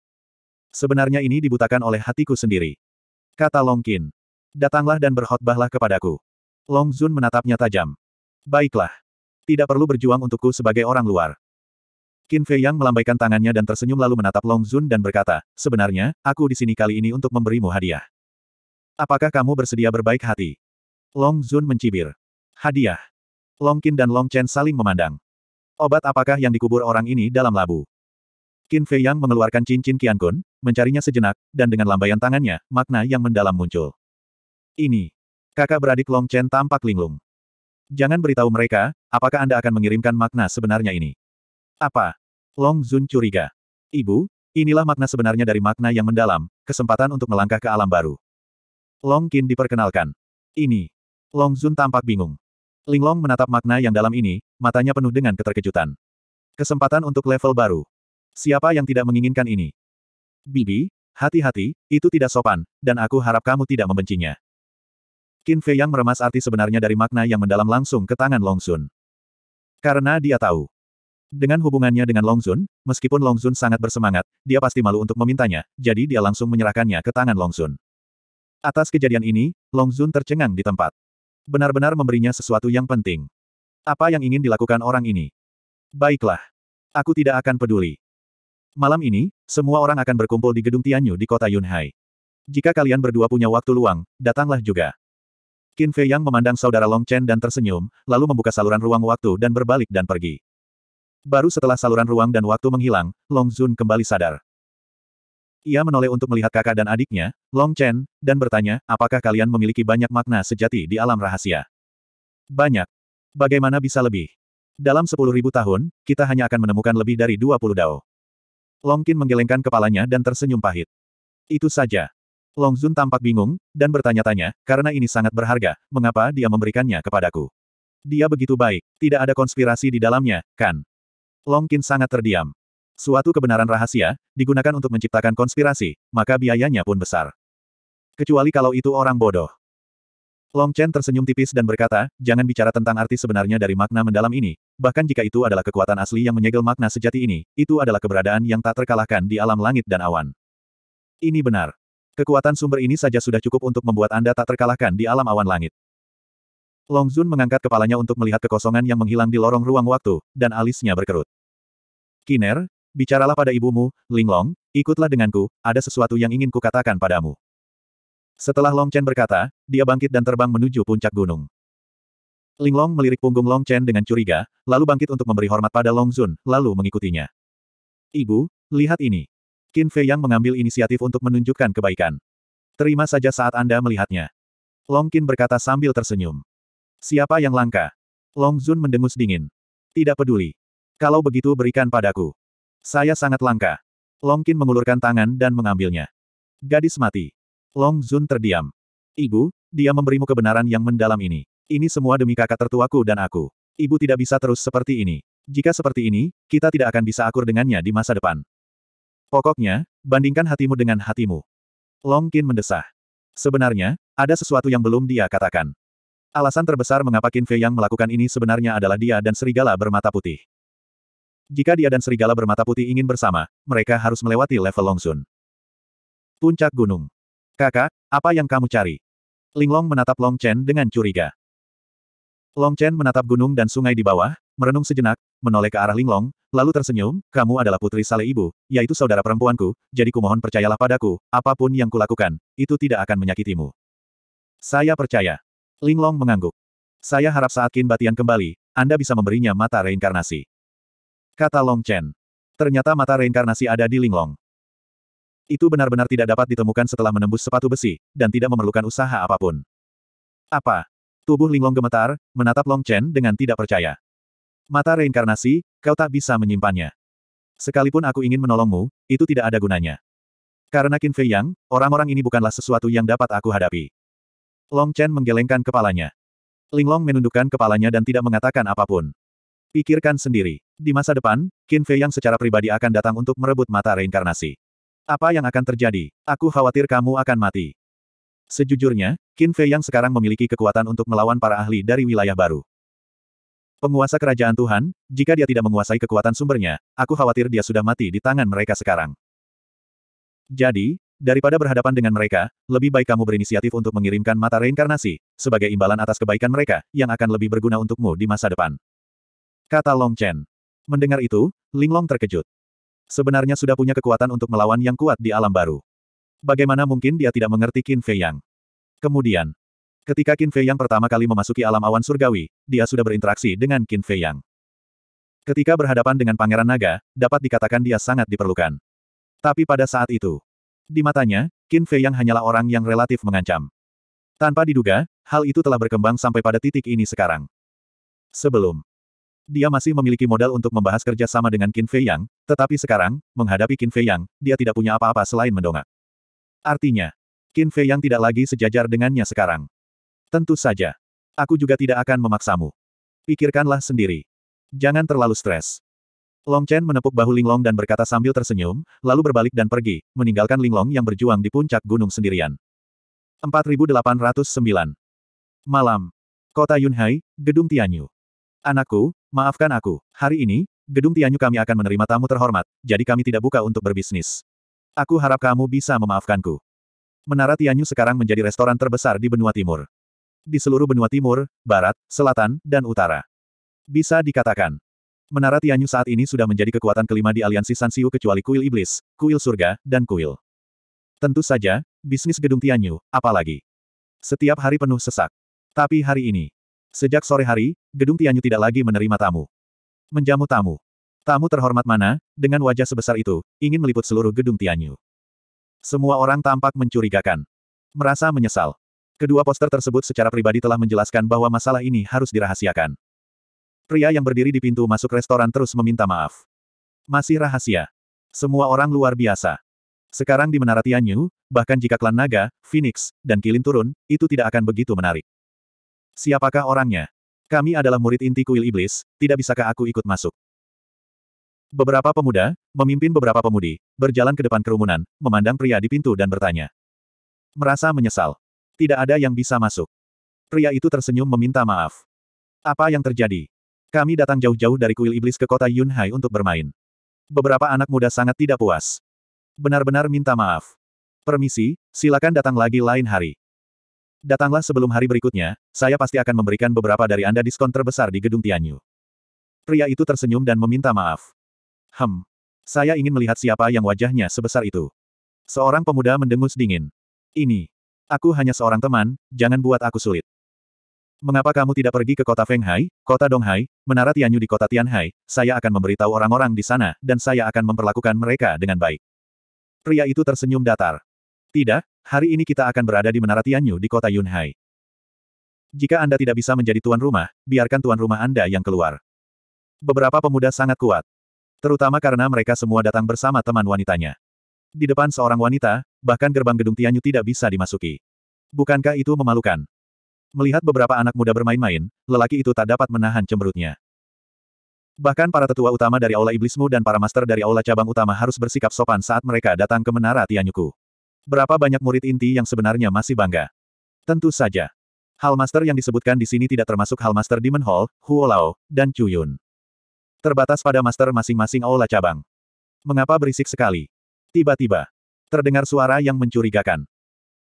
Sebenarnya ini dibutakan oleh hatiku sendiri. Kata Long Qin. Datanglah dan berkhotbahlah kepadaku. Long Zun menatapnya tajam. Baiklah. Tidak perlu berjuang untukku sebagai orang luar. Qin Fei Yang melambaikan tangannya dan tersenyum lalu menatap Long Zun dan berkata, Sebenarnya, aku di sini kali ini untuk memberimu hadiah. Apakah kamu bersedia berbaik hati? Long Zun mencibir. Hadiah. Long Qin dan Long Chen saling memandang. Obat apakah yang dikubur orang ini dalam labu? Qin Fei Yang mengeluarkan cincin Qian Kun, mencarinya sejenak, dan dengan lambaian tangannya, makna yang mendalam muncul. Ini. Kakak beradik Long Chen tampak linglung. Jangan beritahu mereka, apakah Anda akan mengirimkan makna sebenarnya ini. Apa? Long Zun curiga. Ibu, inilah makna sebenarnya dari makna yang mendalam, kesempatan untuk melangkah ke alam baru. Long Qin diperkenalkan. Ini. Long Zun tampak bingung. Ling Long menatap makna yang dalam ini, matanya penuh dengan keterkejutan. Kesempatan untuk level baru. Siapa yang tidak menginginkan ini? Bibi, hati-hati, itu tidak sopan, dan aku harap kamu tidak membencinya. Qin Fei yang meremas arti sebenarnya dari makna yang mendalam langsung ke tangan Long Zun. Karena dia tahu. Dengan hubungannya dengan Long Zun, meskipun Long Zun sangat bersemangat, dia pasti malu untuk memintanya, jadi dia langsung menyerahkannya ke tangan Long Zun. Atas kejadian ini, Long Zun tercengang di tempat. Benar-benar memberinya sesuatu yang penting. Apa yang ingin dilakukan orang ini? Baiklah. Aku tidak akan peduli. Malam ini, semua orang akan berkumpul di gedung Tianyu di kota Yunhai. Jika kalian berdua punya waktu luang, datanglah juga. Qin Fei Yang memandang saudara Long Chen dan tersenyum, lalu membuka saluran ruang waktu dan berbalik dan pergi. Baru setelah saluran ruang dan waktu menghilang, Long Zun kembali sadar. Ia menoleh untuk melihat kakak dan adiknya, Long Chen, dan bertanya, apakah kalian memiliki banyak makna sejati di alam rahasia? Banyak. Bagaimana bisa lebih? Dalam sepuluh ribu tahun, kita hanya akan menemukan lebih dari dua puluh dao. Long Qin menggelengkan kepalanya dan tersenyum pahit. Itu saja. Long Zun tampak bingung, dan bertanya-tanya, karena ini sangat berharga, mengapa dia memberikannya kepadaku? Dia begitu baik, tidak ada konspirasi di dalamnya, kan? Long Qin sangat terdiam. Suatu kebenaran rahasia, digunakan untuk menciptakan konspirasi, maka biayanya pun besar. Kecuali kalau itu orang bodoh. Long Chen tersenyum tipis dan berkata, jangan bicara tentang arti sebenarnya dari makna mendalam ini, bahkan jika itu adalah kekuatan asli yang menyegel makna sejati ini, itu adalah keberadaan yang tak terkalahkan di alam langit dan awan. Ini benar. Kekuatan sumber ini saja sudah cukup untuk membuat Anda tak terkalahkan di alam awan langit. Long Zun mengangkat kepalanya untuk melihat kekosongan yang menghilang di lorong ruang waktu, dan alisnya berkerut. Kiner, Bicaralah pada ibumu, Linglong, ikutlah denganku, ada sesuatu yang ingin kukatakan padamu. Setelah Long Chen berkata, dia bangkit dan terbang menuju puncak gunung. Linglong melirik punggung Long Chen dengan curiga, lalu bangkit untuk memberi hormat pada Long Zun, lalu mengikutinya. Ibu, lihat ini. Qin Fei Yang mengambil inisiatif untuk menunjukkan kebaikan. Terima saja saat Anda melihatnya. Long Qin berkata sambil tersenyum. Siapa yang langka? Long Zun mendengus dingin. Tidak peduli. Kalau begitu berikan padaku. Saya sangat langka. Long Qin mengulurkan tangan dan mengambilnya. Gadis mati. Long Zun terdiam. Ibu, dia memberimu kebenaran yang mendalam ini. Ini semua demi kakak tertuaku dan aku. Ibu tidak bisa terus seperti ini. Jika seperti ini, kita tidak akan bisa akur dengannya di masa depan. Pokoknya, bandingkan hatimu dengan hatimu. Long Qin mendesah. Sebenarnya, ada sesuatu yang belum dia katakan. Alasan terbesar mengapa Qin Fei yang melakukan ini sebenarnya adalah dia dan serigala bermata putih. Jika dia dan serigala bermata putih ingin bersama, mereka harus melewati level Longsun. Puncak Gunung. Kakak, apa yang kamu cari? Linglong menatap Long Chen dengan curiga. Long Chen menatap gunung dan sungai di bawah, merenung sejenak, menoleh ke arah Linglong, lalu tersenyum, kamu adalah putri Sale ibu, yaitu saudara perempuanku, jadi kumohon percayalah padaku, apapun yang kulakukan, itu tidak akan menyakitimu. Saya percaya. Linglong mengangguk. Saya harap saat Kin Batian kembali, Anda bisa memberinya mata reinkarnasi. Kata Long Chen. Ternyata mata reinkarnasi ada di Linglong. Itu benar-benar tidak dapat ditemukan setelah menembus sepatu besi, dan tidak memerlukan usaha apapun. Apa? Tubuh Linglong gemetar, menatap Long Chen dengan tidak percaya. Mata reinkarnasi, kau tak bisa menyimpannya. Sekalipun aku ingin menolongmu, itu tidak ada gunanya. Karena Qin Fei Yang, orang-orang ini bukanlah sesuatu yang dapat aku hadapi. Long Chen menggelengkan kepalanya. Linglong menundukkan kepalanya dan tidak mengatakan apapun. Pikirkan sendiri. Di masa depan, Qin Fei yang secara pribadi akan datang untuk merebut mata reinkarnasi. Apa yang akan terjadi? Aku khawatir kamu akan mati. Sejujurnya, Qin Fei yang sekarang memiliki kekuatan untuk melawan para ahli dari wilayah baru. Penguasa kerajaan Tuhan, jika dia tidak menguasai kekuatan sumbernya, aku khawatir dia sudah mati di tangan mereka sekarang. Jadi, daripada berhadapan dengan mereka, lebih baik kamu berinisiatif untuk mengirimkan mata reinkarnasi, sebagai imbalan atas kebaikan mereka, yang akan lebih berguna untukmu di masa depan. Kata Long Chen. Mendengar itu, Linglong terkejut. Sebenarnya sudah punya kekuatan untuk melawan yang kuat di alam baru. Bagaimana mungkin dia tidak mengerti Qin Fei Yang? Kemudian, ketika Qin Fei Yang pertama kali memasuki alam awan surgawi, dia sudah berinteraksi dengan Qin Fei Yang. Ketika berhadapan dengan Pangeran Naga, dapat dikatakan dia sangat diperlukan. Tapi pada saat itu, di matanya, Qin Fei Yang hanyalah orang yang relatif mengancam. Tanpa diduga, hal itu telah berkembang sampai pada titik ini sekarang. Sebelum dia masih memiliki modal untuk membahas kerja sama dengan Qin Fei Yang, tetapi sekarang, menghadapi Qin Fei Yang, dia tidak punya apa-apa selain mendongak. Artinya, Qin Fei Yang tidak lagi sejajar dengannya sekarang. Tentu saja. Aku juga tidak akan memaksamu. Pikirkanlah sendiri. Jangan terlalu stres. Long Chen menepuk bahu Ling Long dan berkata sambil tersenyum, lalu berbalik dan pergi, meninggalkan Ling Long yang berjuang di puncak gunung sendirian. 4809 Malam. Kota Yunhai, Gedung Tianyu. Anakku, maafkan aku. Hari ini, gedung Tianyu kami akan menerima tamu terhormat, jadi kami tidak buka untuk berbisnis. Aku harap kamu bisa memaafkanku. Menara Tianyu sekarang menjadi restoran terbesar di benua timur. Di seluruh benua timur, barat, selatan, dan utara. Bisa dikatakan, Menara Tianyu saat ini sudah menjadi kekuatan kelima di aliansi Sansiu kecuali kuil iblis, kuil surga, dan kuil. Tentu saja, bisnis gedung Tianyu, apalagi. Setiap hari penuh sesak. Tapi hari ini, Sejak sore hari, gedung Tianyu tidak lagi menerima tamu. Menjamu tamu. Tamu terhormat mana, dengan wajah sebesar itu, ingin meliput seluruh gedung Tianyu. Semua orang tampak mencurigakan. Merasa menyesal. Kedua poster tersebut secara pribadi telah menjelaskan bahwa masalah ini harus dirahasiakan. Pria yang berdiri di pintu masuk restoran terus meminta maaf. Masih rahasia. Semua orang luar biasa. Sekarang di Menara Tianyu, bahkan jika klan naga, Phoenix, dan Kilin turun, itu tidak akan begitu menarik. Siapakah orangnya? Kami adalah murid inti kuil iblis, tidak bisakah aku ikut masuk? Beberapa pemuda, memimpin beberapa pemudi, berjalan ke depan kerumunan, memandang pria di pintu dan bertanya. Merasa menyesal. Tidak ada yang bisa masuk. Pria itu tersenyum meminta maaf. Apa yang terjadi? Kami datang jauh-jauh dari kuil iblis ke kota Yunhai untuk bermain. Beberapa anak muda sangat tidak puas. Benar-benar minta maaf. Permisi, silakan datang lagi lain hari datanglah sebelum hari berikutnya, saya pasti akan memberikan beberapa dari Anda diskon terbesar di gedung Tianyu. Pria itu tersenyum dan meminta maaf. Hem. Saya ingin melihat siapa yang wajahnya sebesar itu. Seorang pemuda mendengus dingin. Ini. Aku hanya seorang teman, jangan buat aku sulit. Mengapa kamu tidak pergi ke kota Fenghai, kota Donghai, menara Tianyu di kota Tianhai, saya akan memberitahu orang-orang di sana, dan saya akan memperlakukan mereka dengan baik. Pria itu tersenyum datar. Tidak, hari ini kita akan berada di Menara Tianyu di kota Yunhai. Jika Anda tidak bisa menjadi tuan rumah, biarkan tuan rumah Anda yang keluar. Beberapa pemuda sangat kuat. Terutama karena mereka semua datang bersama teman wanitanya. Di depan seorang wanita, bahkan gerbang gedung Tianyu tidak bisa dimasuki. Bukankah itu memalukan? Melihat beberapa anak muda bermain-main, lelaki itu tak dapat menahan cemberutnya. Bahkan para tetua utama dari Aula Iblismu dan para master dari Aula Cabang Utama harus bersikap sopan saat mereka datang ke Menara Tianyuku. Berapa banyak murid inti yang sebenarnya masih bangga? Tentu saja. hal master yang disebutkan di sini tidak termasuk hal master Demon Hall, Huo Lao, dan Chu Yun. Terbatas pada master masing-masing aula cabang. Mengapa berisik sekali? Tiba-tiba, terdengar suara yang mencurigakan.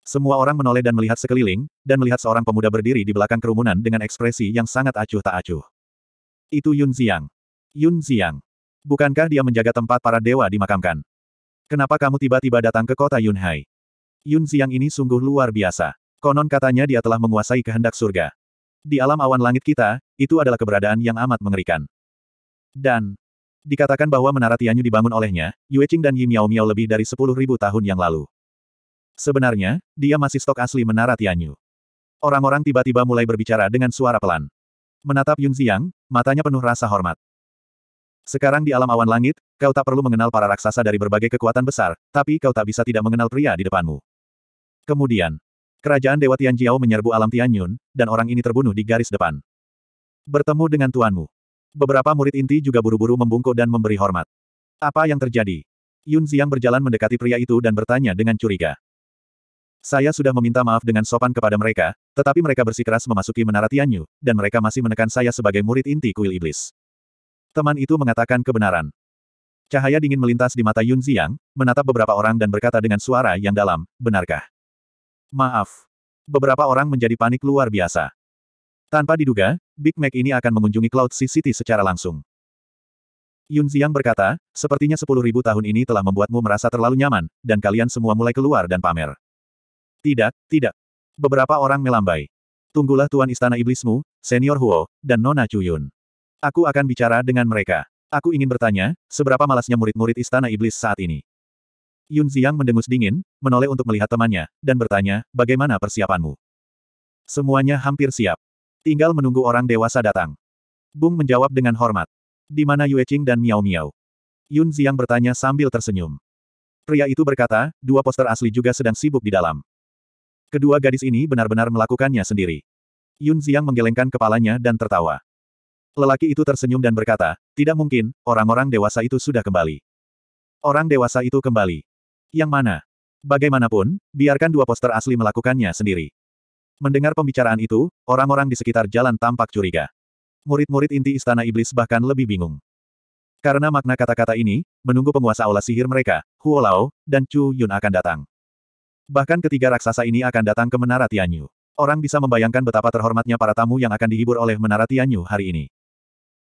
Semua orang menoleh dan melihat sekeliling, dan melihat seorang pemuda berdiri di belakang kerumunan dengan ekspresi yang sangat acuh tak acuh. Itu Yun Xiang. Yun Xiang. Bukankah dia menjaga tempat para dewa dimakamkan? Kenapa kamu tiba-tiba datang ke kota Yunhai? Yun Xiang ini sungguh luar biasa. Konon katanya dia telah menguasai kehendak surga. Di alam awan langit kita, itu adalah keberadaan yang amat mengerikan. Dan, dikatakan bahwa menara Tianyu dibangun olehnya, Yue Qing dan Yi Miao Miao lebih dari 10.000 tahun yang lalu. Sebenarnya, dia masih stok asli menara Tianyu. Orang-orang tiba-tiba mulai berbicara dengan suara pelan. Menatap Yun Xiang, matanya penuh rasa hormat. Sekarang di alam awan langit, kau tak perlu mengenal para raksasa dari berbagai kekuatan besar, tapi kau tak bisa tidak mengenal pria di depanmu. Kemudian, kerajaan Dewa Tianjiao menyerbu alam Tianyun, dan orang ini terbunuh di garis depan. Bertemu dengan tuanmu. Beberapa murid inti juga buru-buru membungkuk dan memberi hormat. Apa yang terjadi? Yun Xiang berjalan mendekati pria itu dan bertanya dengan curiga. Saya sudah meminta maaf dengan sopan kepada mereka, tetapi mereka bersikeras memasuki menara Tianyu, dan mereka masih menekan saya sebagai murid inti kuil iblis. Teman itu mengatakan kebenaran. Cahaya dingin melintas di mata Yun Ziyang, menatap beberapa orang dan berkata dengan suara yang dalam, benarkah? Maaf. Beberapa orang menjadi panik luar biasa. Tanpa diduga, Big Mac ini akan mengunjungi Cloud City secara langsung. Yun Ziyang berkata, sepertinya 10.000 tahun ini telah membuatmu merasa terlalu nyaman, dan kalian semua mulai keluar dan pamer. Tidak, tidak. Beberapa orang melambai. Tunggulah Tuan Istana Iblismu, Senior Huo, dan Nona Chuyun. Aku akan bicara dengan mereka. Aku ingin bertanya, seberapa malasnya murid-murid istana iblis saat ini? Yun Ziang mendengus dingin, menoleh untuk melihat temannya, dan bertanya, bagaimana persiapanmu? Semuanya hampir siap. Tinggal menunggu orang dewasa datang. Bung menjawab dengan hormat. Di mana Yue Qing dan Miao Miao? Yun Ziang bertanya sambil tersenyum. Pria itu berkata, dua poster asli juga sedang sibuk di dalam. Kedua gadis ini benar-benar melakukannya sendiri. Yun Ziang menggelengkan kepalanya dan tertawa. Lelaki itu tersenyum dan berkata, tidak mungkin, orang-orang dewasa itu sudah kembali. Orang dewasa itu kembali. Yang mana? Bagaimanapun, biarkan dua poster asli melakukannya sendiri. Mendengar pembicaraan itu, orang-orang di sekitar jalan tampak curiga. Murid-murid inti istana iblis bahkan lebih bingung. Karena makna kata-kata ini, menunggu penguasa aula sihir mereka, Huo Lao, dan Chu Yun akan datang. Bahkan ketiga raksasa ini akan datang ke Menara Tianyu. Orang bisa membayangkan betapa terhormatnya para tamu yang akan dihibur oleh Menara Tianyu hari ini.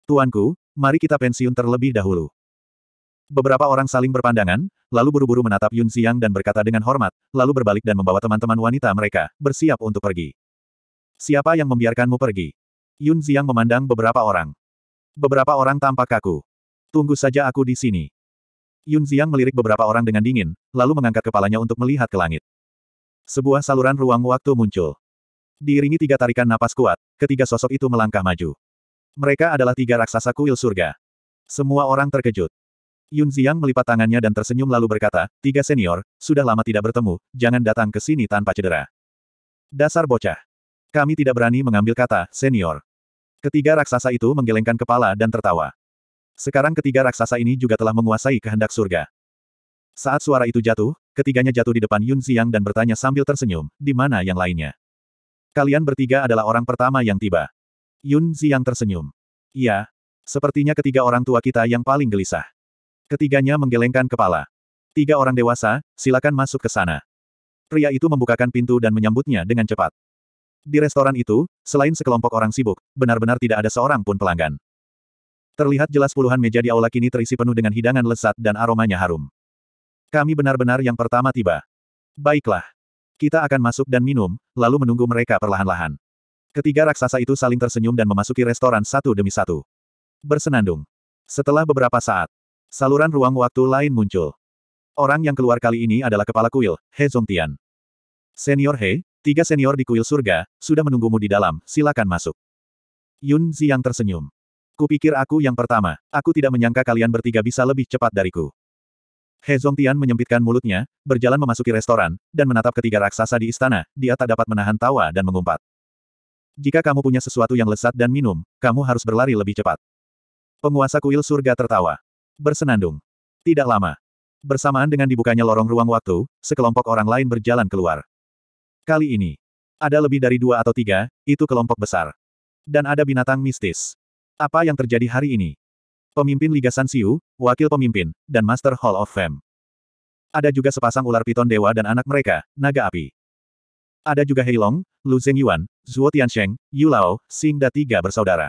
Tuanku, mari kita pensiun terlebih dahulu. Beberapa orang saling berpandangan, lalu buru-buru menatap Yun Xiang dan berkata dengan hormat, lalu berbalik dan membawa teman-teman wanita mereka, bersiap untuk pergi. Siapa yang membiarkanmu pergi? Yun Xiang memandang beberapa orang. Beberapa orang tampak kaku. Tunggu saja aku di sini. Yun Xiang melirik beberapa orang dengan dingin, lalu mengangkat kepalanya untuk melihat ke langit. Sebuah saluran ruang waktu muncul. Diiringi tiga tarikan napas kuat, ketiga sosok itu melangkah maju. Mereka adalah tiga raksasa kuil surga. Semua orang terkejut. Yun Ziyang melipat tangannya dan tersenyum lalu berkata, Tiga senior, sudah lama tidak bertemu, jangan datang ke sini tanpa cedera. Dasar bocah. Kami tidak berani mengambil kata, senior. Ketiga raksasa itu menggelengkan kepala dan tertawa. Sekarang ketiga raksasa ini juga telah menguasai kehendak surga. Saat suara itu jatuh, ketiganya jatuh di depan Yun Ziyang dan bertanya sambil tersenyum, di mana yang lainnya? Kalian bertiga adalah orang pertama yang tiba. Yun Ziang tersenyum. Iya. Sepertinya ketiga orang tua kita yang paling gelisah. Ketiganya menggelengkan kepala. Tiga orang dewasa, silakan masuk ke sana. Pria itu membukakan pintu dan menyambutnya dengan cepat. Di restoran itu, selain sekelompok orang sibuk, benar-benar tidak ada seorang pun pelanggan. Terlihat jelas puluhan meja di aula kini terisi penuh dengan hidangan lezat dan aromanya harum. Kami benar-benar yang pertama tiba. Baiklah. Kita akan masuk dan minum, lalu menunggu mereka perlahan-lahan. Ketiga raksasa itu saling tersenyum dan memasuki restoran satu demi satu. Bersenandung. Setelah beberapa saat, saluran ruang waktu lain muncul. Orang yang keluar kali ini adalah kepala kuil, He Zongtian. Senior He, tiga senior di kuil surga, sudah menunggumu di dalam, silakan masuk. Yun Ziyang tersenyum. Kupikir aku yang pertama, aku tidak menyangka kalian bertiga bisa lebih cepat dariku. He Zongtian menyempitkan mulutnya, berjalan memasuki restoran, dan menatap ketiga raksasa di istana, dia tak dapat menahan tawa dan mengumpat. Jika kamu punya sesuatu yang lesat dan minum, kamu harus berlari lebih cepat. Penguasa kuil surga tertawa. Bersenandung. Tidak lama. Bersamaan dengan dibukanya lorong ruang waktu, sekelompok orang lain berjalan keluar. Kali ini. Ada lebih dari dua atau tiga, itu kelompok besar. Dan ada binatang mistis. Apa yang terjadi hari ini? Pemimpin Liga Sansiu, Wakil Pemimpin, dan Master Hall of Fame. Ada juga sepasang ular piton dewa dan anak mereka, naga api. Ada juga Heilong, Lu Yuan, Zuo Tiansheng, Yu Lao, Xing Da tiga bersaudara.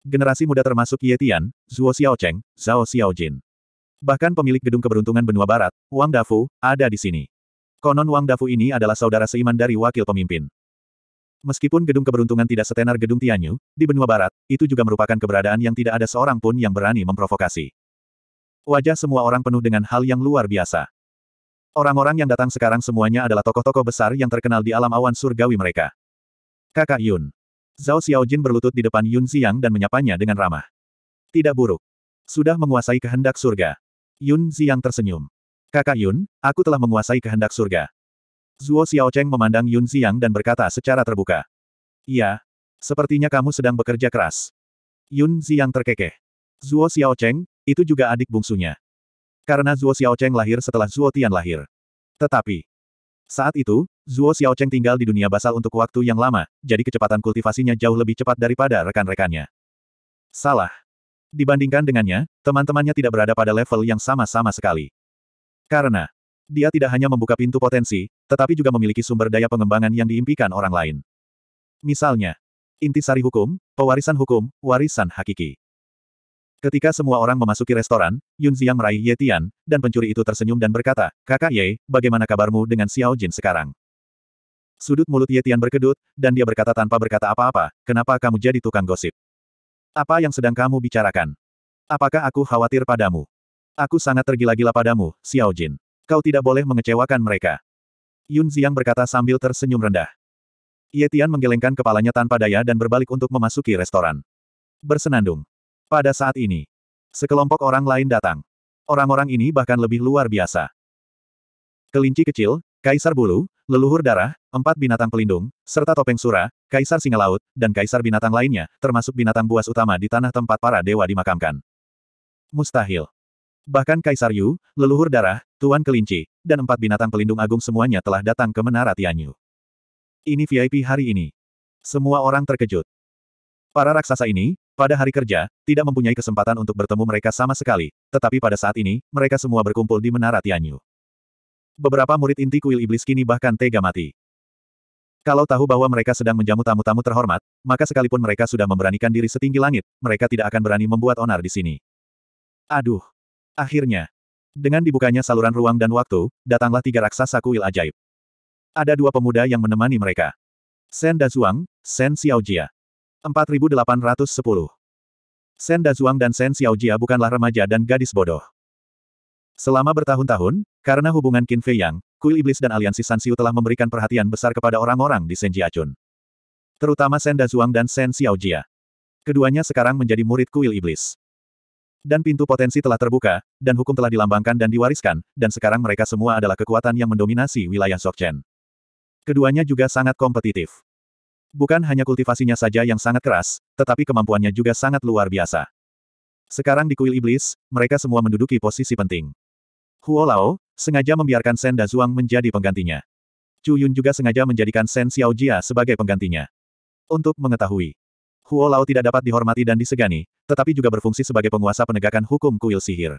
Generasi muda termasuk Ye Tian, Zhuo Xiaocheng, Zhao Xiaojin. Bahkan pemilik gedung keberuntungan benua barat, Wang Dafu, ada di sini. Konon Wang Dafu ini adalah saudara seiman dari wakil pemimpin. Meskipun gedung keberuntungan tidak setenar gedung Tianyu, di benua barat, itu juga merupakan keberadaan yang tidak ada seorang pun yang berani memprovokasi. Wajah semua orang penuh dengan hal yang luar biasa. Orang-orang yang datang sekarang semuanya adalah tokoh-tokoh besar yang terkenal di alam awan surgawi mereka. Kakak Yun. Zhao Xiaojin berlutut di depan Yun Ziyang dan menyapanya dengan ramah. Tidak buruk. Sudah menguasai kehendak surga. Yun Ziyang tersenyum. Kakak Yun, aku telah menguasai kehendak surga. Zuo Xiaocheng memandang Yun Ziyang dan berkata secara terbuka. Iya. Sepertinya kamu sedang bekerja keras. Yun Ziyang terkekeh. Zuo Xiaocheng, itu juga adik bungsunya. Karena Zuo Xiaocheng lahir setelah Zuo Tian lahir. Tetapi, saat itu, Zuo Xiaocheng tinggal di dunia basal untuk waktu yang lama, jadi kecepatan kultivasinya jauh lebih cepat daripada rekan-rekannya. Salah. Dibandingkan dengannya, teman-temannya tidak berada pada level yang sama-sama sekali. Karena, dia tidak hanya membuka pintu potensi, tetapi juga memiliki sumber daya pengembangan yang diimpikan orang lain. Misalnya, intisari hukum, pewarisan hukum, warisan hakiki. Ketika semua orang memasuki restoran, Yun Ziang meraih Ye Tian, dan pencuri itu tersenyum dan berkata, Kakak Ye, bagaimana kabarmu dengan Xiao Jin sekarang? Sudut mulut Ye Tian berkedut, dan dia berkata tanpa berkata apa-apa, kenapa kamu jadi tukang gosip? Apa yang sedang kamu bicarakan? Apakah aku khawatir padamu? Aku sangat tergila-gila padamu, Xiao Jin. Kau tidak boleh mengecewakan mereka. Yun Ziang berkata sambil tersenyum rendah. Ye Tian menggelengkan kepalanya tanpa daya dan berbalik untuk memasuki restoran. Bersenandung. Pada saat ini, sekelompok orang lain datang. Orang-orang ini bahkan lebih luar biasa. Kelinci kecil, kaisar bulu, leluhur darah, empat binatang pelindung, serta topeng sura, kaisar singa laut, dan kaisar binatang lainnya, termasuk binatang buas utama di tanah tempat para dewa dimakamkan. Mustahil. Bahkan Kaisar Yu, leluhur darah, Tuan Kelinci, dan empat binatang pelindung agung semuanya telah datang ke Menara Tianyu. Ini VIP hari ini. Semua orang terkejut. Para raksasa ini, pada hari kerja, tidak mempunyai kesempatan untuk bertemu mereka sama sekali, tetapi pada saat ini, mereka semua berkumpul di Menara Tianyu. Beberapa murid inti kuil iblis kini bahkan tega mati. Kalau tahu bahwa mereka sedang menjamu tamu-tamu terhormat, maka sekalipun mereka sudah memberanikan diri setinggi langit, mereka tidak akan berani membuat onar di sini. Aduh. Akhirnya. Dengan dibukanya saluran ruang dan waktu, datanglah tiga raksasa kuil ajaib. Ada dua pemuda yang menemani mereka. Sen Dazuang, Sen Xiaojia. 4810. Sen Dazuang dan Xiao Xiaojia bukanlah remaja dan gadis bodoh. Selama bertahun-tahun, karena hubungan Qin Fei Yang, Kuil Iblis dan aliansi San Siu telah memberikan perhatian besar kepada orang-orang di Sen Jiachun. Terutama Sen Dazuang dan Xiao Xiaojia. Keduanya sekarang menjadi murid Kuil Iblis. Dan pintu potensi telah terbuka, dan hukum telah dilambangkan dan diwariskan, dan sekarang mereka semua adalah kekuatan yang mendominasi wilayah Sokchen. Keduanya juga sangat kompetitif. Bukan hanya kultivasinya saja yang sangat keras, tetapi kemampuannya juga sangat luar biasa. Sekarang di kuil iblis, mereka semua menduduki posisi penting. Huo Lao, sengaja membiarkan Sen Shen Zhuang menjadi penggantinya. Chu Yun juga sengaja menjadikan Sen Xiao Jia sebagai penggantinya. Untuk mengetahui, Huo Lao tidak dapat dihormati dan disegani, tetapi juga berfungsi sebagai penguasa penegakan hukum kuil sihir.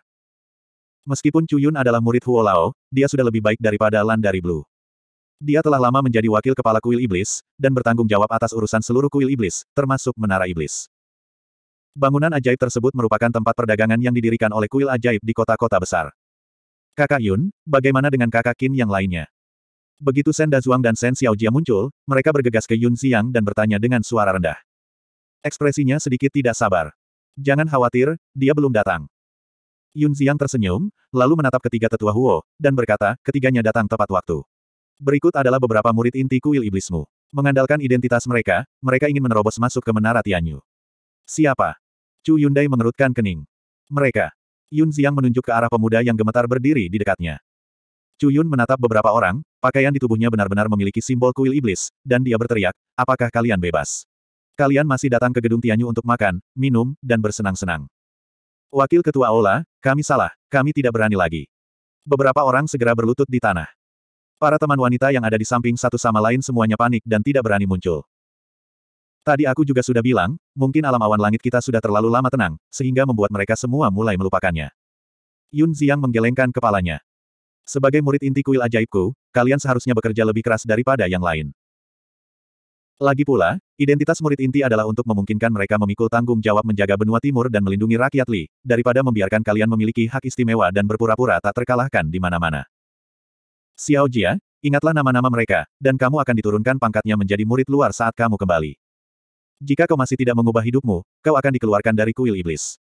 Meskipun Chu Yun adalah murid Huo Lao, dia sudah lebih baik daripada Lan dari Blue. Dia telah lama menjadi wakil kepala kuil iblis, dan bertanggung jawab atas urusan seluruh kuil iblis, termasuk menara iblis. Bangunan ajaib tersebut merupakan tempat perdagangan yang didirikan oleh kuil ajaib di kota-kota besar. Kakak Yun, bagaimana dengan kakak Qin yang lainnya? Begitu Sen Dazhuang dan Sen Xiaojia muncul, mereka bergegas ke Yun Xiang dan bertanya dengan suara rendah. Ekspresinya sedikit tidak sabar. Jangan khawatir, dia belum datang. Yun Xiang tersenyum, lalu menatap ketiga tetua Huo, dan berkata, ketiganya datang tepat waktu. Berikut adalah beberapa murid inti kuil iblismu. Mengandalkan identitas mereka, mereka ingin menerobos masuk ke menara Tianyu. Siapa? Chu Yundai mengerutkan kening. Mereka. Yun Ziang menunjuk ke arah pemuda yang gemetar berdiri di dekatnya. Chu Yun menatap beberapa orang, pakaian di tubuhnya benar-benar memiliki simbol kuil iblis, dan dia berteriak, apakah kalian bebas? Kalian masih datang ke gedung Tianyu untuk makan, minum, dan bersenang-senang. Wakil Ketua Aula, kami salah, kami tidak berani lagi. Beberapa orang segera berlutut di tanah. Para teman wanita yang ada di samping satu sama lain semuanya panik dan tidak berani muncul. Tadi aku juga sudah bilang, mungkin alam awan langit kita sudah terlalu lama tenang, sehingga membuat mereka semua mulai melupakannya. Yun Ziang menggelengkan kepalanya. Sebagai murid inti kuil ajaibku, kalian seharusnya bekerja lebih keras daripada yang lain. Lagi pula, identitas murid inti adalah untuk memungkinkan mereka memikul tanggung jawab menjaga benua timur dan melindungi rakyat Li, daripada membiarkan kalian memiliki hak istimewa dan berpura-pura tak terkalahkan di mana-mana. Xiao Jia, ingatlah nama-nama mereka, dan kamu akan diturunkan pangkatnya menjadi murid luar saat kamu kembali. Jika kau masih tidak mengubah hidupmu, kau akan dikeluarkan dari kuil iblis.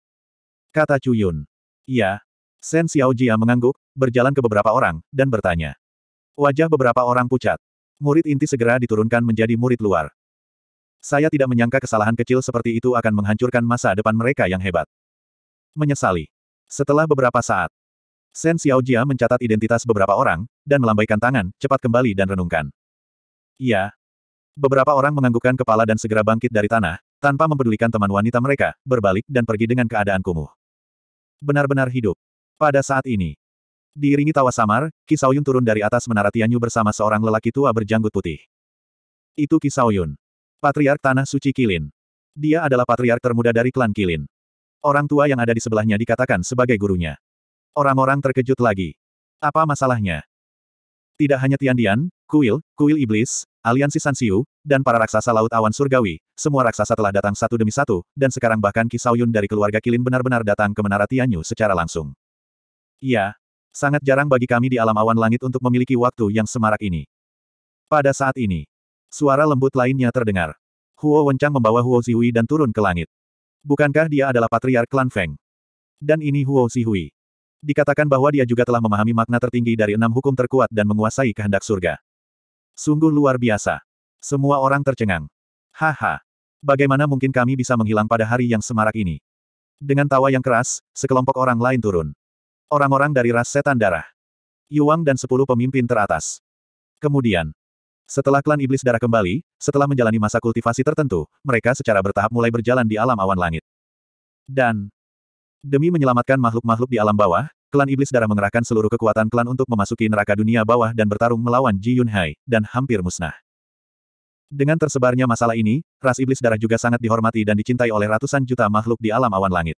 Kata Chu Yun. Ya, Sen Xiao Jia mengangguk, berjalan ke beberapa orang, dan bertanya. Wajah beberapa orang pucat. Murid inti segera diturunkan menjadi murid luar. Saya tidak menyangka kesalahan kecil seperti itu akan menghancurkan masa depan mereka yang hebat. Menyesali. Setelah beberapa saat, Shen Xiaojia mencatat identitas beberapa orang, dan melambaikan tangan, cepat kembali dan renungkan. Iya. Beberapa orang menganggukkan kepala dan segera bangkit dari tanah, tanpa mempedulikan teman wanita mereka, berbalik dan pergi dengan keadaan kumuh. Benar-benar hidup. Pada saat ini. Diiringi tawa samar, Kisauyun turun dari atas menara Tianyu bersama seorang lelaki tua berjanggut putih. Itu Kisauyun. Patriark Tanah Suci Kilin. Dia adalah patriark termuda dari klan Kilin. Orang tua yang ada di sebelahnya dikatakan sebagai gurunya. Orang-orang terkejut lagi. Apa masalahnya? Tidak hanya Tiandian, Kuil, Kuil Iblis, Aliansi Sansiu, dan para raksasa Laut Awan Surgawi, semua raksasa telah datang satu demi satu, dan sekarang bahkan Kisauyun dari keluarga Kilin benar-benar datang ke Menara Tianyu secara langsung. Iya, sangat jarang bagi kami di alam awan langit untuk memiliki waktu yang semarak ini. Pada saat ini, suara lembut lainnya terdengar. Huo Wencang membawa Huo Zihui dan turun ke langit. Bukankah dia adalah patriark klan Feng? Dan ini Huo Zihui. Dikatakan bahwa dia juga telah memahami makna tertinggi dari enam hukum terkuat dan menguasai kehendak surga. Sungguh luar biasa. Semua orang tercengang. Haha. Bagaimana mungkin kami bisa menghilang pada hari yang semarak ini? Dengan tawa yang keras, sekelompok orang lain turun. Orang-orang dari ras setan darah. Yuang dan sepuluh pemimpin teratas. Kemudian, setelah klan iblis darah kembali, setelah menjalani masa kultivasi tertentu, mereka secara bertahap mulai berjalan di alam awan langit. Dan, Demi menyelamatkan makhluk-makhluk di alam bawah, klan iblis darah mengerahkan seluruh kekuatan klan untuk memasuki neraka dunia bawah dan bertarung melawan Ji Yunhai, dan hampir musnah. Dengan tersebarnya masalah ini, ras iblis darah juga sangat dihormati dan dicintai oleh ratusan juta makhluk di alam awan langit.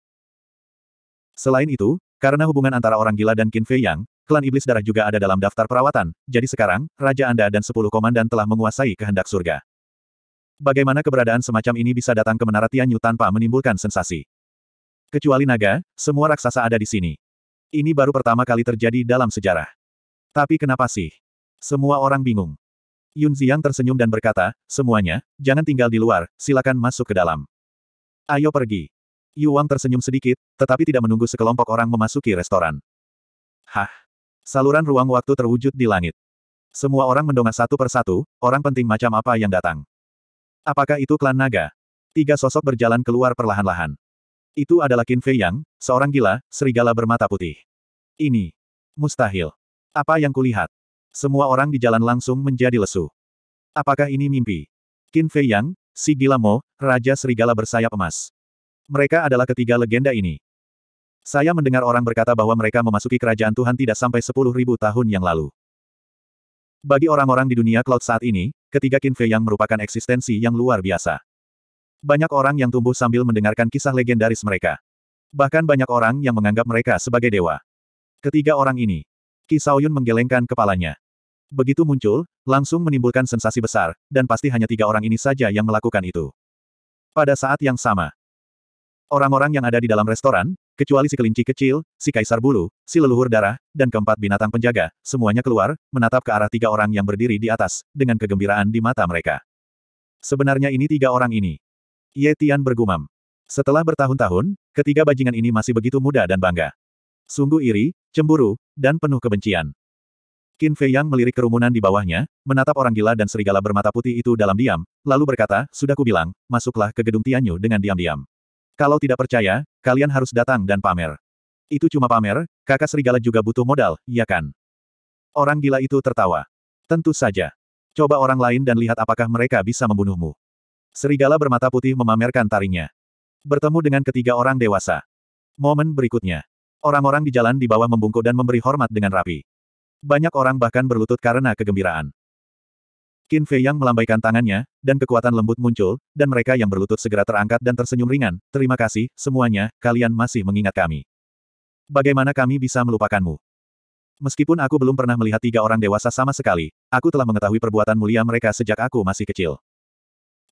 Selain itu, karena hubungan antara orang gila dan Qin Fei Yang, klan iblis darah juga ada dalam daftar perawatan, jadi sekarang, Raja Anda dan sepuluh komandan telah menguasai kehendak surga. Bagaimana keberadaan semacam ini bisa datang ke menara Tianyu tanpa menimbulkan sensasi? Kecuali naga, semua raksasa ada di sini. Ini baru pertama kali terjadi dalam sejarah. Tapi kenapa sih? Semua orang bingung. Yun Ziyang tersenyum dan berkata, semuanya, jangan tinggal di luar, silakan masuk ke dalam. Ayo pergi. Yu Wang tersenyum sedikit, tetapi tidak menunggu sekelompok orang memasuki restoran. Hah? Saluran ruang waktu terwujud di langit. Semua orang mendongak satu persatu, orang penting macam apa yang datang. Apakah itu klan naga? Tiga sosok berjalan keluar perlahan-lahan. Itu adalah Qin Fei Yang, seorang gila, serigala bermata putih. Ini. Mustahil. Apa yang kulihat? Semua orang di jalan langsung menjadi lesu. Apakah ini mimpi? Qin Fei Yang, si gila Mo, Raja Serigala bersayap emas. Mereka adalah ketiga legenda ini. Saya mendengar orang berkata bahwa mereka memasuki kerajaan Tuhan tidak sampai sepuluh ribu tahun yang lalu. Bagi orang-orang di dunia cloud saat ini, ketiga Qin Fei Yang merupakan eksistensi yang luar biasa. Banyak orang yang tumbuh sambil mendengarkan kisah legendaris mereka. Bahkan banyak orang yang menganggap mereka sebagai dewa. Ketiga orang ini. Ki Yun menggelengkan kepalanya. Begitu muncul, langsung menimbulkan sensasi besar, dan pasti hanya tiga orang ini saja yang melakukan itu. Pada saat yang sama, orang-orang yang ada di dalam restoran, kecuali si kelinci kecil, si kaisar bulu, si leluhur darah, dan keempat binatang penjaga, semuanya keluar, menatap ke arah tiga orang yang berdiri di atas, dengan kegembiraan di mata mereka. Sebenarnya ini tiga orang ini. Ye Tian bergumam. Setelah bertahun-tahun, ketiga bajingan ini masih begitu muda dan bangga. Sungguh iri, cemburu, dan penuh kebencian. Qin Fei Yang melirik kerumunan di bawahnya, menatap orang gila dan serigala bermata putih itu dalam diam, lalu berkata, Sudah kubilang, masuklah ke gedung Tianyu dengan diam-diam. Kalau tidak percaya, kalian harus datang dan pamer. Itu cuma pamer, kakak serigala juga butuh modal, ya kan? Orang gila itu tertawa. Tentu saja. Coba orang lain dan lihat apakah mereka bisa membunuhmu. Serigala bermata putih memamerkan taringnya. Bertemu dengan ketiga orang dewasa. Momen berikutnya. Orang-orang di jalan di bawah membungkuk dan memberi hormat dengan rapi. Banyak orang bahkan berlutut karena kegembiraan. Qin Fei Yang melambaikan tangannya, dan kekuatan lembut muncul, dan mereka yang berlutut segera terangkat dan tersenyum ringan, terima kasih, semuanya, kalian masih mengingat kami. Bagaimana kami bisa melupakanmu? Meskipun aku belum pernah melihat tiga orang dewasa sama sekali, aku telah mengetahui perbuatan mulia mereka sejak aku masih kecil.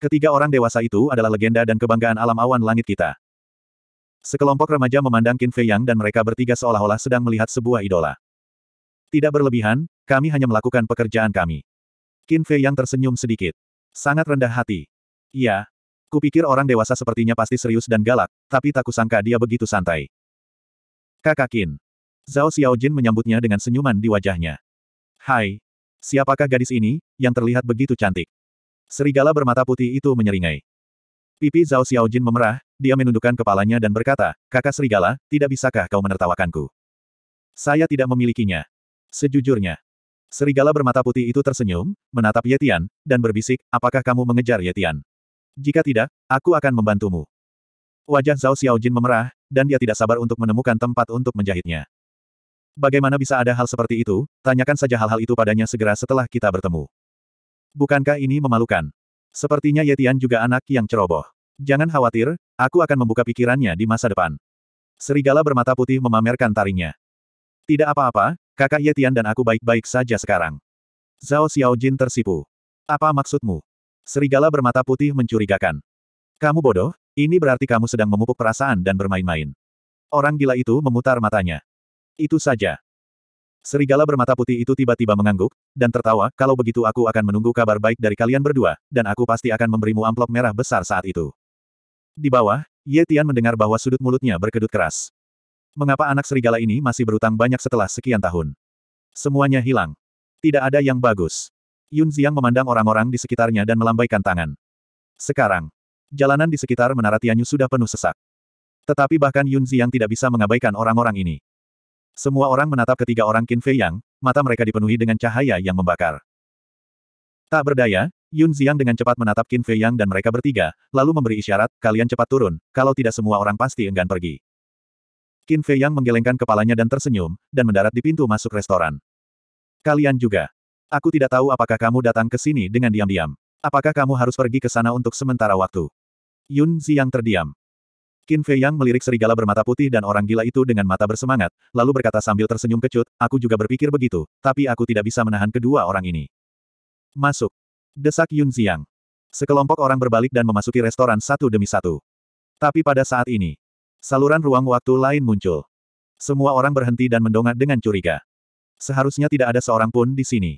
Ketiga orang dewasa itu adalah legenda dan kebanggaan alam awan langit kita. Sekelompok remaja memandang Qin Fei Yang dan mereka bertiga seolah-olah sedang melihat sebuah idola. Tidak berlebihan, kami hanya melakukan pekerjaan kami. Qin Fei Yang tersenyum sedikit. Sangat rendah hati. Iya. Kupikir orang dewasa sepertinya pasti serius dan galak, tapi tak kusangka dia begitu santai. Kakak Qin. Zhao Xiaojin menyambutnya dengan senyuman di wajahnya. Hai. Siapakah gadis ini, yang terlihat begitu cantik? Serigala bermata putih itu menyeringai. Pipi Zhao Xiaojin memerah, dia menundukkan kepalanya dan berkata, Kakak Serigala, tidak bisakah kau menertawakanku? Saya tidak memilikinya. Sejujurnya. Serigala bermata putih itu tersenyum, menatap Yetian, dan berbisik, apakah kamu mengejar Yetian? Jika tidak, aku akan membantumu. Wajah Zhao Xiaojin memerah, dan dia tidak sabar untuk menemukan tempat untuk menjahitnya. Bagaimana bisa ada hal seperti itu? Tanyakan saja hal-hal itu padanya segera setelah kita bertemu. Bukankah ini memalukan? Sepertinya Yetian juga anak yang ceroboh. Jangan khawatir, aku akan membuka pikirannya di masa depan. Serigala bermata putih memamerkan taringnya. Tidak apa-apa, kakak Yetian dan aku baik-baik saja sekarang. Zhao Xiaojin tersipu. Apa maksudmu? Serigala bermata putih mencurigakan. Kamu bodoh, ini berarti kamu sedang memupuk perasaan dan bermain-main. Orang gila itu memutar matanya. Itu saja. Serigala bermata putih itu tiba-tiba mengangguk, dan tertawa, kalau begitu aku akan menunggu kabar baik dari kalian berdua, dan aku pasti akan memberimu amplop merah besar saat itu. Di bawah, Ye Tian mendengar bahwa sudut mulutnya berkedut keras. Mengapa anak serigala ini masih berutang banyak setelah sekian tahun? Semuanya hilang. Tidak ada yang bagus. Yun Ziang memandang orang-orang di sekitarnya dan melambaikan tangan. Sekarang, jalanan di sekitar menara Tianyu sudah penuh sesak. Tetapi bahkan Yun Ziang tidak bisa mengabaikan orang-orang ini. Semua orang menatap ketiga orang Qin Fei Yang, mata mereka dipenuhi dengan cahaya yang membakar. Tak berdaya, Yun Ziang dengan cepat menatap Qin Fei Yang dan mereka bertiga, lalu memberi isyarat, kalian cepat turun, kalau tidak semua orang pasti enggan pergi. Qin Fei Yang menggelengkan kepalanya dan tersenyum, dan mendarat di pintu masuk restoran. Kalian juga. Aku tidak tahu apakah kamu datang ke sini dengan diam-diam. Apakah kamu harus pergi ke sana untuk sementara waktu? Yun Ziang terdiam. Qin Fei Yang melirik serigala bermata putih dan orang gila itu dengan mata bersemangat, lalu berkata sambil tersenyum kecut, aku juga berpikir begitu, tapi aku tidak bisa menahan kedua orang ini. Masuk. Desak Yun Xiang. Sekelompok orang berbalik dan memasuki restoran satu demi satu. Tapi pada saat ini, saluran ruang waktu lain muncul. Semua orang berhenti dan mendongak dengan curiga. Seharusnya tidak ada seorang pun di sini.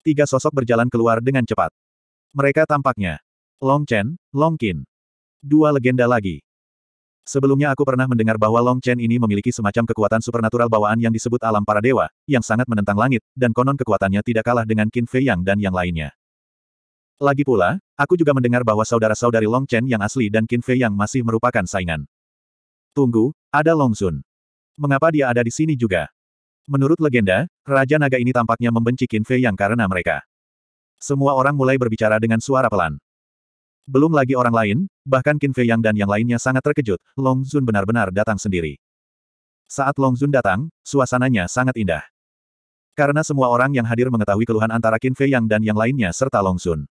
Tiga sosok berjalan keluar dengan cepat. Mereka tampaknya Long Chen, Long Qin. Dua legenda lagi. Sebelumnya aku pernah mendengar bahwa Long Chen ini memiliki semacam kekuatan supernatural bawaan yang disebut alam para dewa, yang sangat menentang langit, dan konon kekuatannya tidak kalah dengan Qin Fei Yang dan yang lainnya. Lagi pula, aku juga mendengar bahwa saudara-saudari Long Chen yang asli dan Qin Fei Yang masih merupakan saingan. Tunggu, ada Long Sun. Mengapa dia ada di sini juga? Menurut legenda, Raja Naga ini tampaknya membenci Qin Fei Yang karena mereka. Semua orang mulai berbicara dengan suara pelan. Belum lagi orang lain, bahkan Qin Fei Yang dan yang lainnya sangat terkejut, Long Zun benar-benar datang sendiri. Saat Long Zun datang, suasananya sangat indah. Karena semua orang yang hadir mengetahui keluhan antara Qin Fei Yang dan yang lainnya serta Long Zun.